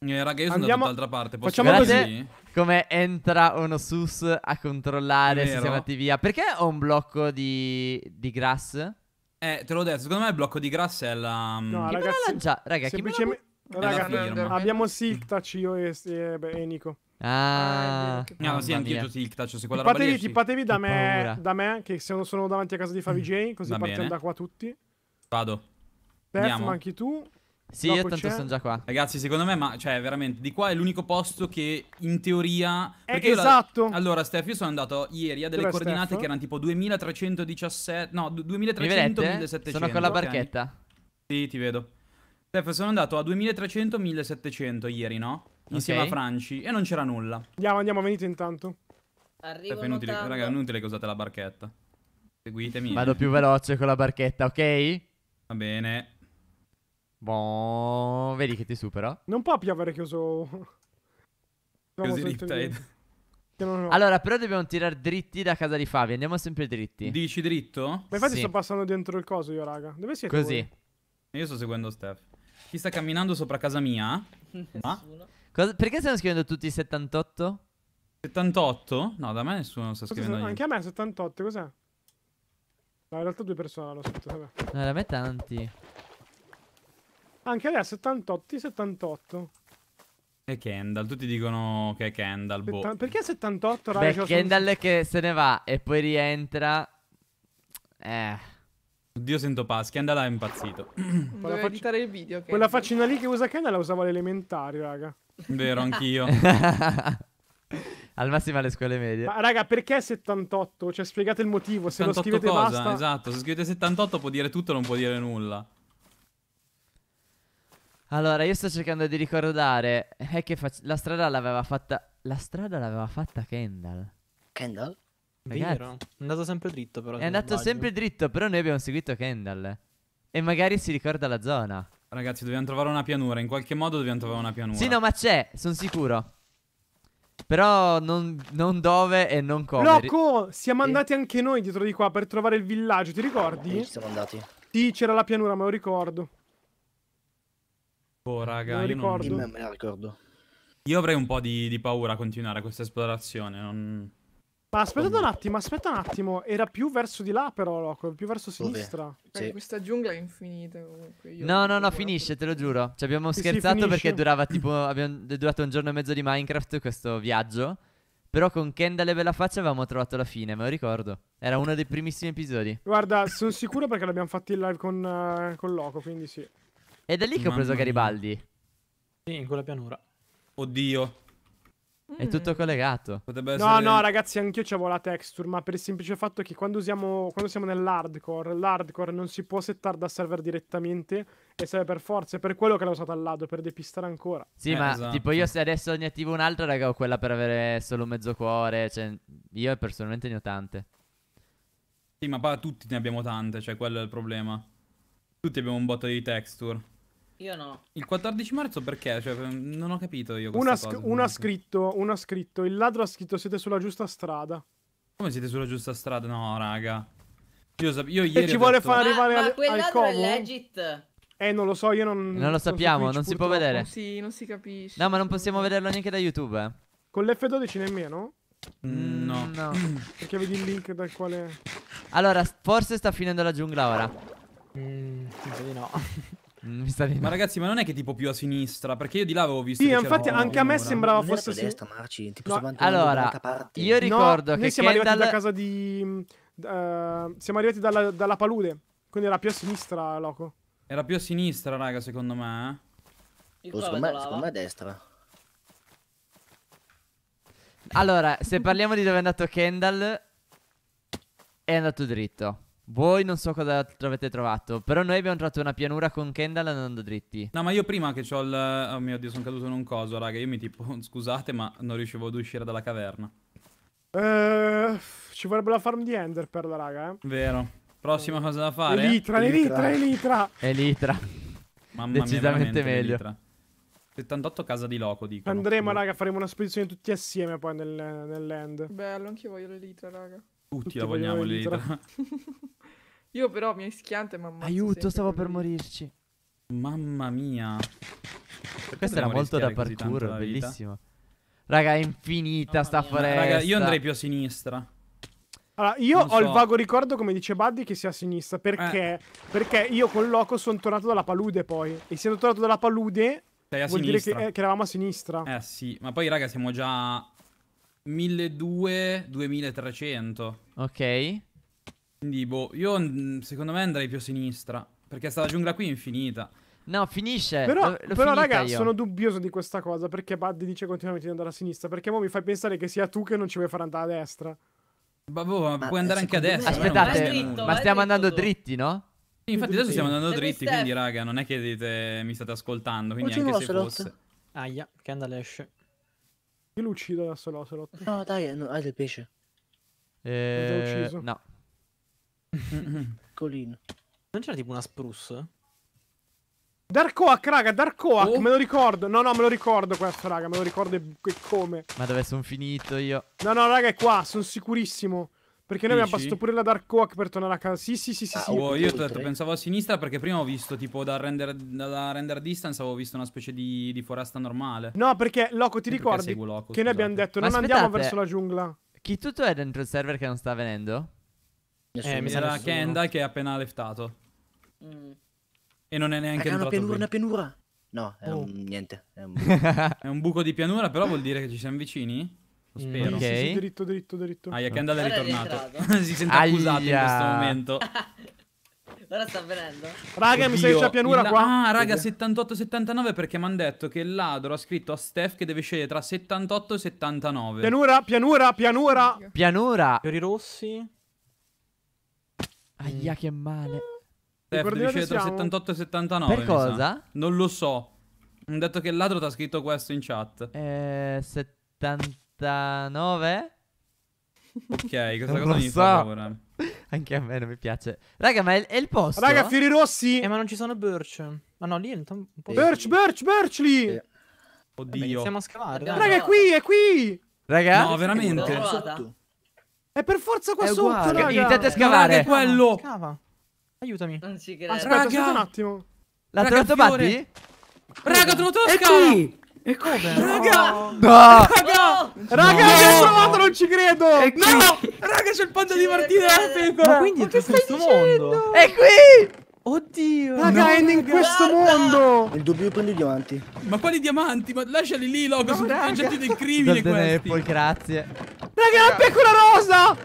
Eh, raga, io sono Andiamo... andato parte. Posso Facciamo così? Come entra uno sus a controllare Vero. se siamo andati via. Perché ho un blocco di, di grass? Eh, te l'ho detto. Secondo me il blocco di grass è la. Mm, no, chi ragazzi, me l'ha lanciato? Raga, semplicemente... me l'ha Raga, firma. abbiamo Siltac io e, e, eh, beh, e Nico. Ah, ah no, sì, anch'io giusto il taccio. Se quella tipatevi, roba lì da me, da me, che sono, sono davanti a casa di Favij, mm. così partiamo da qua tutti. Vado. Steph, Andiamo. manchi tu. Sì, io tanto sono già qua. Ragazzi, secondo me, ma cioè, veramente, di qua è l'unico posto che in teoria. Eh, esatto. La... Allora, Steph, io sono andato ieri a delle Dove coordinate Steph? che erano tipo 2317. No, 2300, 1700. Sono con la barchetta. Okay. Sì, ti vedo. Steph, sono andato a 2300, 1700 ieri, no? Insieme okay. a Franci, e non c'era nulla. Andiamo, andiamo, venite intanto. Arrivo. Steph, è inutile, tanto. raga, è inutile che usate la barchetta. Seguitemi. Vado più veloce con la barchetta, ok? Va bene. Boh, vedi che ti supera. Non può più avere chiuso. Così riptide. No, no. Allora, però dobbiamo tirare dritti da casa di Fabio. Andiamo sempre dritti. Dici dritto? Ma infatti sì. sto passando dentro il coso io, raga. Dove siete? Così. Voi? Io sto seguendo Steph. Chi sta camminando sopra casa mia? Ma? Cosa, perché stanno scrivendo tutti 78? 78? No, da me nessuno sta scrivendo. Cosa, anche a me 78, cos'è? No, in realtà due persone l'hanno scritto. Vabbè. No, da me tanti. Anche lei ha 78, 78. E Kendall, tutti dicono che è Kendall, boh. perché 78, raga? Beh, Kendall sono... che se ne va e poi rientra... Eh... Oddio, sento Paschi, Kendall è impazzito. Dovevo evitare il video, Kendall. Quella faccina lì che usa Kendall la usavo alle elementari, raga. Vero, anch'io. Al massimo alle scuole medie. Ma raga, perché 78? Cioè, spiegate il motivo. Se lo scrivete cosa? basta. Esatto, se scrivete 78 può dire tutto, non può dire nulla. Allora, io sto cercando di ricordare. È eh, che fac- la strada l'aveva fatta. La strada l'aveva fatta Kendall. Kendall? Ragazzi, Vero. È andato sempre dritto, però. È andato sempre dritto, però noi abbiamo seguito Kendall. E magari si ricorda la zona. Ragazzi, dobbiamo trovare una pianura. In qualche modo dobbiamo trovare una pianura. Sì, no, ma c'è, sono sicuro. Però non, non dove e non come. Loco, siamo andati anche noi dietro di qua per trovare il villaggio, ti ricordi? Ci siamo andati. Sì, c'era la pianura, me lo ricordo. Boh, raga, non io ricordo. non me la ricordo. Io avrei un po' di, di paura a continuare questa esplorazione. Non... Ma aspetta un attimo, aspetta un attimo. Era più verso di là, però, Loco. Più verso sinistra. Vabbè, sì. Eh, questa giungla è infinita. Comunque. Io no, no, no, finisce, te lo giuro. Ci cioè, abbiamo sì, scherzato sì, perché durava tipo. Abbiamo, è durato un giorno e mezzo di Minecraft questo viaggio. Però con Kendall e Bella Faccia avevamo trovato la fine, me lo ricordo. Era uno dei primissimi episodi. Guarda, sono sicuro perché l'abbiamo fatto in live con, uh, con Loco, quindi sì. E da lì che Mamma ho preso Garibaldi. Sì, in quella pianura. Oddio. È tutto collegato. Potrebbe no, essere... no, ragazzi, anch'io c'avevo la texture, ma per il semplice fatto che quando, usiamo, quando siamo nell'hardcore, l'hardcore non si può settare da server direttamente e serve per forza. È per quello che l'ho usato al lato, per depistare ancora. Sì, eh, ma esatto. tipo io se adesso ne attivo un'altra, raga, ho quella per avere solo mezzo cuore. Cioè, io personalmente ne ho tante. Sì, ma pa, tutti ne abbiamo tante, cioè quello è il problema. Tutti abbiamo un botto di texture. Io no. Il 14 marzo perché? Cioè, non ho capito io una cosa. Sc uno ha scritto, uno ha scritto, il ladro ha scritto siete sulla giusta strada. Come siete sulla giusta strada? No, raga. Io, io ieri E ci vuole detto... far arrivare ah, ma, al, ma quell'altro è legit. Eh, non lo so, io non... Non lo sappiamo, non, si può vedere. Sì, non si capisce. No, ma non possiamo vederlo neanche da YouTube, eh. Con l'F12 nemmeno? Mm, no. Mm, no. Perché vedi il link dal quale... Allora, forse sta finendo la giungla ora. Mm, no. Mm, ma ragazzi, ma non è che tipo più a sinistra, perché io di là avevo visto Sì, infatti anche a me sembrava fosse a destra, Marci, tipo no. Allora, io ricordo no, che noi siamo Kendall... arrivati da casa di uh, siamo arrivati dalla, dalla, palude, quindi era più a sinistra, loco. Era più a sinistra, raga, secondo me. Eh. Oh, secondo, me secondo me a destra. Allora, se parliamo di dove è andato Kendall è andato dritto. Voi non so cosa avete trovato, però noi abbiamo trovato una pianura con Kendall andando dritti. No, ma io prima che ho il... Oh mio Dio, sono caduto in un coso, raga. Io mi tipo, scusate, ma non riuscivo ad uscire dalla caverna. Eh, ci vorrebbe la farm di Ender per la raga, eh. Vero. Prossima eh. cosa da fare. Elitra, elitra, elitra. Elitra. Mamma Decisamente mia, meglio. Elitra. 78 casa di loco, dico. Andremo, mm. raga, faremo una spedizione tutti assieme poi nel, nell'end. Bello, anche io voglio l'elitra, raga. Tutti, la vogliamo l'elitra. Io però mi schianto e mamma. Aiuto, stavo per morirci. Mamma mia. Perché Questa era molto da parkour, bellissimo. Raga, è infinita oh, sta mia, foresta. Raga, io andrei più a sinistra. Allora, io non ho so. il vago ricordo, come dice Buddy, che sia a sinistra. Perché? Eh. Perché io con Loco sono tornato dalla palude poi. E essendo tornato dalla palude, vuol sinistra. dire che, eh, che eravamo a sinistra. Eh sì, ma poi raga, siamo già 1200-2300. Ok. Quindi, boh, io mm, secondo me andrei più a sinistra. Perché sta la giungla qui è infinita. No, finisce. Però, L- però raga, io. sono dubbioso di questa cosa. Perché Buddy dice continuamente di andare a sinistra. Perché mo mi fai pensare che sia tu che non ci vuoi far andare a destra. Bah, boh, ma, ma puoi andare anche a destra. Aspettate, dritto, eh, ma stiamo andando tu. dritti, no? Infatti adesso stiamo andando dritti, quindi raga, non è che dite, mi state ascoltando, quindi anche se fosse... Aia, che andalesce. Io lo uccido adesso l'ocelot. No, dai, no, hai del pesce. Eh, no. Colino. Non c'era tipo una spruce? Dark Oak, raga, Dark Oak, oh. me lo ricordo. No, no, me lo ricordo questo, raga, me lo ricordo e come. Ma dove sono finito io? No, no, raga, è qua, sono sicurissimo. Perché noi abbiamo passato pure la Dark Oak per tornare a casa. Sì, sì, sì, sì. Ah, oh, io ti ho detto, pensavo a sinistra perché prima ho visto tipo da render, da render distance, avevo visto una specie di, di foresta normale. No, perché Loco, ti e ricordi Loco, che noi abbiamo detto Ma non aspettate, andiamo verso la giungla. Chi tutto è dentro il server che non sta venendo? Eh, nessuno. Eh, mi sa nessuno. Kendall che è appena leftato. Mm. E non è neanche Raga, entrato. È una pianura, qui. una penura. No, è oh. un, niente. È un... è un buco di pianura, però vuol dire che ci siamo vicini? Lo mm. spero. Mm, okay. sì, sì, diritto, diritto, diritto. Ah, Yakendal è ritornato. si sente accusato in questo momento. Ora sta avvenendo. Raga, Oddio, mi sei la pianura la... qua. Ah, raga, 78-79 perché mi hanno detto che il ladro ha scritto a Steph che deve scegliere tra 78 e 79. Pianura, pianura, pianura. Pianura. Fiori rossi. Aia, mm. che male. Mm. Steph deve scegliere tra 78 e 79. Per cosa? Non lo so. Mi hanno detto che il ladro ti ha scritto questo in chat. Eh, 78. 39? Ok, questa cosa mi so. fa paura. Anche a me non mi piace. Raga, ma è, è il posto? Raga, fiori rossi! Eh, ma non ci sono birch. Ma no, lì è un, un po'... Birch, birch, birch lì! Eh. Oddio. Vabbè, a scavare. Raga, raga è qui, è qui! Raga? No, veramente. È, sotto. è per forza qua è sotto, raga. Iniziate a scavare. Raga, è quello. Scava. Aiutami. Non ci ah, credo. Aspetta, raga. un attimo. L'ha trovato Batti? Raga, ho trovato la scava! È qui! E come? Raga! No. Raga! No. Raga, no. trovato, non ci credo! È qui. No! Raga, c'è il panda di Martina della pecora! Ma quindi è che stai dicendo? Mondo? È qui! Oddio! Raga, no, è in questo mondo! Il dubbio prende i diamanti. Ma quali diamanti? Ma lasciali lì, Logo, no, sono oggetti del crimine questi. Apple, grazie. Raga, raga, la pecora rosa!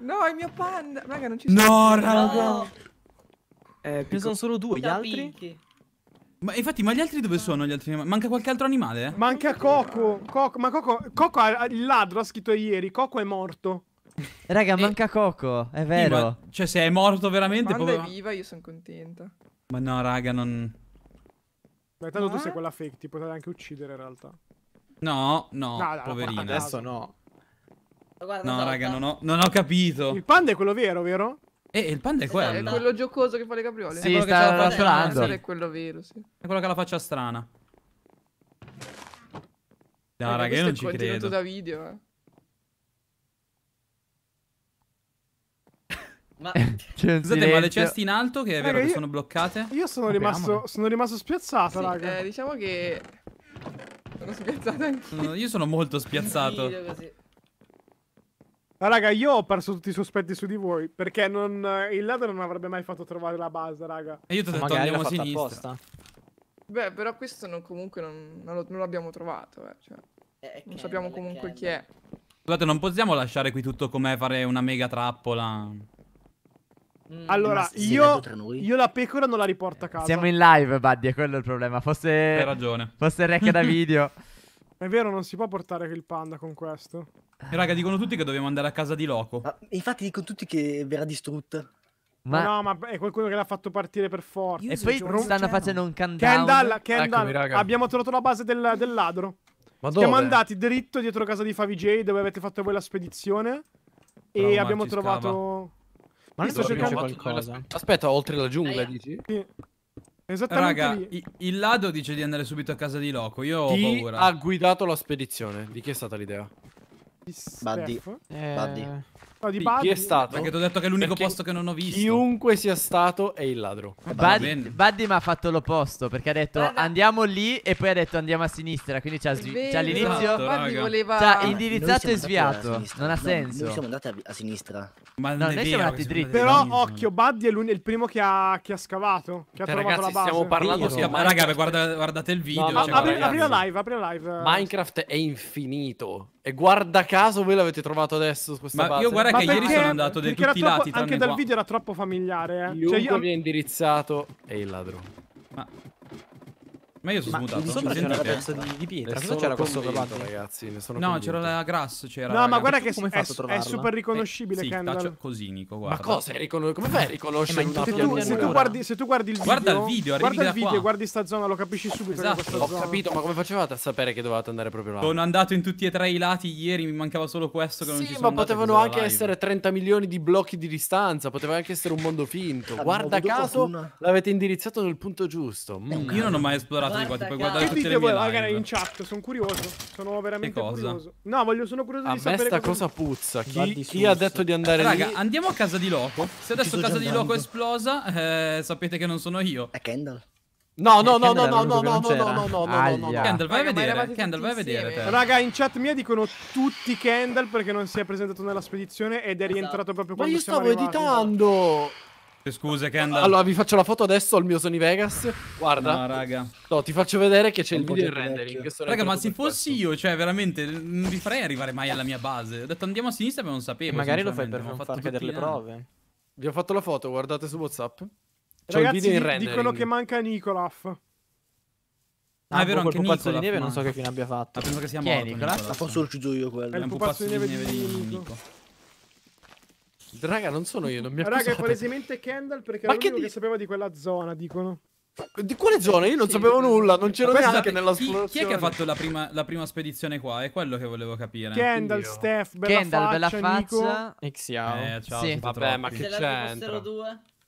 no, il mio panda! Raga, non ci sono. No, raga! No. Eh, sono solo due, gli altri? Pinky. Ma infatti, ma gli altri dove sono gli altri animali? Manca qualche altro animale? Eh? Manca Coco. Coco ma Coco, Coco il ladro ha scritto ieri. Coco è morto. Raga, e... Eh, manca Coco, è vero. Sì, ma... Cioè, se è morto veramente... Quando povero... è viva io sono contenta. Ma no, raga, non... Ma tanto ma... tu sei quella fake, ti potrei anche uccidere in realtà. No, no, no, no poverina. Adesso no. Guarda, no, guarda. raga, non ho, non ho capito. Il panda è quello vero, vero? E il panda è esatto, quello. È quello giocoso che fa le capriole. Sì, è sta lavorando. È quello vero, sì. È quello che ha la faccia strana. No, eh, raga, io non ci credo. da video, eh. Ma... Eh, c'è Scusate, ma le ceste in alto che è vero raga, che io... sono bloccate? Io sono rimasto, sono rimasto spiazzato, sì, raga. Eh, diciamo che... Sono spiazzato anch'io. Io sono molto spiazzato. così. Ma raga, io ho perso tutti i sospetti su di voi. Perché non, il ladro non avrebbe mai fatto trovare la base, raga. E io ti ho detto andiamo a sinistra. Apposta. Beh, però questo non, comunque non, non l'abbiamo trovato. Eh. Cioè, eh, non sappiamo comunque chi è. Scusate, non possiamo lasciare qui tutto com'è fare una mega trappola. Mm, allora, io, io, la pecora non la riporto a casa. Siamo in live, Buddy, è quello il problema. Fosse, Hai ragione. Fosse rec da video. È vero, non si può portare il panda con questo. E raga, dicono tutti che dobbiamo andare a casa di Loco. Ma, infatti dicono tutti che verrà distrutta. Ma... No, ma è qualcuno che l'ha fatto partire per forza. E poi stanno channel. facendo un countdown. Kendall, Kendall, Eccomi, abbiamo trovato la base del, del ladro. Ma dove? Siamo andati dritto dietro casa di Favij, dove avete fatto voi la spedizione. Però e abbiamo trovato... Scava. Ma non sto cercando qualcosa. Aspetta, oltre la giungla, dici? Sì. Esattamente. Raga, i, il lado dice di andare subito a casa di Loco. Io Chi ho paura. ha guidato la spedizione? Di chi è stata l'idea? Buddy. Eh... Buddy. No, di Buddy. Chi è stato? Perché ti ho detto che è l'unico posto che non ho visto. Chiunque sia stato è il ladro. Ah, Buddy, Buddy mi ha fatto l'opposto perché ha detto Bada. andiamo lì e poi ha detto andiamo a sinistra. Quindi c'ha ha all'inizio esatto, voleva... indirizzato e sviato. Non ha senso. No, noi siamo andati a, a sinistra. Ma no, noi siamo andati dritti. Però occhio, Buddy è, il primo che ha, che ha scavato. Che cioè, ha trovato ragazzi, la base. Stiamo parlando. ma Raga, guarda, guardate il video. No, cioè, apri, la live, apri la live. Minecraft è infinito. E guarda caso, voi l'avete trovato adesso Ma Io guardo guarda che perché, ieri sono andato da tutti troppo, i lati. Anche dal qua. video era troppo familiare. Eh. Chiunque cioè, io... vi è indirizzato è il ladro. Ma ma io sono smutato. Sopra c'era una pezza di, di pietra. Cosa c'era questo trovato, ragazzi? Ne sono no, c'era la grass. C'era, no, ma guarda che come è, è super riconoscibile. Eh, sì, taccio, così, Nico. Guarda. Ma cosa è riconoscibile? Come fai a riconoscere eh, una se tu, se, tu guardi, se tu guardi il video, guarda il video, guarda il video, guardi sta zona, lo capisci subito. Esatto. Ho capito, ma come facevate a sapere che dovevate andare proprio là? Sono andato in tutti e tre i lati ieri. Mi mancava solo questo. Che non ci sono ma potevano anche essere 30 milioni di blocchi di distanza. Poteva anche essere un mondo finto. Guarda caso, l'avete indirizzato nel punto giusto. Io non ho mai esplorato guarda, guarda, puoi guardare che tutte dite voi magari in chat, sono curioso, sono veramente curioso. No, voglio sono curioso a di sapere A me sta cosa puzza. Chi, chi ha detto di andare Raga, lì? Raga, andiamo a casa di Loco. Se adesso casa di Loco esplosa, eh, sapete che non sono io. È Kendall. No, no, no, no, no, no, no, no, no, no, no, Kendall, vai a vedere, Kendall, vai a vedere. Raga, in chat mia dicono tutti Kendall perché non si è presentato nella spedizione ed è rientrato esatto. proprio quando siamo arrivati. Ma io stavo editando! Scusa, Kendall. Allora, vi faccio la foto adesso al mio Sony Vegas. Guarda. No, raga. No, ti faccio vedere che c'è il video in rendering. Raga, ma se fossi questo. io, cioè, veramente, non vi farei arrivare mai alla mia base. Ho detto andiamo a sinistra, ma non sapevo. E magari lo fai per non far vedere le prove. Vi ho fatto la foto, guardate su WhatsApp. C'è il video in rendering. di quello che manca a Nicolaf. Ah, ah, è vero, anche Nicolaf. pupazzo di neve non so che fine abbia fatto. Ma penso che sia Chi morto. Nicolaf? La posso io quello. È il, pupazzo, di neve di, di Nico. Raga, non sono io, non mi accusate. Raga, è palesemente Kendall perché Ma era che l'unico di... che sapeva di quella zona, dicono. Di quale zona? Io non sì, sapevo nulla, non c'ero neanche nella spedizione. Chi, è che ha fatto la prima, la prima, spedizione qua? È quello che volevo capire. Kendall, Io. Steph, bella Kendall, faccia, bella faccia. Nico. Xiao. Eh, ciao, sì. Vabbè, troppo. ma che c'entra?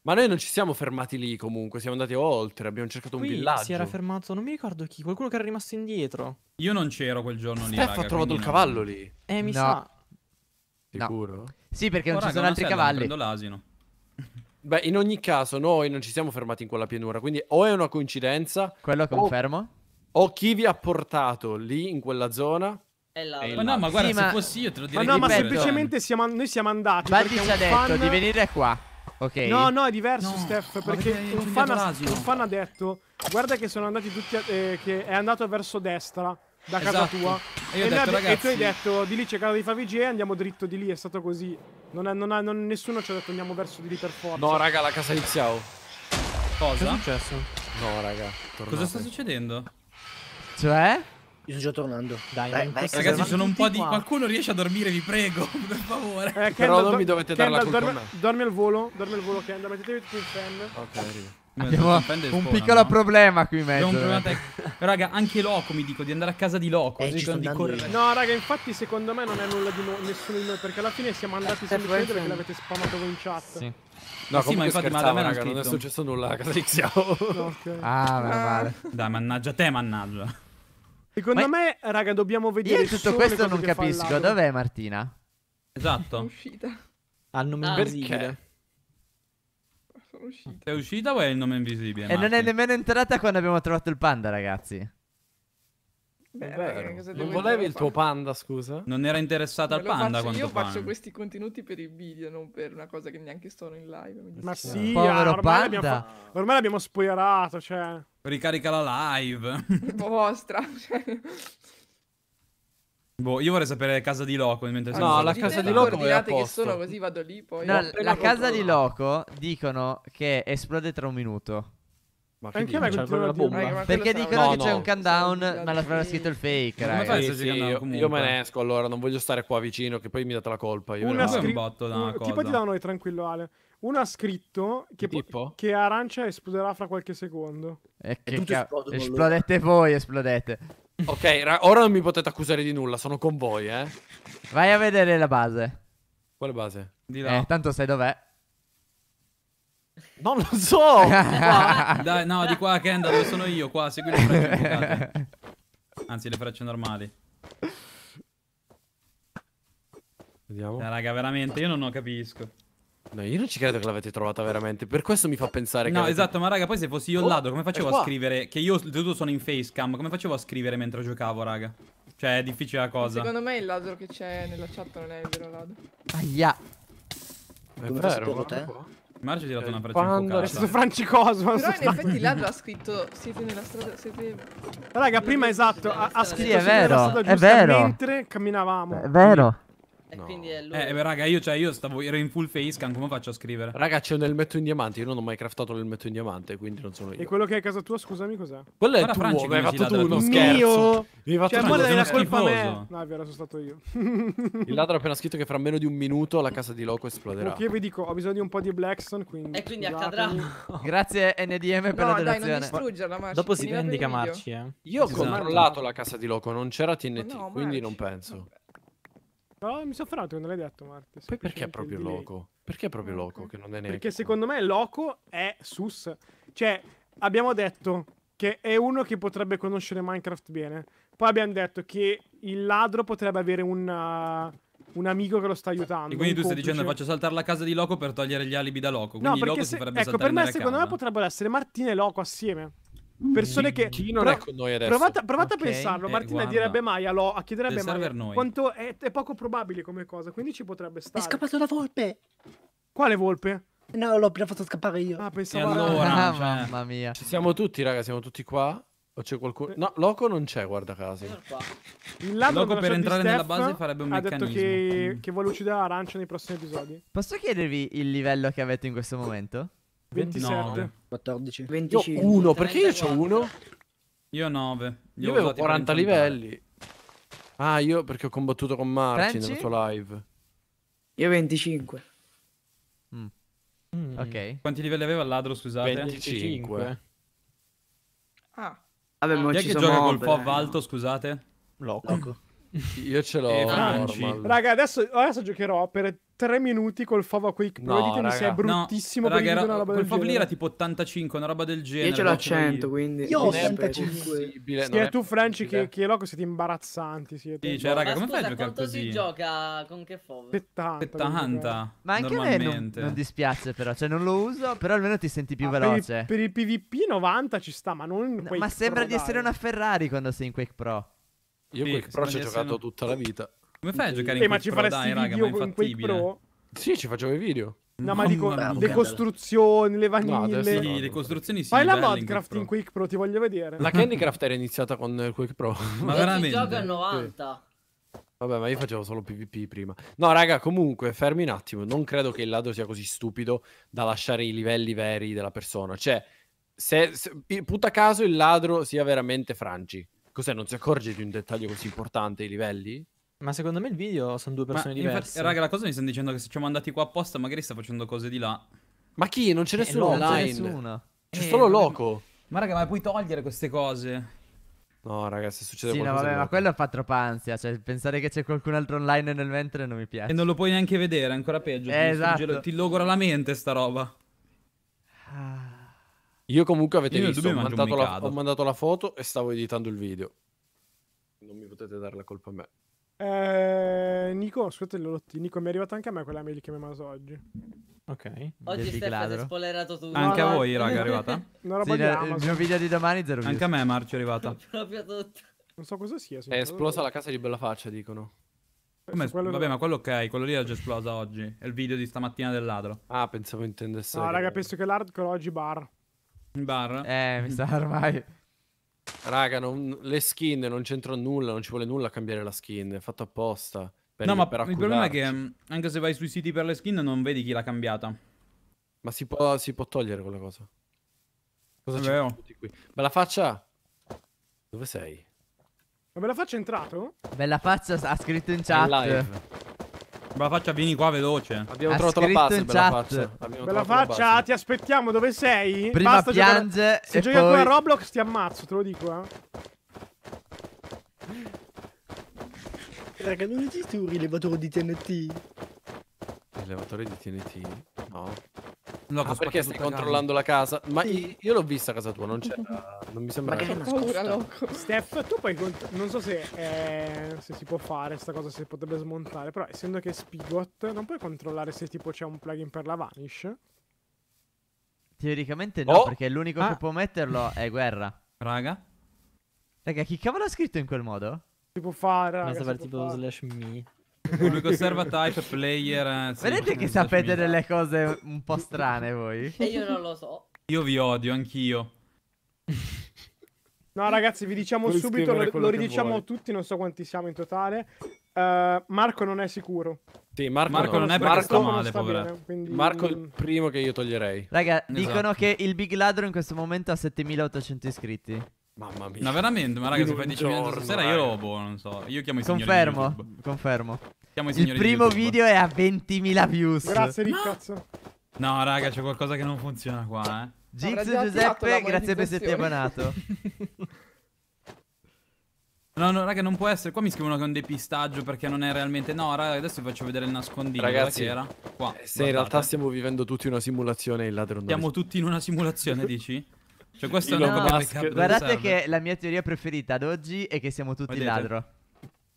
Ma noi non ci siamo fermati lì comunque, siamo andati oltre, abbiamo cercato un Qui villaggio. si era fermato, non mi ricordo chi, qualcuno che era rimasto indietro. Io non c'ero quel giorno Steph lì, Steph ha trovato il cavallo lì. Eh, mi no. sa. Sicuro? No. Sì, perché oh, non raga, ci sono altri sella, cavalli. Prendo l'asino. Beh, in ogni caso, noi non ci siamo fermati in quella pianura. Quindi, o è una coincidenza. Quello o, confermo. O chi vi ha portato lì in quella zona ma no, ma guarda, sì, se fossi io te lo direi. Ma no, ma semplicemente siamo, noi siamo andati. Batti ci ha detto fan... di venire qua. Ok. No, no, è diverso, no, Steph. Perché un fan, ha, un fan, ha, detto: Guarda, che sono andati tutti. A, eh, che è andato verso destra da casa esatto. tua. E, e, detto, e, tu hai detto di lì c'è casa di e andiamo dritto di lì, è stato così. Non è, non è, non, nessuno ci ha detto andiamo verso di lì per forza. No, raga, la casa di Xiao. Cosa? Cosa è successo? No, raga. Tornate. Cosa sta succedendo? Cioè? Io sto già tornando. Dai, Dai vai, ragazzi, sono un po' di. Qua. Qualcuno riesce a dormire, vi prego. Per favore. Eh, Kendall, Però non mi dovete Kendall, dare la colpa. Dormi, al volo, dormi al volo, Kendall. Mettetevi tutti in fan. Ok, arrivo. Abbiamo un piccolo problema qui in mezzo. Problema raga, anche Loco mi dico di andare a casa di Loco. Eh, di correre. No, raga, infatti, secondo me non è nulla di nuovo. Nessuno di noi. Perché alla fine siamo andati eh, eh, semplicemente perché l'avete spammato voi in chat. Sì. Eh, no, sì, ma infatti, ma da me raga, non è successo nulla a casa di Xiao. No, okay. Ah, meno ah. male. Dai, mannaggia te, mannaggia. Secondo ma... me, raga, dobbiamo vedere. Io tutto questo non capisco. Dov'è Martina? Esatto. È uscita. Hanno ah, perché? sono uscita. Sei uscita o è il nome invisibile? E Martin? non è nemmeno entrata quando abbiamo trovato il panda, ragazzi. Beh, beh, non volevi il tuo panda, scusa? Non era interessata al panda faccio, Io faccio panda. questi contenuti per i video, non per una cosa che neanche sono in live. Ma sì, povero ah, ormai panda. Abbiamo, ormai l'abbiamo spoilerato, cioè. Ricarica la live. Vostra. Cioè. Boh, io vorrei sapere la casa di Loco. Mentre ah, no, la casa di Loco è a posto. che sono così vado lì poi. No, la casa di Loco dicono che esplode tra un minuto. Ma anche a me continua la bomba. Perché dicono no, che c'è un countdown, ma l'avrà scritto il fake, Ma Sì, sì, io, io, me ne esco allora, non voglio stare qua vicino che poi mi date la colpa. Io una scri- un botto da una un, Tipo ti da noi, tranquillo Ale. Uno ha scritto che, po- che arancia esploderà fra qualche secondo. E, e che esplodete voi, esplodete. Ok, ora non mi potete accusare di nulla, sono con voi, eh. Vai a vedere la base. Quale base? Di eh, là. Eh, tanto sai dov'è. Non lo so! Dai, no, di qua, Kendall, dove sono io? Qua, segui le frecce bucate. Anzi, le frecce normali. Vediamo. Eh, raga, veramente, io non lo capisco. No, io non ci credo che l'avete trovata veramente. Per questo mi fa pensare no, che. No, esatto, ma raga, poi se fossi io oh, ladro, come facevo a scrivere? Che io tutto sono in facecam, come facevo a scrivere mentre giocavo, raga? Cioè, è difficile la cosa. Secondo me il ladro che c'è nella chat non è il vero ladro. Aia. È come vero, te? Marcio ti ha dato una freccia eh, in Adesso Franci Cosmo. Però in effetti il Ladro ha scritto siete nella strada, siete... Raga, prima esatto, ha, ha scritto sì, è vero, è vero. mentre camminavamo. È vero no. quindi è lui. Eh, beh, raga, io, cioè, io stavo, ero in full face cam, come faccio a scrivere? Raga, c'è un elmetto in diamante, io non ho mai craftato l'elmetto in diamante, quindi non sono io. E quello che è a casa tua, scusami, cos'è? Quello è Guarda tuo, Franci, mi hai fatto tu uno scherzo. Mi hai fatto cioè, uno scherzo. colpa me. No, è vero, sono stato io. Il ladro ha appena scritto che fra meno di un minuto la casa di Loco esploderà. Perché io vi dico, ho bisogno di un po' di Blackstone, quindi... E quindi accadrà. Grazie NDM per no, la dai, non distruggerla, Marci. Dopo si vendica Marci, eh. Io ho esatto. controllato la casa di Loco, non c'era TNT, quindi non penso. Però mi sono fermato quando l'hai detto, Marti. Poi perché è proprio Loco? Perché è proprio Loco che non è neanche... Perché secondo me Loco è sus. Cioè, abbiamo detto che è uno che potrebbe conoscere Minecraft bene. Poi abbiamo detto che il ladro potrebbe avere una uh, un amico che lo sta aiutando. E quindi tu stai complice. dicendo faccio saltare la casa di Loco per togliere gli alibi da Loco. Quindi no, Loco se, si farebbe ecco, saltare per me, secondo me potrebbero essere Martina e Loco assieme. Mm. Persone che. Chi non però, è con noi adesso? Provate, provate okay, a pensarlo. Martina guarda. direbbe mai lo, a chiederebbe mai noi. quanto è, è, poco probabile come cosa. Quindi ci potrebbe stare. È scappato la volpe. Quale volpe? No, l'ho appena fatto scappare io. Ah, pensavo. E allora, ah, cioè... mamma mia. Ci siamo tutti, raga. Siamo tutti qua. O c'è qualcuno? Eh. No, Loco non c'è, guarda caso. Il Loco per entrare nella base farebbe un ha meccanismo. Ha detto che, che vuole uccidere Arancia nei prossimi episodi. Posso chiedervi il livello che avete in questo momento? 29. 14. 25. 1, perché io ho 1? Io 9. io avevo 40 livelli. Ah, io perché ho combattuto con Marci nella sua live. Io 25. Mm. mm. Ok. Quanti livelli aveva il ladro, scusate? 25. Ah. Vabbè, ma ci sono... Chi è che gioca col FOV eh. alto, scusate? Loco. Loco. Io ce l'ho. Eh, raga, adesso, adesso, giocherò per tre minuti col Fava Quake Pro. No, ditemi se è bruttissimo no, raga, era, una roba quel Fav lì era tipo 85, una roba del genere. Io ce l'ho a 100, quindi. Io ho 85. Sia sì, tu, Franci, che, che loco, siete imbarazzanti. Siete. Sì, cioè, raga, come scusa, fai a giocare così? si gioca con che Fava? 70. 70. Ma anche a me non, non, dispiace, però. Cioè, non lo uso, però almeno ti senti più ah, veloce. Per il, per il PvP 90 ci sta, ma non. Quake ma sembra di essere una Ferrari quando sei in Quake Pro. Io sì, Quake Pro ci ho giocato no. tutta la vita. Come fai a giocare eh, in eh, Quake ma Pro? Dai, raga, ma è infattibile. Pro? Sì, ci facevo i video. No, ma dico bravo, le costruzioni, le vaniglie. No, sì, no. le costruzioni sì. Fai la Minecraft in, in Quake Pro, ti voglio vedere. La Candycraft era iniziata con il Quake Pro. Ma veramente? Si gioca al 90. Sì. Vabbè, ma io facevo solo PvP prima. No, raga, comunque, fermi un attimo. Non credo che il ladro sia così stupido da lasciare i livelli veri della persona. Cioè, se, se puta caso il ladro sia veramente Franci Cos'è, non si accorge di un dettaglio così importante i livelli? Ma secondo me il video sono due persone Ma, diverse. Infatti, raga, la cosa mi stanno dicendo che se ci siamo andati qua apposta, magari sta facendo cose di là. Ma chi? Non eh, c'è eh, nessuno online. C'è eh, solo loco. Ma raga, ma puoi togliere queste cose? No, raga, se succede sì, qualcosa. Sì, no, vabbè, ma quello fa troppa ansia. Cioè, pensare che c'è qualcun altro online nel mentre non mi piace. E non lo puoi neanche vedere, ancora peggio. Eh, esatto. Ti logora la mente sta roba. Ah. Io comunque avete Io visto, ho mandato, la, ho mandato, la, foto e stavo editando il video. Non mi potete dare la colpa a me. Eh, Nico, scusate, Nico, mi è arrivata anche a me quella mail che mi ha mandato oggi. Ok. Oggi Stefano è spoilerato tutto. Anche no, a voi, raga, è arrivata? non sì, il mio video di domani 0. Anche a me, Marcio, è arrivata. Proprio tutto. Non so cosa sia. È esplosa la casa di Bella Faccia, dicono. Eh, Come, quello vabbè, ma quello ok, quello lì è già esplosa oggi. È il video di stamattina del ladro. Ah, pensavo intendesse. No, raga, penso che l'hardcore oggi bar bar. Eh, mi sa ormai. Raga, non, le skin non c'entra nulla, non ci vuole nulla a cambiare la skin, è fatto apposta. Per, no, ma per il problema è che mm, anche se vai sui siti per le skin non vedi chi l'ha cambiata. Ma si può, si può togliere quella cosa. Cosa c'è oh. qui? Bella faccia! Dove sei? Ma bella faccia è entrato? Bella faccia ha scritto in chat. In live. Bella faccia, vieni qua veloce. Abbiamo ha trovato la pace, bella faccia. Abbiamo bella faccia, ti aspettiamo, dove sei? Prima Basta piange giocare... Se giochi poi... a Roblox ti ammazzo, te lo dico, eh. Raga, non esiste un rilevatore di TNT. Elevatore di TNT? No. No, ah, perché stai controllando la casa? Ma sì. io l'ho vista a casa tua, non c'era. Non mi sembra. Ma che paura, loco. Steph, tu poi. Non so se, eh, se si può fare questa cosa, se potrebbe smontare. Però, essendo che è Spigot, non puoi controllare se tipo c'è un plugin per la Vanish? Teoricamente no, oh. perché l'unico ah. che può metterlo è guerra. Raga. Raga, chi cavolo ha scritto in quel modo? Si può fare. Raga, Basta fare tipo fare. slash me. L'unico type player. Sì, Vedete che sapete delle cose un po' strane voi? E io non lo so. Io vi odio, anch'io. No, ragazzi, vi diciamo Puoi subito, lo, lo ridiciamo a tutti, non so quanti siamo in totale. Uh, Marco non è sicuro. Sì, Marco, Marco no. non è perché Marco sta male, sta bene, quindi... Marco è il primo che io toglierei. Raga, esatto. dicono che il Big Ladro in questo momento ha 7800 iscritti. Mamma mia. Ma no, veramente? Ma ragazzi, se fai 10 minuti stasera io boh, non so. Io chiamo i confermo, Confermo, confermo. Siamo i Il primo video è a 20.000 views. Grazie, Riccazzo. No, raga, c'è qualcosa che non funziona qua, eh. Jinx Giuseppe, grazie per esserti abbonato. No, no, raga, non può essere. Qua mi scrivono che è un depistaggio perché non è realmente. No, raga, adesso vi faccio vedere il nascondino. Ragazzi, era. Qua, eh, se guardate. in realtà stiamo vivendo tutti una simulazione, il ladro non Siamo tutti in una simulazione, dici? Cioè, questo no, è una cosa Guardate che la mia teoria preferita ad oggi è che siamo tutti Vedete? ladro.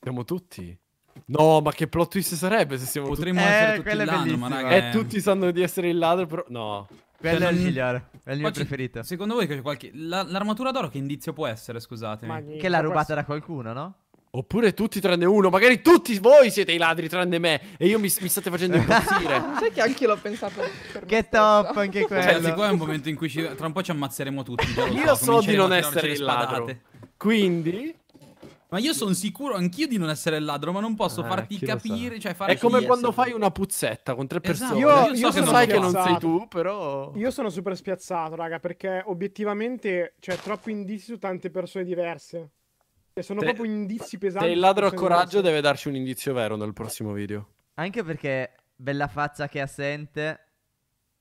Siamo tutti? No, ma che plot twist sarebbe se siamo Potremmo tutti... essere eh, tutti il ladro, ma raga... Eh, tutti sanno di essere il ladro, però... No. Quella cioè, è il cioè, migliore, è il mio preferito. Secondo voi che qualche... l'armatura La, d'oro che indizio può essere, scusate? Che l'ha rubata da qualcuno, no? Oppure tutti tranne uno, magari tutti voi siete i ladri tranne me e io mi, mi state facendo impazzire. Sai che anche io l'ho pensato. Che top anche quello. Cioè, sì, qua è un momento in cui ci, tra un po' ci ammazzeremo tutti. Io so di non essere il ladro. Quindi ma io sono sicuro anch'io di non essere il ladro, ma non posso ah, farti capire. Cioè fare è come quando essere... fai una puzzetta con tre esatto. persone. Io, io, io so che non sai che non sei tu, però. Io sono super spiazzato, raga, perché obiettivamente c'è cioè, troppi indizi su tante persone diverse. E cioè, sono te... proprio indizi pesanti. E il ladro a coraggio, diverse. deve darci un indizio vero nel prossimo video. Anche perché bella faccia che è assente.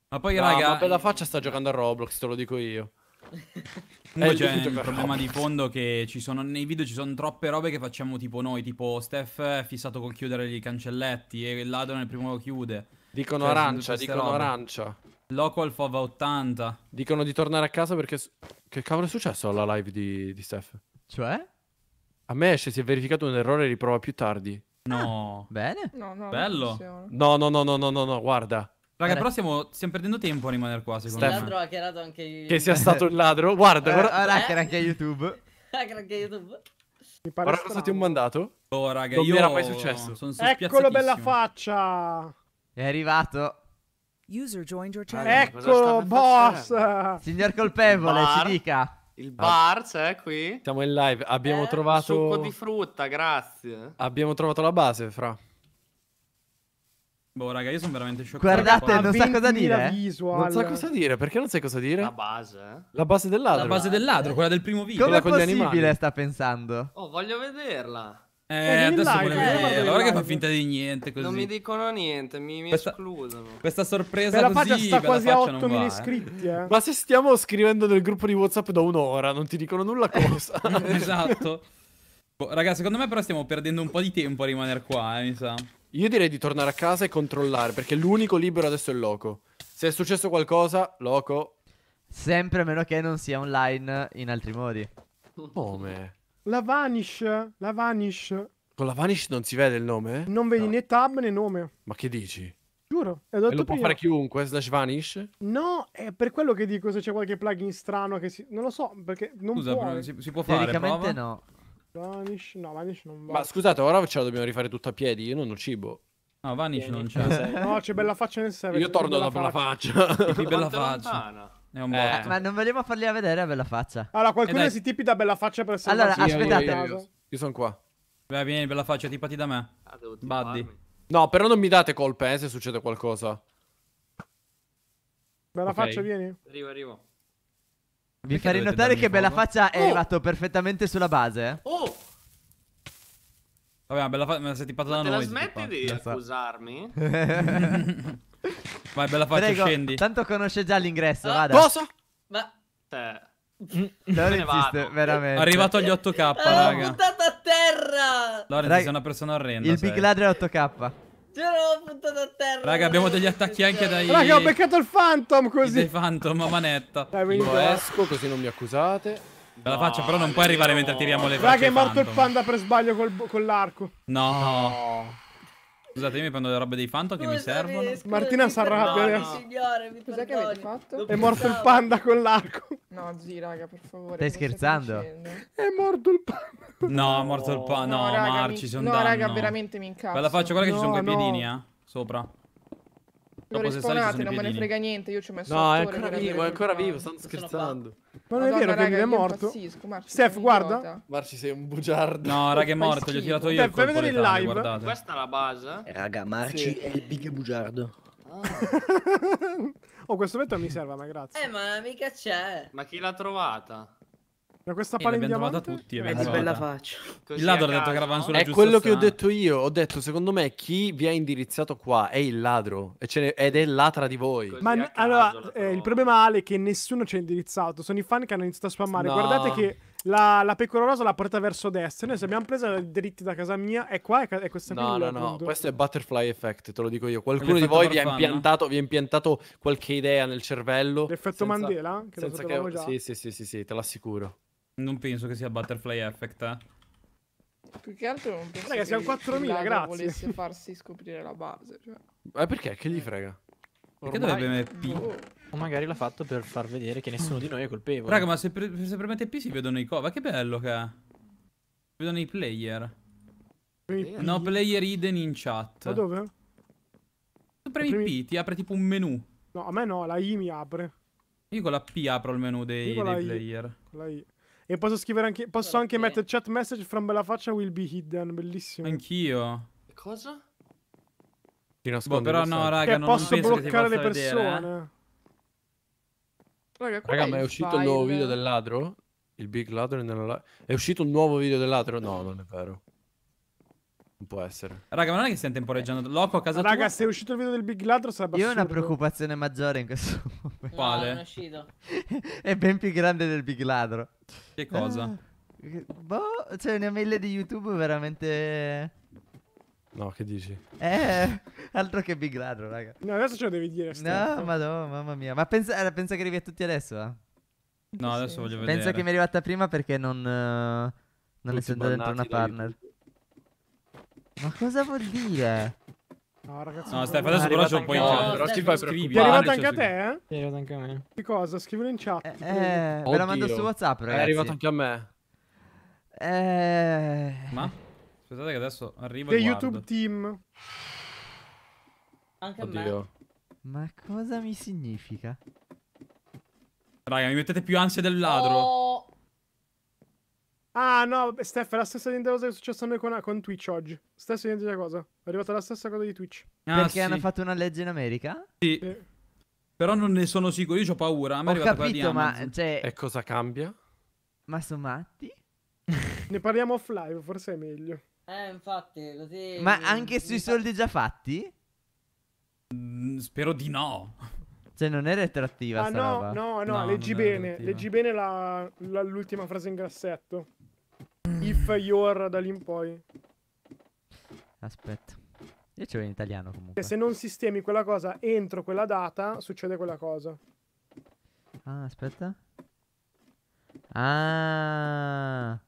Ma poi, no, raga. Ma bella faccia sta giocando a Roblox, te lo dico io. Eh, Comunque c'è cioè, il problema di fondo che ci sono, nei video ci sono troppe robe che facciamo tipo noi, tipo Steph è fissato col chiudere i cancelletti e il ladro nel primo lo chiude. Dicono cioè, arancia, dicono robe. arancia. Local al 80. Dicono di tornare a casa perché... Che cavolo è successo alla live di, di Steph? Cioè? A me esce, si è verificato un errore e riprova più tardi. No. Ah, bene. No, no, Bello. No, no, no, no, no, no, no, guarda. Raga, però stiamo, stiamo, perdendo tempo a rimanere qua, secondo Steph. me. Il ladro ha hackerato anche YouTube. Che sia stato il ladro. Eh, guarda, guarda. Eh, ora hacker anche YouTube. hacker anche YouTube. Mi pare stati un mandato. Oh, raga, non io... mi era mai successo. Sono Eccolo, bella faccia. È arrivato. User joined your channel. ecco, boss. Facendo? Signor colpevole, ci dica. Il bar c'è qui. Siamo in live. Abbiamo eh, trovato. Succo di frutta, grazie. Abbiamo trovato la base, fra. Boh, raga, io sono veramente scioccato. Guardate, non sa cosa dire. Eh. Visual. Non sa cosa dire, perché non sai cosa dire? La base, eh. La base del ladro. La base del ladro, quella del primo video. Come è possibile sta pensando? Oh, voglio vederla. Eh, eh adesso volevo eh, vedere. Eh, allora che fa finta di niente così. Non mi dicono niente, mi, mi questa, escludono. Questa sorpresa bella così, sta quasi a 8.000 iscritti, eh. Ma se stiamo scrivendo nel gruppo di WhatsApp da un'ora, non ti dicono nulla cosa. esatto. Boh, raga, secondo me però stiamo perdendo un po' di tempo a rimanere qua, eh, mi sa. Io direi di tornare a casa e controllare, perché l'unico libero adesso è Loco. Se è successo qualcosa, Loco... Sempre a meno che non sia online in altri modi. Come? La Vanish, la Vanish. Con la Vanish non si vede il nome? Non vedi no. né tab né nome. Ma che dici? Giuro. E lo prima. può fare chiunque, slash vanish? No, è per quello che dico se c'è qualche plugin strano che si... Non lo so, perché non Scusa, può... Bruno, si, si, può fare, Teoricamente prova? no. Vanish, no, Vanish non va. Ma scusate, ora ce la dobbiamo rifare tutto a piedi, io non ho cibo. No, Vanish Vieni. non c'è. no, c'è bella faccia nel server. Io torno da bella faccia. Che bella faccia. È un botto. Eh. Ma non vogliamo fargliela vedere a bella faccia. Allora, qualcuno eh, si tipi da bella faccia per essere Allora, aspettate. Io, io sono qua. Beh, vieni bella faccia, tipati da me. Ah, Buddy. No, però non mi date colpe, eh, se succede qualcosa. Bella okay. faccia, vieni. Arrivo, arrivo. Vi farei notare che Bella Faccia è oh! arrivato perfettamente sulla base. Eh. Oh! Vabbè, Bella Faccia me la sei tippata da noi. Ma la smetti di so. accusarmi? Vai, Bella Faccia, Prego, scendi. Tanto conosce già l'ingresso, ah, vada. Posso? Ma... Te... Mm. Non esiste, veramente. Arrivato agli 8k, ah, raga. L'ho buttato a terra! Lorenzo, Rag... sei una persona orrenda. Il sei. Big Ladder è 8k. C'era la puntata a terra. Raga, abbiamo degli attacchi cioè. anche dai. Raga, ho beccato il Phantom così. Il Phantom manetta. Dai, venite. Io eh. esco così non mi accusate. Ve la faccio, però non puoi arrivare mentre tiriamo le facce. Raga, è morto il panda per sbaglio con l'arco. No. no. Scusate, io mi prendo le robe dei Phantom che mi servono. Martina si arrabbia adesso. Signore, mi Cos'è che avete fatto? È morto il panda con l'arco. No, zii, raga, per favore. Stai scherzando? È morto il panda. No, è morto il panda. No, no raga, Marci, mi... sono No, danno. raga, veramente mi incazzo. Ve faccio quella che no, ci sono quei no. piedini, eh? Sopra. Non respawnate, non me ne frega niente, io ci ho messo No, è ancora vivo, è ancora vivo, stanno scherzando. Ma non è vero che è morto? Steph, guarda. Marci, sei un bugiardo. No, raga, è morto, gli ho tirato io fai vedere il live. Questa è la base? Eh, raga, Marci è il big bugiardo. oh, questo vetro mi serve, ma grazie. Eh, ma mica c'è. Ma chi l'ha trovata? Da questa palla in diamante? tutti. Eh, è di bella faccia. il ladro ha detto che eravamo sulla È quello strana. che ho detto io. Ho detto, secondo me, chi vi ha indirizzato qua è il ladro. Ne... ed è il latra di voi. Così Ma allora, eh, il problema Ale è che nessuno ci ha indirizzato. Sono i fan che hanno iniziato a spammare. No. Guardate che... La, la pecora rosa l'ha portata verso destra. Noi se abbiamo presa dritti da casa mia, è qua, è, è questa no, qui. No, no, no, questo è butterfly effect, te lo dico io. Qualcuno di voi vi ha, impiantato, vi ha impiantato qualche idea nel cervello. L'effetto senza, Mandela? Che senza lo che... Già. Sì, sì, sì, sì, sì, te l'assicuro. Non penso che sia Butterfly Effect. Eh. Più che altro non penso Raga, siamo 4000, grazie. volesse farsi scoprire la base. Cioè. Eh, perché? Che gli eh. frega? Perché Ormai... dovrebbe MP? Oh. O magari l'ha fatto per far vedere che nessuno di noi è colpevole. Raga, ma se, pre se premete P si vedono i cover. Che bello che è. Si Vedono i player. Premi no, player hidden in chat. Ma dove? Se premi, premi P, ti apre tipo un menu. No, a me no, la I mi apre. Io con la P apro il menu dei, dei player. I, con la I. E posso scrivere anche. Posso anche okay. mettere chat message from bella faccia will be hidden. Bellissimo. Anch'io. Cosa? Ti nascondo. Boh, però no, raga, eh, non posso non bloccare le persone. Vedere, eh? Raga, raga è ma è uscito file? il nuovo video del ladro? Il Big Ladro nella... È uscito un nuovo video del ladro? No, non è vero. Può essere. Raga, ma non è che stiamo temporeggiando. Loco a casa Raga, tua? se è uscito il video del Big Ladro sarebbe Io ho una preoccupazione maggiore in questo momento. Quale? No, è uscito. è ben più grande del Big Ladro. Che cosa? Ah, boh, c'è cioè, una mail di YouTube veramente... No, che dici? Eh, altro che Big Ladro, raga. No, adesso ce lo devi dire. No, madonna, mamma mia. Ma pensa, eh, pensa che arrivi a tutti adesso, eh? No, adesso voglio vedere. Pensa che mi è arrivata prima perché non... Uh, non essendo dentro una partner. Di... Ma cosa vuol dire? No, ragazzi. No, stai facendo però c'è un po' in chat. Però scrivi, scrivi. Ti è arrivato anche a te, eh? Ti è arrivato anche a me. Che cosa? Scrivilo in chat. Eh, eh ve la mando su WhatsApp, eh, ragazzi. È arrivato anche a me. Eh... Ma? Aspettate che adesso arrivo The YouTube Team. Anche Oddio. a me. Ma cosa mi significa? Raga, mi mettete più ansia del ladro. Oh. Ah no, Steph, è la stessa identica cosa che è successa a noi con, con Twitch oggi. Stessa identica cosa. È arrivata la stessa cosa di Twitch. Ah, Perché sì. hanno fatto una legge in America? Sì. sì. Però non ne sono sicuro, io ho paura. A me ho è capito, ma cioè... E cosa cambia? Ma sono matti? ne parliamo offline, forse è meglio. Eh, infatti, così... Ma anche sui soldi già fatti? Mm, spero di no. Cioè, non è retroattiva. Ah, no, no, no, no, leggi bene. Leggi bene la, la, l'ultima frase in grassetto if your da lì in poi. Aspetta. Io ce l'ho in italiano comunque. Se non sistemi quella cosa entro quella data, succede quella cosa. Ah, aspetta. Ah.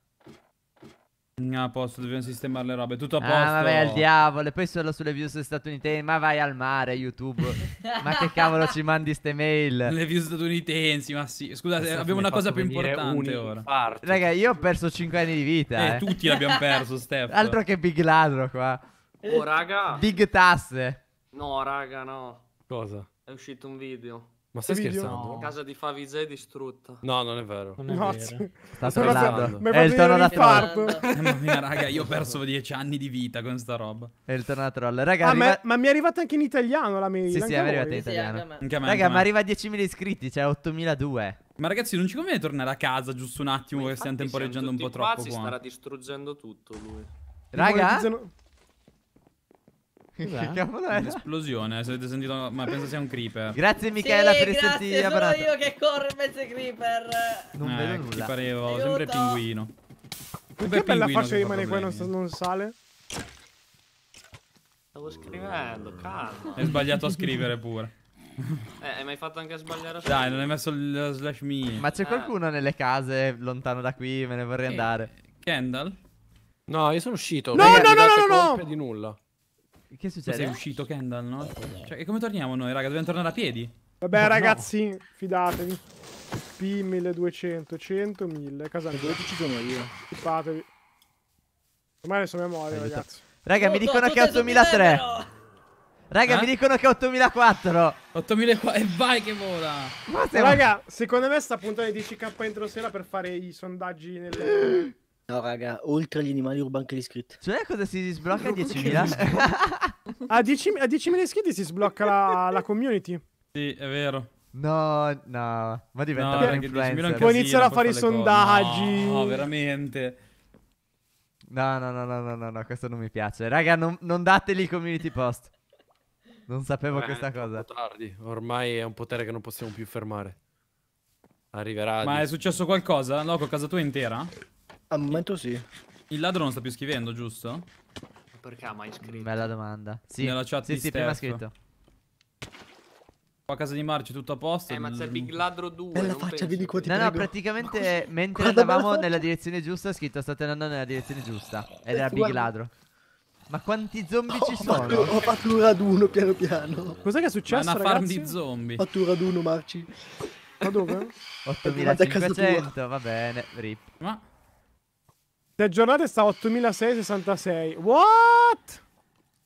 A posto, dobbiamo sistemare le robe. Tutto a ah, posto. Ah, vai al diavolo. E poi solo sulle views statunitensi. Ma vai al mare, YouTube. ma che cavolo ci mandi ste mail? Le views statunitensi, ma sì. Scusate, Adesso abbiamo una cosa più importante ora. Infarto. Raga, io ho perso 5 anni di vita. Eh, eh. tutti l'abbiamo perso, Steph. Altro che Big Ladro qua. Oh, raga. Big tasse. No, raga, no. Cosa? È uscito un video. Ma stai video? scherzando? No. Casa di Favi è distrutta. No, non è vero. Non è no, vero. Sta trollando. È il tornato eh, Mamma mia, raga, io ho perso dieci anni di vita con sta roba. È il tornato da troll. Raga, ah, arriva... ma, ma, mi è arrivata anche in italiano la mail. Sì, sì, è arrivata in italiano. Sì, anche me. Raga, ma arriva a 10.000 iscritti, cioè 8.002. Ma ragazzi, non ci conviene tornare a casa giusto un attimo che stiamo temporeggiando un po' troppo qua. Ma si starà distruggendo tutto lui. Raga? Che esatto. cavolo è? Un'esplosione, eh, se avete sentito, ma penso sia un creeper. Grazie Michela sì, per i sentiti sono io che corro in mezzo ai creeper. Non eh, vedo nulla. Ti parevo, Aiuto. sempre pinguino. Perché sempre bella faccia rimane qua e non, non sale? Stavo scrivendo, calma. Hai sbagliato a scrivere pure. Eh, hai mai fatto anche sbagliare? Dai, non hai messo il slash me. Ma c'è eh. qualcuno eh. nelle case lontano da qui? Me ne vorrei andare. Kendall? No, io sono uscito. No, no, no, no, no, no. di nulla. Che succede? Sei uscito Kendall, no? Cioè, e come torniamo noi, raga? Dobbiamo tornare a piedi? Vabbè, no, ragazzi, no. fidatevi. P1200, 100, 1000, casano. Dove ci sono io? Fatevi. Ormai adesso memoria, Aiuto. ragazzi. Raga, mi dicono che è 8003. Raga, mi eh? dicono che è 8004. 8004 e vai che vola. Ma Raga, secondo me sta puntando di 10k entro sera per fare i sondaggi nelle No, raga, oltre agli animali urbani che li iscritti. Cioè, cosa si sblocca a 10.000? a 10.000 iscritti si sblocca la, la, community. Sì, è vero. No, no, ma diventa no, un influencer. Puoi iniziare a fare i sondaggi. No, no, veramente. No, no, no, no, no, no, questo non mi piace. Raga, non, non dateli community post. Non sapevo Beh, questa cosa. È Tardi. Ormai è un potere che non possiamo più fermare. Arriverà. Ma di... è successo qualcosa? No, con casa tua intera? Al momento sì. Il ladro non sta più scrivendo, giusto? Perché ha mai scritto? Bella domanda. Sì, Nella chat sì, di sì, prima ha scritto. Qua a casa di Marci tutto a posto. Eh, ma c'è Big Ladro 2. Bella faccia, vedi qua ti No, prego. no, praticamente mentre Guarda andavamo nella direzione giusta, è scritto state andando nella direzione giusta. Ed era Big Ladro. Ma quanti zombie oh, ci sono? ho fatto un raduno piano piano. Cos'è che è successo? Ma una farm ragazzi? di zombie. Ho fatto un raduno, Marci. Ma dove? 8500, va bene, rip. Ma da giornate sta a 8666. What?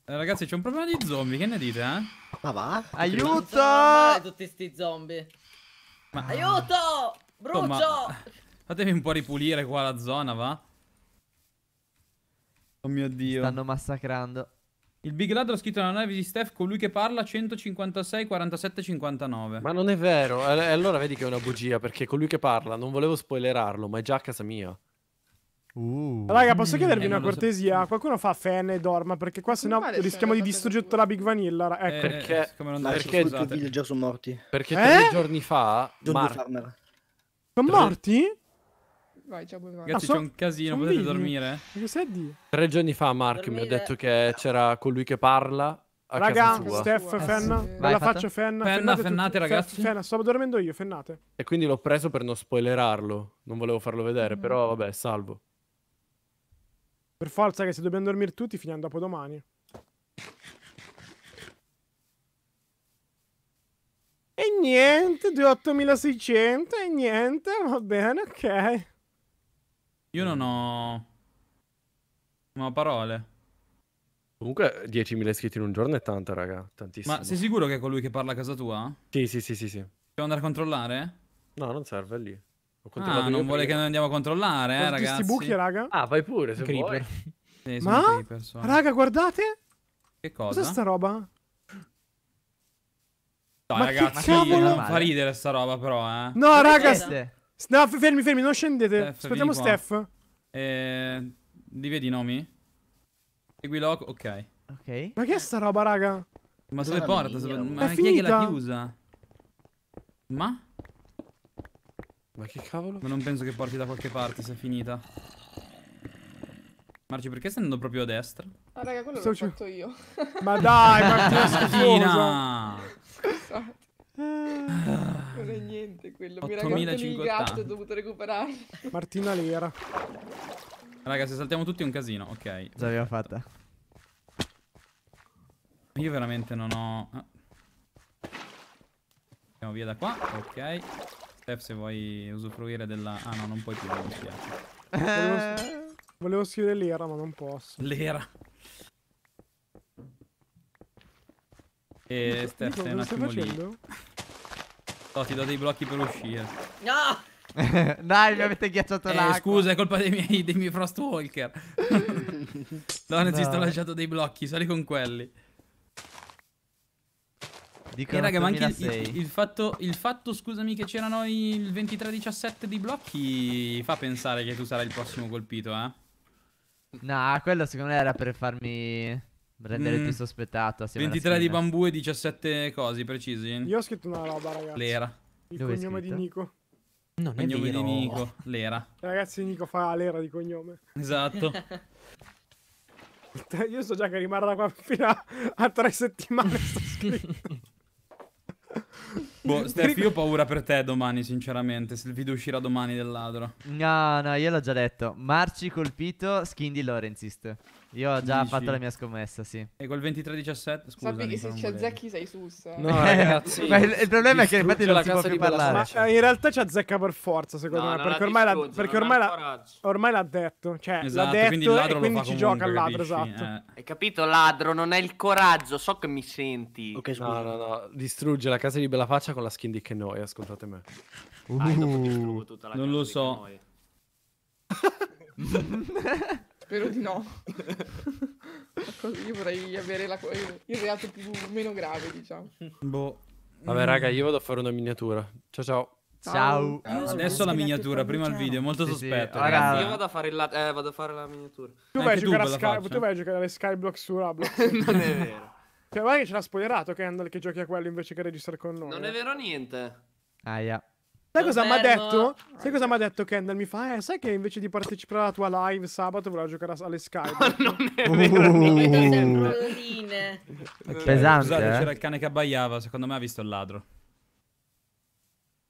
Eh, ragazzi, c'è un problema di zombie, che ne dite, eh? Ma va? Aiuto! tutti sti zombie. Ma... Aiuto! Brucio! Oh, ma... Fatemi un po' ripulire qua la zona, va? Oh mio Dio. Stanno massacrando. Il Big Ladro ha scritto nella nave di Steph colui che parla 156 47 59. Ma non è vero, eh, allora vedi che è una bugia perché colui che parla non volevo spoilerarlo, ma è già a casa mia. Uh, Raga, posso mm, chiedervi mm, una cortesia? So. Qualcuno fa e dorma? perché qua sennò vale rischiamo di distruggere tutta la Big Vanilla. Ecco. Eh, eh perché non ma perché i tuoi villager sono morti? Perché eh? tre giorni fa Johnny Mar- Sono morti? Vai, ciao, vai. Ragazzi, ah, c'è un casino, potete video. dormire? Che di? Tre giorni fa Mark dormire. mi ha detto che c'era colui che parla a Raga, Steph, eh, Fenna, sì. la faccio Fenna. Fenna, fennate, ragazzi. Fenna, sto dormendo io, Fennate. E quindi l'ho preso per non spoilerarlo. Non volevo farlo vedere, mm. però vabbè, salvo. Per forza che se dobbiamo dormire tutti finiamo dopo domani. E niente, 2.8600 e niente, va bene, ok. Io non ho... Non ho parole. Comunque 10.000 iscritti in un giorno è tanto, raga, tantissimo. Ma sei sicuro che è colui che parla a casa tua? Sì, sì, sì, sì, sì. Devo andare a controllare? No, non serve, è lì. Ah, non vuole che noi andiamo a controllare, eh, ragazzi. Questi buchi, raga? Ah, vai pure, se creeper. Sì, Ma? Creeper, raga, guardate. Che cosa? Cos'è sta roba? No, Ma ragazzi, non fa ridere sta roba, però, eh. No, non raga. No, fermi, fermi, non scendete. Steph, Aspettiamo Steph. Eh, li vedi i nomi? Segui Loco, ok. Ok. Ma che è sta roba, raga? Ma sulle porta? ma è chi è che l'ha chiusa? Ma? Ma che cavolo? Ma non penso che porti da qualche parte, se è finita. Marci, perché stai andando proprio a destra? Ah, raga, quello Sto l'ho fatto io. Ma dai, Marci, scusa. Scusate. Non è niente quello. 8. Mi ragazzo il ho dovuto recuperare. Martina Lera. Raga, se saltiamo tutti è un casino. Ok. Già l'aveva fatta. Io veramente non ho... Ah. Andiamo via da qua. Ok. Steph se vuoi usufruire della... Ah no, non puoi più, mi dispiace. Volevo, eh. volevo scrivere l'era, ma non posso. L'era. E Steph sei un attimo lì. No, ti do dei blocchi per uscire. No! Dai, mi avete ghiacciato eh, l'acqua. Scusa, è colpa dei miei, dei miei Frostwalker. no, no, ci sto lasciando dei blocchi, sali con quelli. Dicono raga, ma anche il, il, fatto, il, fatto, scusami, che c'erano il 23-17 di blocchi fa pensare che tu sarai il prossimo colpito, eh? No, quello secondo me era per farmi rendere mm. più sospettato. 23 di bambù e 17 cose precisi. Io ho scritto una roba, ragazzi. L'era. Il Dove cognome di Nico. Non il cognome di Nico, l'era. Ragazzi, Nico fa l'era di cognome. Esatto. Io so già che rimarrà qua fino a, a tre settimane Sto scritto. Boh, Steph, io ho paura per te domani, sinceramente. Se il video uscirà domani del ladro. No, no, io l'ho già detto. Marci colpito, skin di Lorenzist. Io ho già Dici. fatto la mia scommessa, sì. E col 23-17, scusa. Sappi che se c'è Zecchi sei sus. No, ragazzi. il, il, problema è che infatti non si può più parlare. Ma in realtà c'è Zecca per forza, secondo no, me. Perché, ormai, distrugge, la, perché ormai, la, ormai, l'ha detto. Cioè, esatto, l'ha detto quindi, il ladro quindi ci comunque, gioca il ladro, esatto. Eh. Hai capito, ladro? Non hai il coraggio, so che mi senti. Ok, scusa. No, no, no. Distrugge la casa di Bellafaccia con la skin di Kenoi, ascoltate me. Uh. Ah, non lo so. Spero di no. io vorrei avere la, il reato più, meno grave, diciamo. Boh. Vabbè, raga, io vado a fare una miniatura. Ciao, ciao. Ciao. ciao. Adesso la miniatura, prima il video, molto sì, sospetto. Sì. Ragazzi, io vado a fare, la... eh, vado a fare la miniatura. Tu vai, tu, Sky... tu vai, a giocare alle Skyblock su Roblox. non è vero. Cioè, vai che ce l'ha spoilerato Kendall che giochi a quello invece che registrare con noi. Non eh. è vero niente. Aia. Ah, yeah. Sai cosa mi ha detto? Sai cosa mi ha detto Kendall? Mi fa, eh, sai che invece di partecipare alla tua live sabato voleva giocare alle Skype. Ma non è vero, uh. Eh, Pesante, Scusate, eh? c'era il cane che abbaiava, secondo me ha visto il ladro.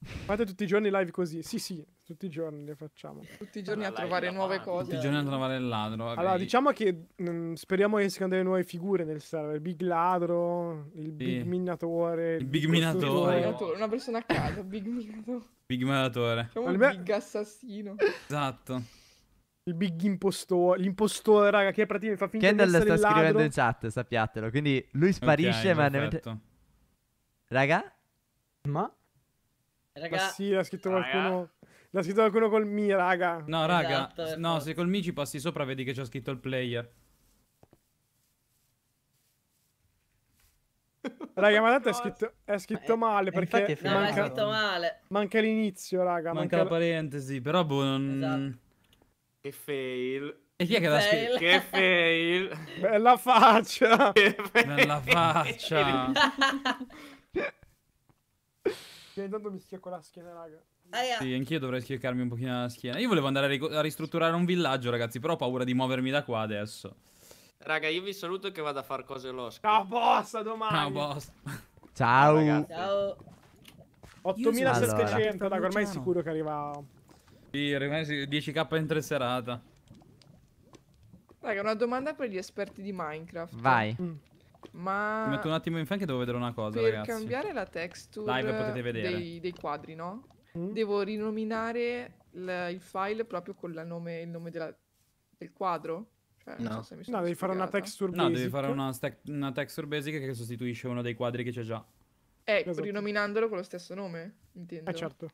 Fate tutti i giorni live così? Sì, sì, tutti i giorni le facciamo. Tutti i giorni allora, a trovare nuove parte. cose. Tutti i giorni a trovare il ladro. Vabbè. Allora, diciamo che mh, mm, speriamo che siano delle nuove figure nel server. Il big ladro, il sì. big minatore. Il big minatore. minatore. Una persona a casa, big minatore. Big minatore. il me... big assassino. Esatto. Il big impostore, l'impostore, raga, che praticamente fa finta che di essere sta il ladro. scrivendo in chat, sappiatelo. Quindi lui sparisce, okay, ma... Raga? Ma? Raga... Ma sì, l'ha scritto raga. qualcuno. L'ha scritto qualcuno col mi, raga. No, raga. Esatto, no, esatto. se col mi ci passi sopra, vedi che c'è scritto il player. Raga, ma tanto è scritto, è scritto eh, male eh, perché è no, manca, è scritto male. Manca l'inizio, raga. Manca, manca la parentesi, però boh, non... Esatto. Che fail. E chi è che l'ha scritto? Che fail. Bella faccia. Bella faccia. Che intanto mi schiacco la schiena, raga. Ah, sì, anch'io dovrei schiaccarmi un pochino la schiena. Io volevo andare a, a, ristrutturare un villaggio, ragazzi, però ho paura di muovermi da qua adesso. Raga, io vi saluto che vado a fare cose losche. Ciao, boss, a domani. Ciao, boss. Ciao. Ciao. 8700, allora. ormai è sicuro che arriva... Sì, ormai 10k in tre serata. Raga, una domanda per gli esperti di Minecraft. Vai. Mm. Ma... Ti metto un attimo in fan e devo vedere una cosa, per ragazzi. Per cambiare la texture dei, dei, quadri, no? Mm. Devo rinominare il file proprio con nome, il nome della, del quadro? Cioè, no, so no devi fare una texture basic. No, devi fare una, una, texture basic che sostituisce uno dei quadri che c'è già. Eh, esatto. rinominandolo con lo stesso nome, intendo. Eh, certo.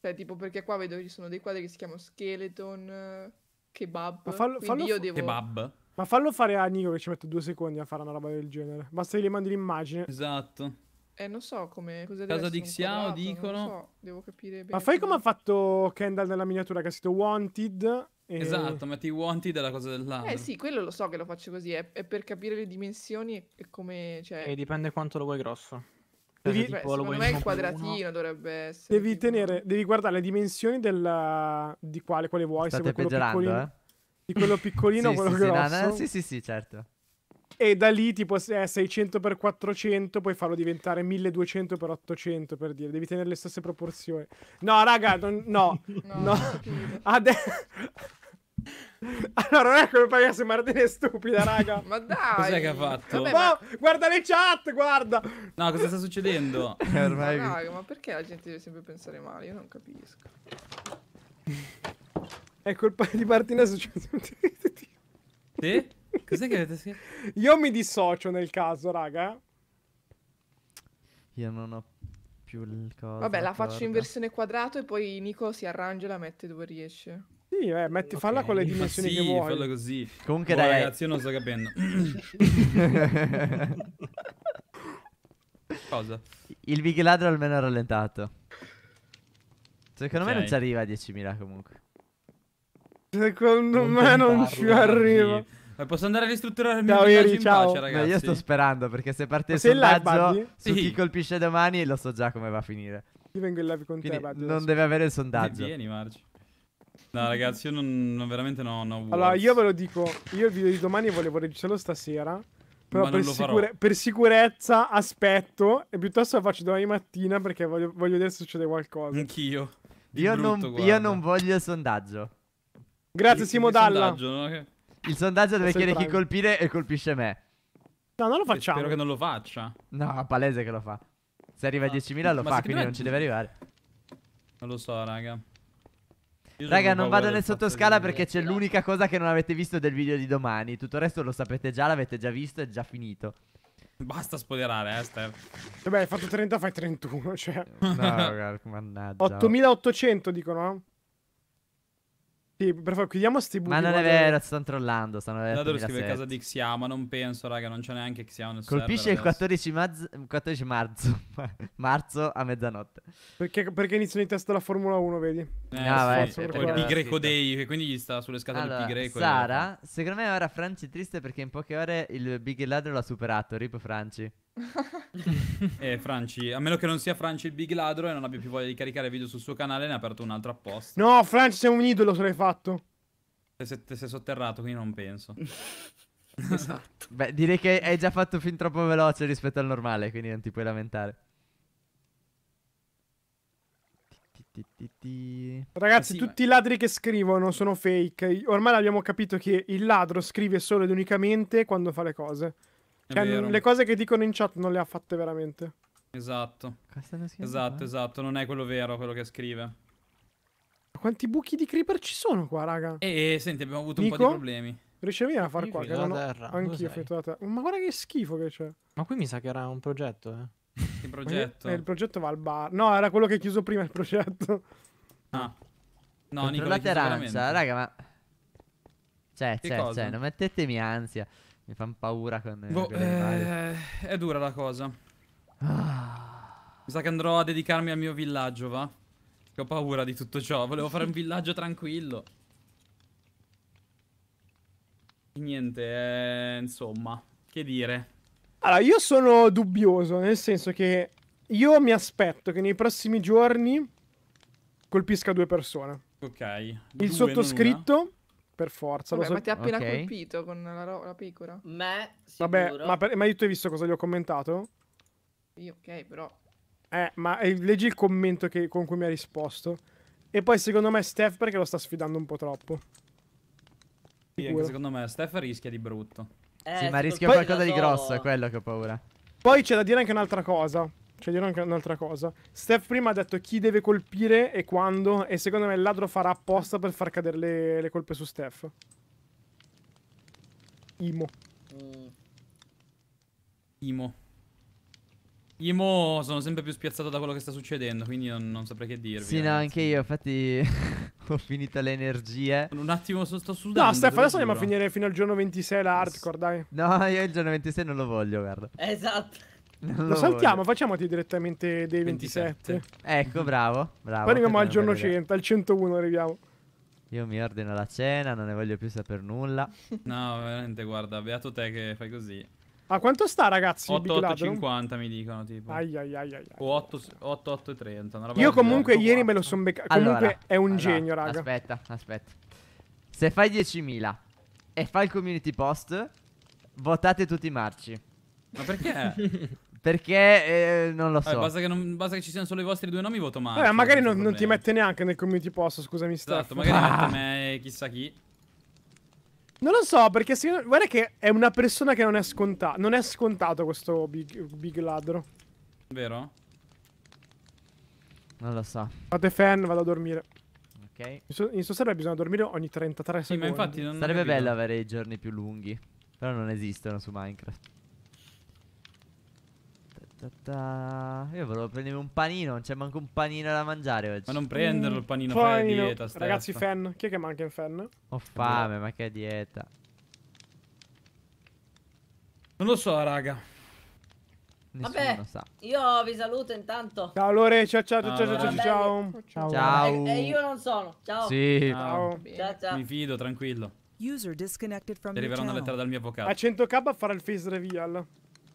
Cioè, tipo, perché qua vedo che ci sono dei quadri che si chiamano Skeleton, eh, Kebab, Ma fallo, fallo io devo... Kebab? Ma fallo fare a Nico che ci mette due secondi a fare una roba del genere. Basta che gli mandi l'immagine. Esatto. Eh, non so come. Cosa Casa di Xiao dicono. So, devo capire bene. Ma fai come ha fatto Kendall nella miniatura che ha scritto Wanted. E... Esatto, metti Wanted è la cosa dell'altro. Eh sì, quello lo so che lo faccio così. È, è per capire le dimensioni e come. Cioè... E dipende quanto lo vuoi grosso. Cioè, devi, Beh, tipo, secondo me il quadratino uno. dovrebbe essere. Devi tipo... tenere, devi guardare le dimensioni del. di quale, quale vuoi. State se vuoi peggiorando, eh? di quello piccolino sì, quello sì, grosso. Sì, no, no, sì, sì, sì, certo. E da lì tipo è 600x400, puoi farlo diventare 1200x800 per dire, devi tenere le stesse proporzioni. No, raga, non, no, no. no. Adesso... Allora, non è come pagasse Martina è stupida, raga. Ma dai, cos'è che ha fatto? Vabbè, boh, ma... Guarda le chat, guarda. No, cosa sta succedendo? Ormai... Ma, raga, ma perché la gente deve sempre pensare male? Io non capisco. È colpa di Martina successo. sì? Cos'è che avete scritto? Io mi dissocio nel caso, raga. Io non ho più il coso. Vabbè, la faccio in versione quadrato e poi Nico si arrangia e la mette dove riesce. Sì, eh, metti, okay. falla con le dimensioni sì, che vuoi. Falla così. Comunque, Buona, dai. Ragazzi, io non sto capendo. Cosa? Il Big Ladro almeno ha rallentato. Secondo okay. me non ci arriva a 10.000 comunque. Secondo non me non ci arrivo. Ma posso andare a ristrutturare il mio ciao, villaggio Eri, ciao. Pace, ragazzi? Ma io sto sperando perché se parte il sondaggio su sì. chi colpisce domani lo so già come va a finire. Io vengo in live con Quindi te, Buddy. Non deve avere il sondaggio. Vieni, Marci. No, ragazzi, io non, non veramente no, no Allora, io ve lo dico, io il video di domani volevo registrarlo stasera. Però per, sicure per, sicurezza aspetto e piuttosto lo faccio domani mattina perché voglio, voglio vedere se succede qualcosa. Anch'io. Io, brutto, non, io non voglio il sondaggio. Grazie Simo Dalla. Sondaggio, Il sondaggio deve chiedere chi colpire e colpisce me. No, non lo facciamo. Spero che non lo faccia. No, palese che lo fa. Se arriva no. a 10.000 ah. lo fa, quindi non ci deve arrivare. Non lo so, raga. Io raga, non vado nel sottoscala perché c'è l'unica cosa che non avete visto del video di domani. Tutto il resto lo sapete già, l'avete già visto, è già finito. Basta spoilerare, eh, Steph. Vabbè, hai fatto 30, fai 31, cioè. No, raga, mannaggia. 8800 dicono, eh. Sì, per favore, chiudiamo sti buchi. Ma non è vero, stanno trollando. Stanno Dato scrivere casa di Xiao, ma non penso, raga, non c'è neanche Xiao nel Colpisce il 14, mazzo, 14 marzo, marzo, a mezzanotte. Perché, perché iniziano i test della Formula 1, vedi? Eh, no, sì, poi Pi Greco Day, quindi gli sta sulle scatole allora, Pi Greco. Sara, secondo me ora Franci è triste perché in poche ore il Big Ladro l'ha superato, rip Franci. eh, Franci, a meno che non sia Franci il big ladro e non abbia più voglia di caricare video sul suo canale, ne ha aperto un altro apposta. No, Franci, sei un idolo, se l'hai fatto. Se, sei, te sei sotterrato, quindi non penso. esatto. Beh, direi che hai già fatto fin troppo veloce rispetto al normale, quindi non ti puoi lamentare. Ragazzi, eh sì, tutti ma... i ladri che scrivono sono fake. Ormai abbiamo capito che il ladro scrive solo ed unicamente quando fa le cose. Cioè, le cose che dicono in chat non le ha fatte veramente. Esatto. Esatto, eh? esatto. Non è quello vero quello che scrive. Ma quanti buchi di creeper ci sono qua, raga? E eh, eh, senti, abbiamo avuto Nico? un po' di problemi. Riesci a venire a far Io qua? non terra. Anch'io fetto da terra. Ma guarda che schifo che c'è. Ma qui mi sa che era un progetto, eh. Che progetto? Eh, il progetto va al bar. No, era quello che è chiuso prima il progetto. Ah. No, Contro Nico, la terrazza, raga, ma... Cioè, cioè, cioè, non mettetemi ansia. Mi fanno paura con boh, eh, È dura la cosa. Ah. Mi sa che andrò a dedicarmi al mio villaggio, va? Che ho paura di tutto ciò. Volevo fare un villaggio tranquillo. Niente, eh, insomma, che dire. Allora, io sono dubbioso, nel senso che io mi aspetto che nei prossimi giorni colpisca due persone. Ok. Il due, sottoscritto per forza. Vabbè, so... Ma ti ha appena okay. colpito con la, ro- la pecora? Me, Vabbè, ma, per... ma, io tu hai visto cosa gli ho commentato? Io, ok, però. Eh, ma eh, leggi il commento che, con cui mi ha risposto. E poi secondo me Steph perché lo sta sfidando un po' troppo. Sicuro. Secondo me Steph rischia di brutto. Eh, sì, ma rischia qualcosa di grosso, è quello che ho paura. Poi c'è da dire anche un'altra cosa. Cioè dirò anche un'altra cosa. Steph prima ha detto chi deve colpire e quando, e secondo me il ladro farà apposta per far cadere le, le colpe su Steph. Imo. Mm. Imo. Imo sono sempre più spiazzato da quello che sta succedendo, quindi non, non saprei che dirvi. Sì, no, anche io, infatti ho finito le energie. Un attimo, sto, sto sudando. No, Steph, adesso andiamo a finire fino al giorno 26 la hardcore, dai. No, io il giorno 26 non lo voglio, guarda. Esatto. Non lo saltiamo, facciamoti direttamente dei 27. 27. Ecco, bravo, bravo. Poi arriviamo al giorno 100, al 101 arriviamo. Io mi ordino la cena, non ne voglio più sapere nulla. No, veramente, guarda, beato te che fai così. Ah, quanto sta, ragazzi? 8850 mi dicono, tipo. Ai, ai, ai, ai. O 8830. Io comunque ieri me lo sono beccato. Allora, comunque è un allora, genio, raga. Aspetta, aspetta. Se fai 10.000 e fai il community post, votate tutti i marci. Ma perché? Perché eh, non lo so. Eh, basta, che non, basta, che ci siano solo i vostri due nomi, voto male. Eh, magari non, non ti mette neanche nel community post, scusami. Esatto, Steph. magari ah. mette me chissà chi. Non lo so, perché se, guarda che è una persona che non è scontata. Non è scontato questo big, big ladro. Vero? Non lo so. Fate fan, vado a dormire. Ok. In stasera so, so bisogna dormire ogni 33 secondi. Sì, ma infatti non Sarebbe bello avere i giorni più lunghi. Però non esistono su Minecraft. Ta-ta. Io volevo prendere un panino, non c'è manco un panino da mangiare oggi. Ma non prenderlo il panino, mm, fai la dieta. Steph. Ragazzi, fan, chi è che manca in fan? Ho fame, ma che dieta. Non lo so, raga. Nessuno Vabbè, sa. io vi saluto intanto. Ciao Lore, ciao ciao ciao ah, ciao ciao ciao. ciao. ciao. E, e io non sono. Ciao. Sì. Ciao. Ciao, ciao. Mi fido, tranquillo. User disconnected from Ti una lettera dal mio avvocato. A 100k a fare il face reveal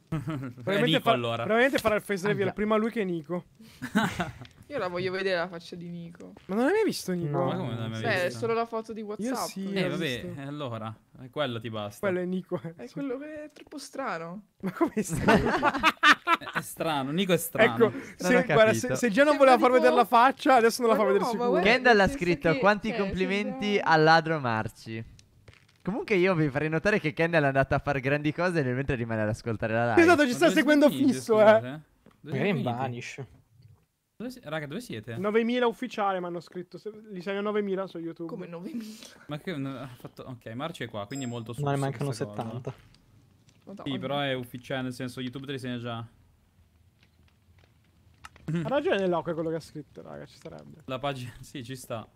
probabilmente, Nico, fa- allora. probabilmente farà il face reveal prima lui che Nico. Io la voglio vedere la faccia di Nico. Ma non l'hai mai visto Nico? No, ma come non l'hai mai Cioè, è visto? solo la foto di Io WhatsApp. sì, Eh, vabbè, visto. Eh, allora, eh, quello ti basta. Quello è Nico. eh. È quello che è troppo strano. Ma come stai? È- È strano, Nico è strano. ecco, se, guarda, se, se già non Sembra voleva far tipo- vedere la faccia, adesso non la fa no, vedere ma sicuro. Kendall ha scritto che- quanti cioè, complimenti sembra- al ladro Marci. Comunque io vi farei notare che Kendall è andato a fare grandi cose nel mentre rimane ad ascoltare la live. Esatto, ci sta seguendo finite, fisso, scusate. Eh. eh. Dove Green Vanish. Dove si... Raga, dove siete? 9000 ufficiale mi hanno scritto. Se... Li segno 9000 su YouTube. Come 9000? Ma che... No, fatto... Ok, Marci è qua, quindi è molto su. Ma ne mancano 70. Sì, però è ufficiale, nel senso YouTube te li segna già. Ha ragione Loco quello che ha scritto, raga, ci sarebbe. La pagina... Sì, ci sta.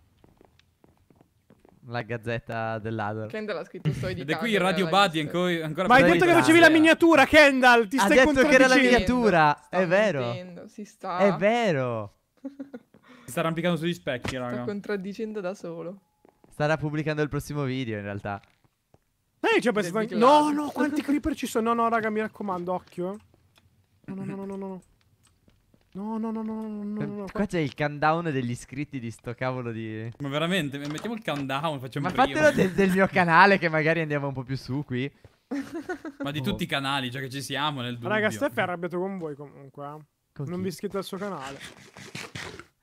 La gazzetta dell'Ador. Kendall ha scritto Story di Ed è qui il Radio Buddy ancora, ancora Ma hai detto che facevi la miniatura, Kendall! Ti ha stai detto che era la miniatura! Sta è vero! Si Sta... È vero! si sta arrampicando sugli specchi, raga. Sta contraddicendo da solo. Starà pubblicando il prossimo video, in realtà. Eh, ci ho pensato No, no, quanti creeper ci sono? No, no, raga, mi raccomando, occhio. No, no, no, no, no. no. No, no, no, no, no, no, no Qua c'è il countdown degli iscritti di sto cavolo di... Ma veramente, mettiamo il countdown, facciamo Ma fatelo del, del, mio canale che magari andiamo un po' più su qui Ma di oh. tutti i canali, già che ci siamo nel dubbio Raga, Steph è arrabbiato con voi comunque eh. con Non vi iscrivete al suo canale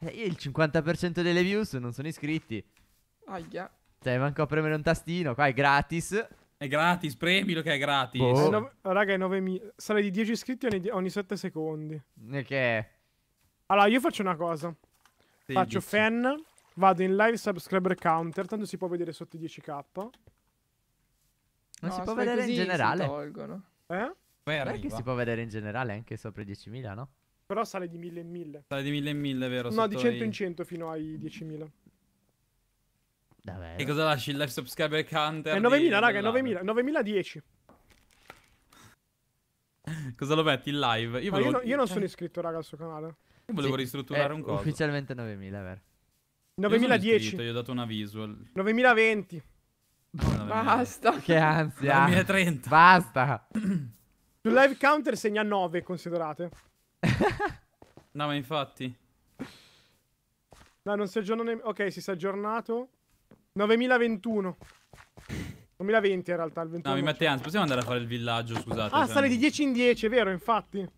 eh, Io il 50% delle views non sono iscritti Aia Cioè, manco a premere un tastino, qua è gratis è gratis, premilo che è gratis. Boh. È eh, no, raga, è 9.000. Sale di 10 iscritti ogni, ogni 7 secondi. Eh, che? è? Allora, io faccio una cosa. Sì, faccio dici. fan, vado in live subscriber counter, tanto si può vedere sotto i 10k. Non si può vedere in generale. Si tolgono. Eh? Poi che si può vedere in generale anche sopra i 10.000, no? Però sale di 1.000 in 1.000. Sale di 1.000 in 1.000, vero? No, di 100 ai... in 100 fino ai 10.000. Davvero? E cosa lasci il live subscriber counter? È 9.000, raga, è 9.000, 9.010. Cosa lo metti in live? Io, volevo... io, no, io, non sono iscritto, raga, al suo canale volevo sì, ristrutturare eh, un coso. Ufficialmente 9000, vero? 9010. Io ho dato una visual. 9020. No, Basta. Che ansia. 9030. Basta. Sul live counter segna 9, considerate. no, ma infatti. No, non si aggiorna Ok, si è aggiornato. 9021. 2020 in realtà, il 21. No, mi mette ansia. Possiamo andare a fare il villaggio, scusate. Ah, cioè... sale di 10 in 10, è vero, infatti.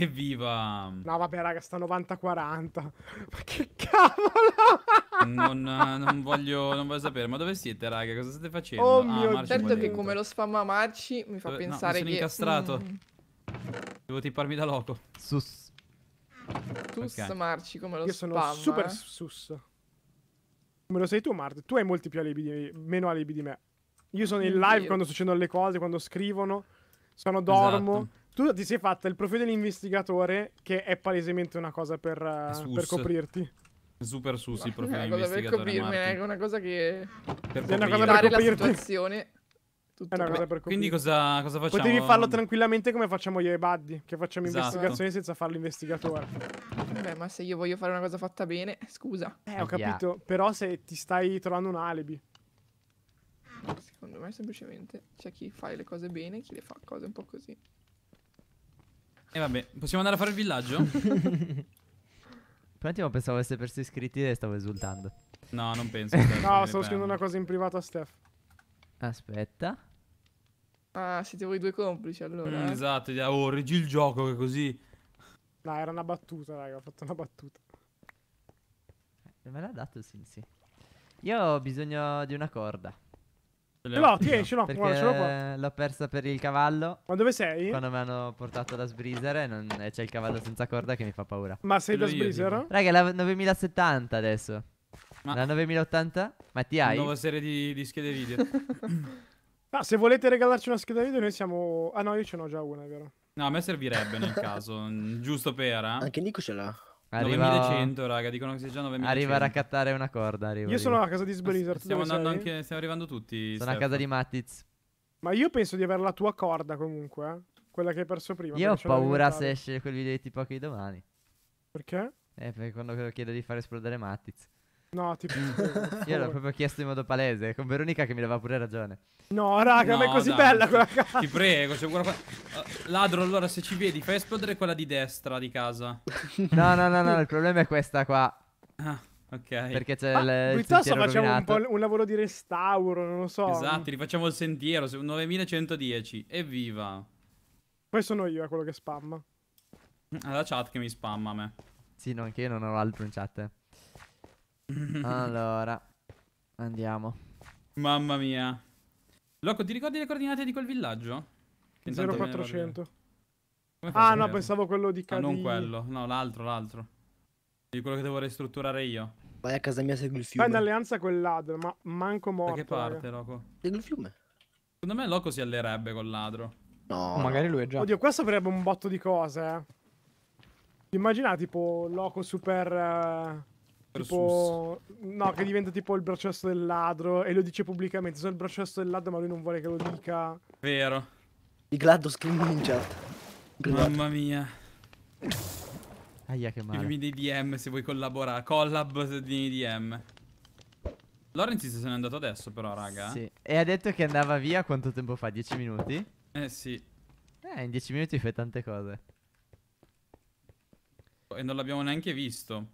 Evviva! No, vabbè, raga, sta 90-40. Ma che cavolo! Non, non, voglio, non, voglio, sapere, ma dove siete, raga? Cosa state facendo? Oh ah, mio Dio! Certo che come lo spamma Marci mi fa dove... pensare no, mi sono che... incastrato. Mm. Devo tipparmi da loco. Sus. Sus, okay. Marci, come lo Io spamma. Io sono eh. super eh? sus. Come lo sei tu, Mart? Tu hai molti più alibi di... meno alibi di me. Io sono in live Dio. quando succedono le cose, quando scrivono. Sono dormo. Esatto. Tu ti sei fatta il profilo dell'investigatore, che è palesemente una cosa per, uh, per coprirti. Super susi, profilo dell'investigatore. È una cosa è una cosa che... Per è una cosa per coprirti. Tutto è una cosa per coprirti. Quindi cosa, cosa, facciamo? Potevi farlo tranquillamente come facciamo io e Buddy, che facciamo esatto. investigazioni senza fare l'investigatore. Beh, ma se io voglio fare una cosa fatta bene, scusa. Eh, ho capito, però se ti stai trovando un alibi. Secondo me semplicemente c'è chi fa le cose bene e chi le fa cose un po' così. E vabbè, possiamo andare a fare il villaggio? per un attimo pensavo avesse perso iscritti e stavo esultando. No, non penso. no, stavo scrivendo una cosa in privato a Steph. Aspetta. Ah, siete voi due complici allora. Mm, eh? esatto, oh, reggi il gioco che così. No, era una battuta, raga, ho fatto una battuta. Eh, me l'ha dato Sinsi. Io ho bisogno di una corda. Ce l'ho, ti no, ce l'ho. Perché ce l'ho qua. L'ho persa per il cavallo. Ma dove sei? Quando mi hanno portato da sbriser e, non... c'è il cavallo senza corda che mi fa paura. Ma sei da sbriser? Raga, è la 9070 adesso. Ma... La 9080? Ma ti hai? nuova serie di, di schede video. Ma ah, se volete regalarci una scheda video, noi siamo. Ah, no, io ce n'ho già una, vero? No, a me servirebbe nel caso. Mm, giusto per. Eh? Anche Nico ce l'ha. Arriva... 9100, raga, dicono che sia già 9100. Arriva a raccattare una corda. Arriva, Io arriva. sono a casa di Sbelizard. Stiamo andando sei? anche. Stiamo arrivando tutti. Sono Steph. a casa di Matiz. Ma io penso di avere la tua corda comunque. Eh. Quella che hai perso prima. Io ho paura se esce quel video di tipo di domani. Perché? Eh, perché quando chiedo di far esplodere Matiz. No, ti prego. Io l'ho proprio chiesto in modo palese, con Veronica che mi dava pure ragione. No, raga, no, ma è così dai, bella quella casa. Ti prego, c'è cioè, guarda, eh, ladro, allora se ci vedi, fai esplodere quella di destra di casa. No, no, no, no, il problema è questa qua. Ah. Ok. Perché c'è ah, il. Piuttosto facciamo un, po un lavoro di restauro, non lo so. Esatto, rifacciamo il sentiero, 9110. Evviva. Poi sono io quello che spamma. È la chat che mi spamma a me. Sì, no, anche io non ho altro in chat. Eh allora, andiamo. Mamma mia. Loco, ti ricordi le coordinate di quel villaggio? Che 0400. Ah, no, pensavo quello di Cadi. Ah, no, non quello, no, l'altro, l'altro. Di quello che devo ristrutturare io. Vai a casa mia, segui il fiume. in alleanza con il ladro, ma manco morto. Da che eh. parte, raga. Loco? Segui il fiume. Secondo me Loco si allerebbe col ladro. No. Oh, magari lui è già. Oddio, questo avrebbe un botto di cose, eh. Immagina tipo Loco super... Uh tipo... No, che diventa tipo il processo del ladro e lo dice pubblicamente. Sono il processo del ladro, ma lui non vuole che lo dica. Vero. I GLaDOS che chat. Mamma mia. Aia che male. Dimmi dei DM se vuoi collaborare. Collab di DM. Lorenzi se n'è andato adesso però, raga. Eh. Sì. E ha detto che andava via quanto tempo fa? 10 minuti? Eh sì. Eh, in 10 minuti fai tante cose. E non l'abbiamo neanche visto.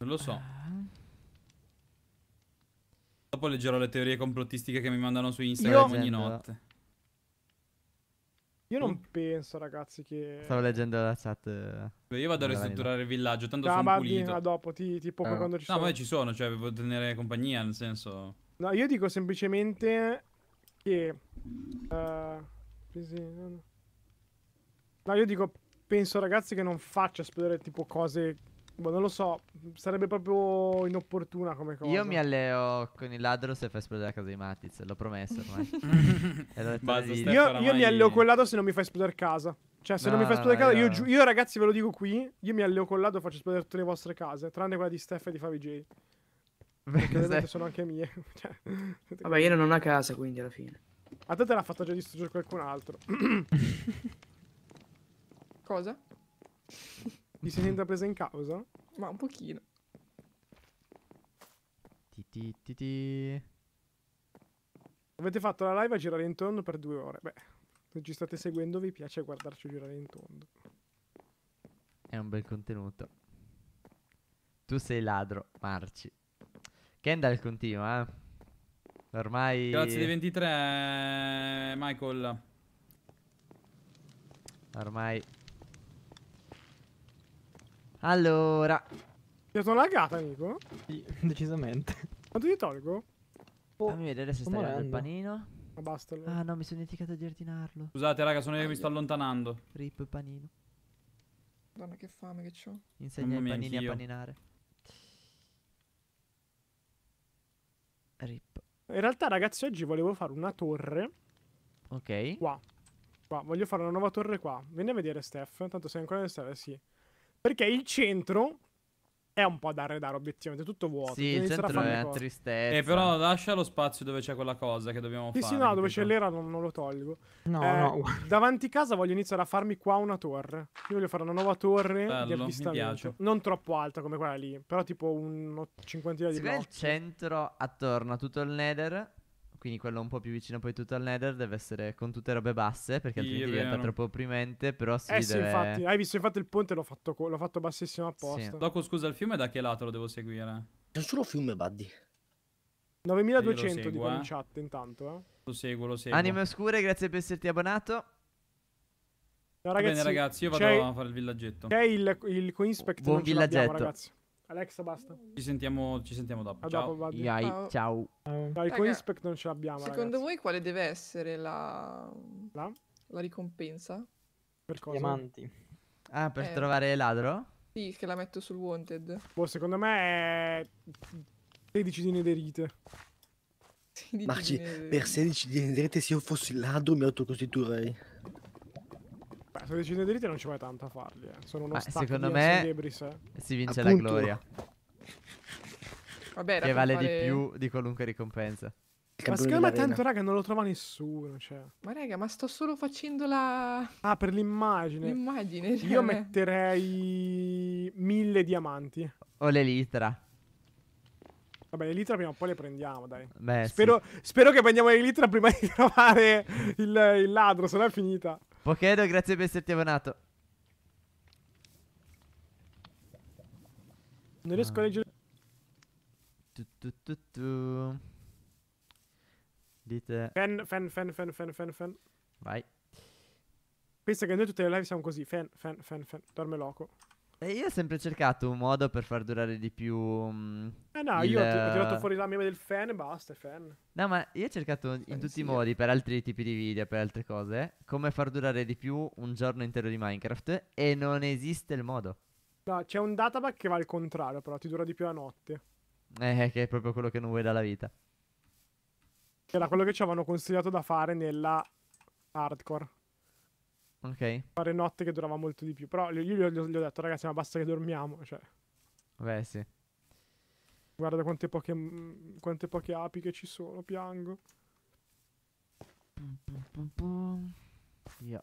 Non lo so. Ah. Dopo leggerò le teorie complottistiche che mi mandano su Instagram Io... ogni notte. Io non penso, ragazzi, che. Stavo leggendo la chat. Eh, Beh, io vado a ristrutturare il villaggio, tanto no, sono ma pulito. No, dopo, ti, tipo no. Eh. quando ci no, sono. No, ma ci sono, cioè, devo tenere compagnia, nel senso. No, io dico semplicemente che. Uh... No, io dico, penso, ragazzi, che non faccia esplodere tipo cose Boh, non lo so, sarebbe proprio inopportuna come cosa. Io mi alleo con il ladro se fa esplodere la casa di Matiz, l'ho promesso ormai. Basta, io, oramai... io mi alleo con il ladro se non mi fa esplodere casa. Cioè, se no, non mi fa esplodere casa, io, giu- io, ragazzi ve lo dico qui, io mi alleo con il ladro e faccio esplodere tutte le vostre case, tranne quella di Steph e di Favij. J. Perché se... sono anche mie. cioè, Vabbè, io non ho una casa, quindi alla fine. A te te l'ha fatta già distruggere qualcun altro. cosa? Mi si senta presa in causa? Ma un pochino. Ti, ti, ti, ti. Avete fatto la live a girare in tondo per due ore. Beh, se ci state seguendo vi piace guardarci girare in tondo. È un bel contenuto. Tu sei ladro, Marci. Kendall continua, eh. Ormai... Grazie di 23, eh, Michael. Ormai allora. Ti sono laggata, amico? Sì, decisamente. Quanto ti tolgo? Oh, Fammi vedere se stai arrivando il panino. Ma ah, basta. Allora. Ah no, mi sono dimenticato di ordinarlo. Scusate, raga, sono io che mi sto allontanando. Rip panino. Madonna, che fame che c'ho. Insegna i panini anch'io. a paninare. Rip. In realtà, ragazzi, oggi volevo fare una torre. Ok. Qua. Qua, voglio fare una nuova torre qua. Vieni a vedere, Steph. Tanto sei ancora nel Steph, sì. Perché il centro è un po' da arredare, obiettivamente, è tutto vuoto. Sì, il centro è una tristezza. Eh, però lascia lo spazio dove c'è quella cosa che dobbiamo sì, fare. Sì, no, dove c'è l'era non, non, lo tolgo. No, eh, no. Davanti casa voglio iniziare a farmi qua una torre. Io voglio fare una nuova torre Bello, di avvistamento. Non troppo alta come quella lì, però tipo un cinquantina di Se blocchi. il centro attorno a tutto il nether quindi quello un po' più vicino poi tutto al nether deve essere con tutte robe basse perché sì, altrimenti diventa troppo opprimente però si eh sì, infatti hai visto infatti il ponte l'ho fatto, l'ho fatto bassissimo apposta sì. Dopo scusa il fiume da che lato lo devo seguire? c'è solo fiume Buddy 9200 di dicono in eh. chat intanto eh. lo seguo lo seguo anime oscure grazie per esserti abbonato no, ragazzi, bene ragazzi io vado a fare il villaggetto c'è il, il coinspect buon villaggetto ragazzi Alexa, basta. Ci sentiamo, ci sentiamo dopo. ciao. Dopo, Iai, ciao. ciao. Uh, Dai, coinspect non ce l'abbiamo. Secondo ragazzi. voi quale deve essere la, la? la ricompensa? Per cosa? Diamanti. Ah, per eh. trovare il ladro? Sì, che la metto sul wanted. Boh, secondo me è 16 di nederite. Marci, per 16 di nederite se io fossi il ladro mi autocostituirei su decine di liti non ci vuole tanto a farli. Eh. Sono uno ah, Secondo me Ebris, eh. si vince Appunto. la gloria. Vabbè, che vale di più di qualunque ricompensa. Ma secondo me tanto, raga, non lo trova nessuno. Cioè. Ma raga, ma sto solo facendo la. Ah, per l'immagine. L'immagine. Cioè... Io metterei mille diamanti. O le litra. Vabbè, le litra prima o poi le prendiamo, dai. Beh, spero, sì. spero che prendiamo le litra prima di trovare il, il ladro, se no è finita. Pokedo, grazie per esserti abbonato. Non riesco ah. a leggere. Tu, tu, tu, tu. Dite. Fan, fan, fan, fan, fan, fan, fan. Vai. Pensa che noi tutte le live siamo così. Fan, fan, fan, fan. Dorme loco io ho sempre cercato un modo per far durare di più. Mh, mm, eh no, il... io ho tirato fuori la meme del fan e basta, è fan. No, ma io ho cercato in fan, tutti sì. i modi, per altri tipi di video, per altre cose, come far durare di più un giorno intero di Minecraft e non esiste il modo. No, c'è un databack che va al contrario, però ti dura di più la notte. Eh, che è proprio quello che non vuoi dalla vita. Che era quello che ci avevano consigliato da fare nella hardcore. Ok. Fare notte che durava molto di più. Però io gli ho, gli ho detto, ragazzi, ma basta che dormiamo. Cioè. Beh, sì. Guarda quante poche, mm, quante poche api che ci sono, piango. Io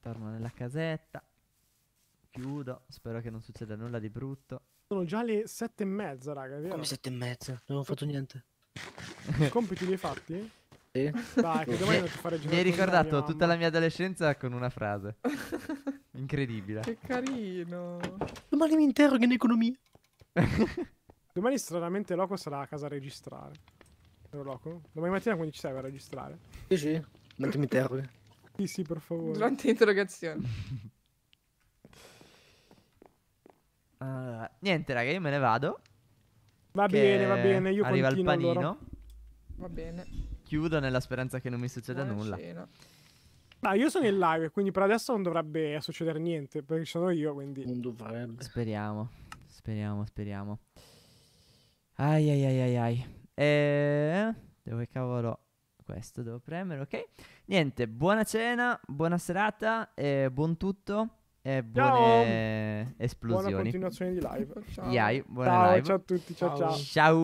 torno nella casetta. Chiudo. Spero che non succeda nulla di brutto. Sono già le sette e mezza, raga. È vero? Come sette e mezza? Non ho fatto niente. Compiti li hai fatti? Sì. Dai, che domani Mi hai ricordato tutta la mia adolescenza con una frase. Incredibile. Che carino. Domani mi interroga in economia. domani stranamente Loco sarà a casa a registrare. Vero Loco? Domani mattina quando ci serve a registrare? Sì, sì. Non ti mi interroga. Sì, sì, per favore. Durante l'interrogazione. Allora, niente raga, io me ne vado. Va bene, va bene, io arriva il panino. Allora. Va bene chiudo nella speranza che non mi succeda Buona nulla. Cena. Ma io sono in live, quindi per adesso non dovrebbe succedere niente, perché sono io, quindi... Non dovrebbe. Speriamo, speriamo, speriamo. Ai ai ai ai ai. E... Eh, dove cavolo... Questo devo premere, ok? Niente, buona cena, buona serata, eh, buon tutto e buone ciao. esplosioni. Buona continuazione di live. Ciao, Iai, buona ciao, live. ciao a tutti, ciao. ciao. ciao.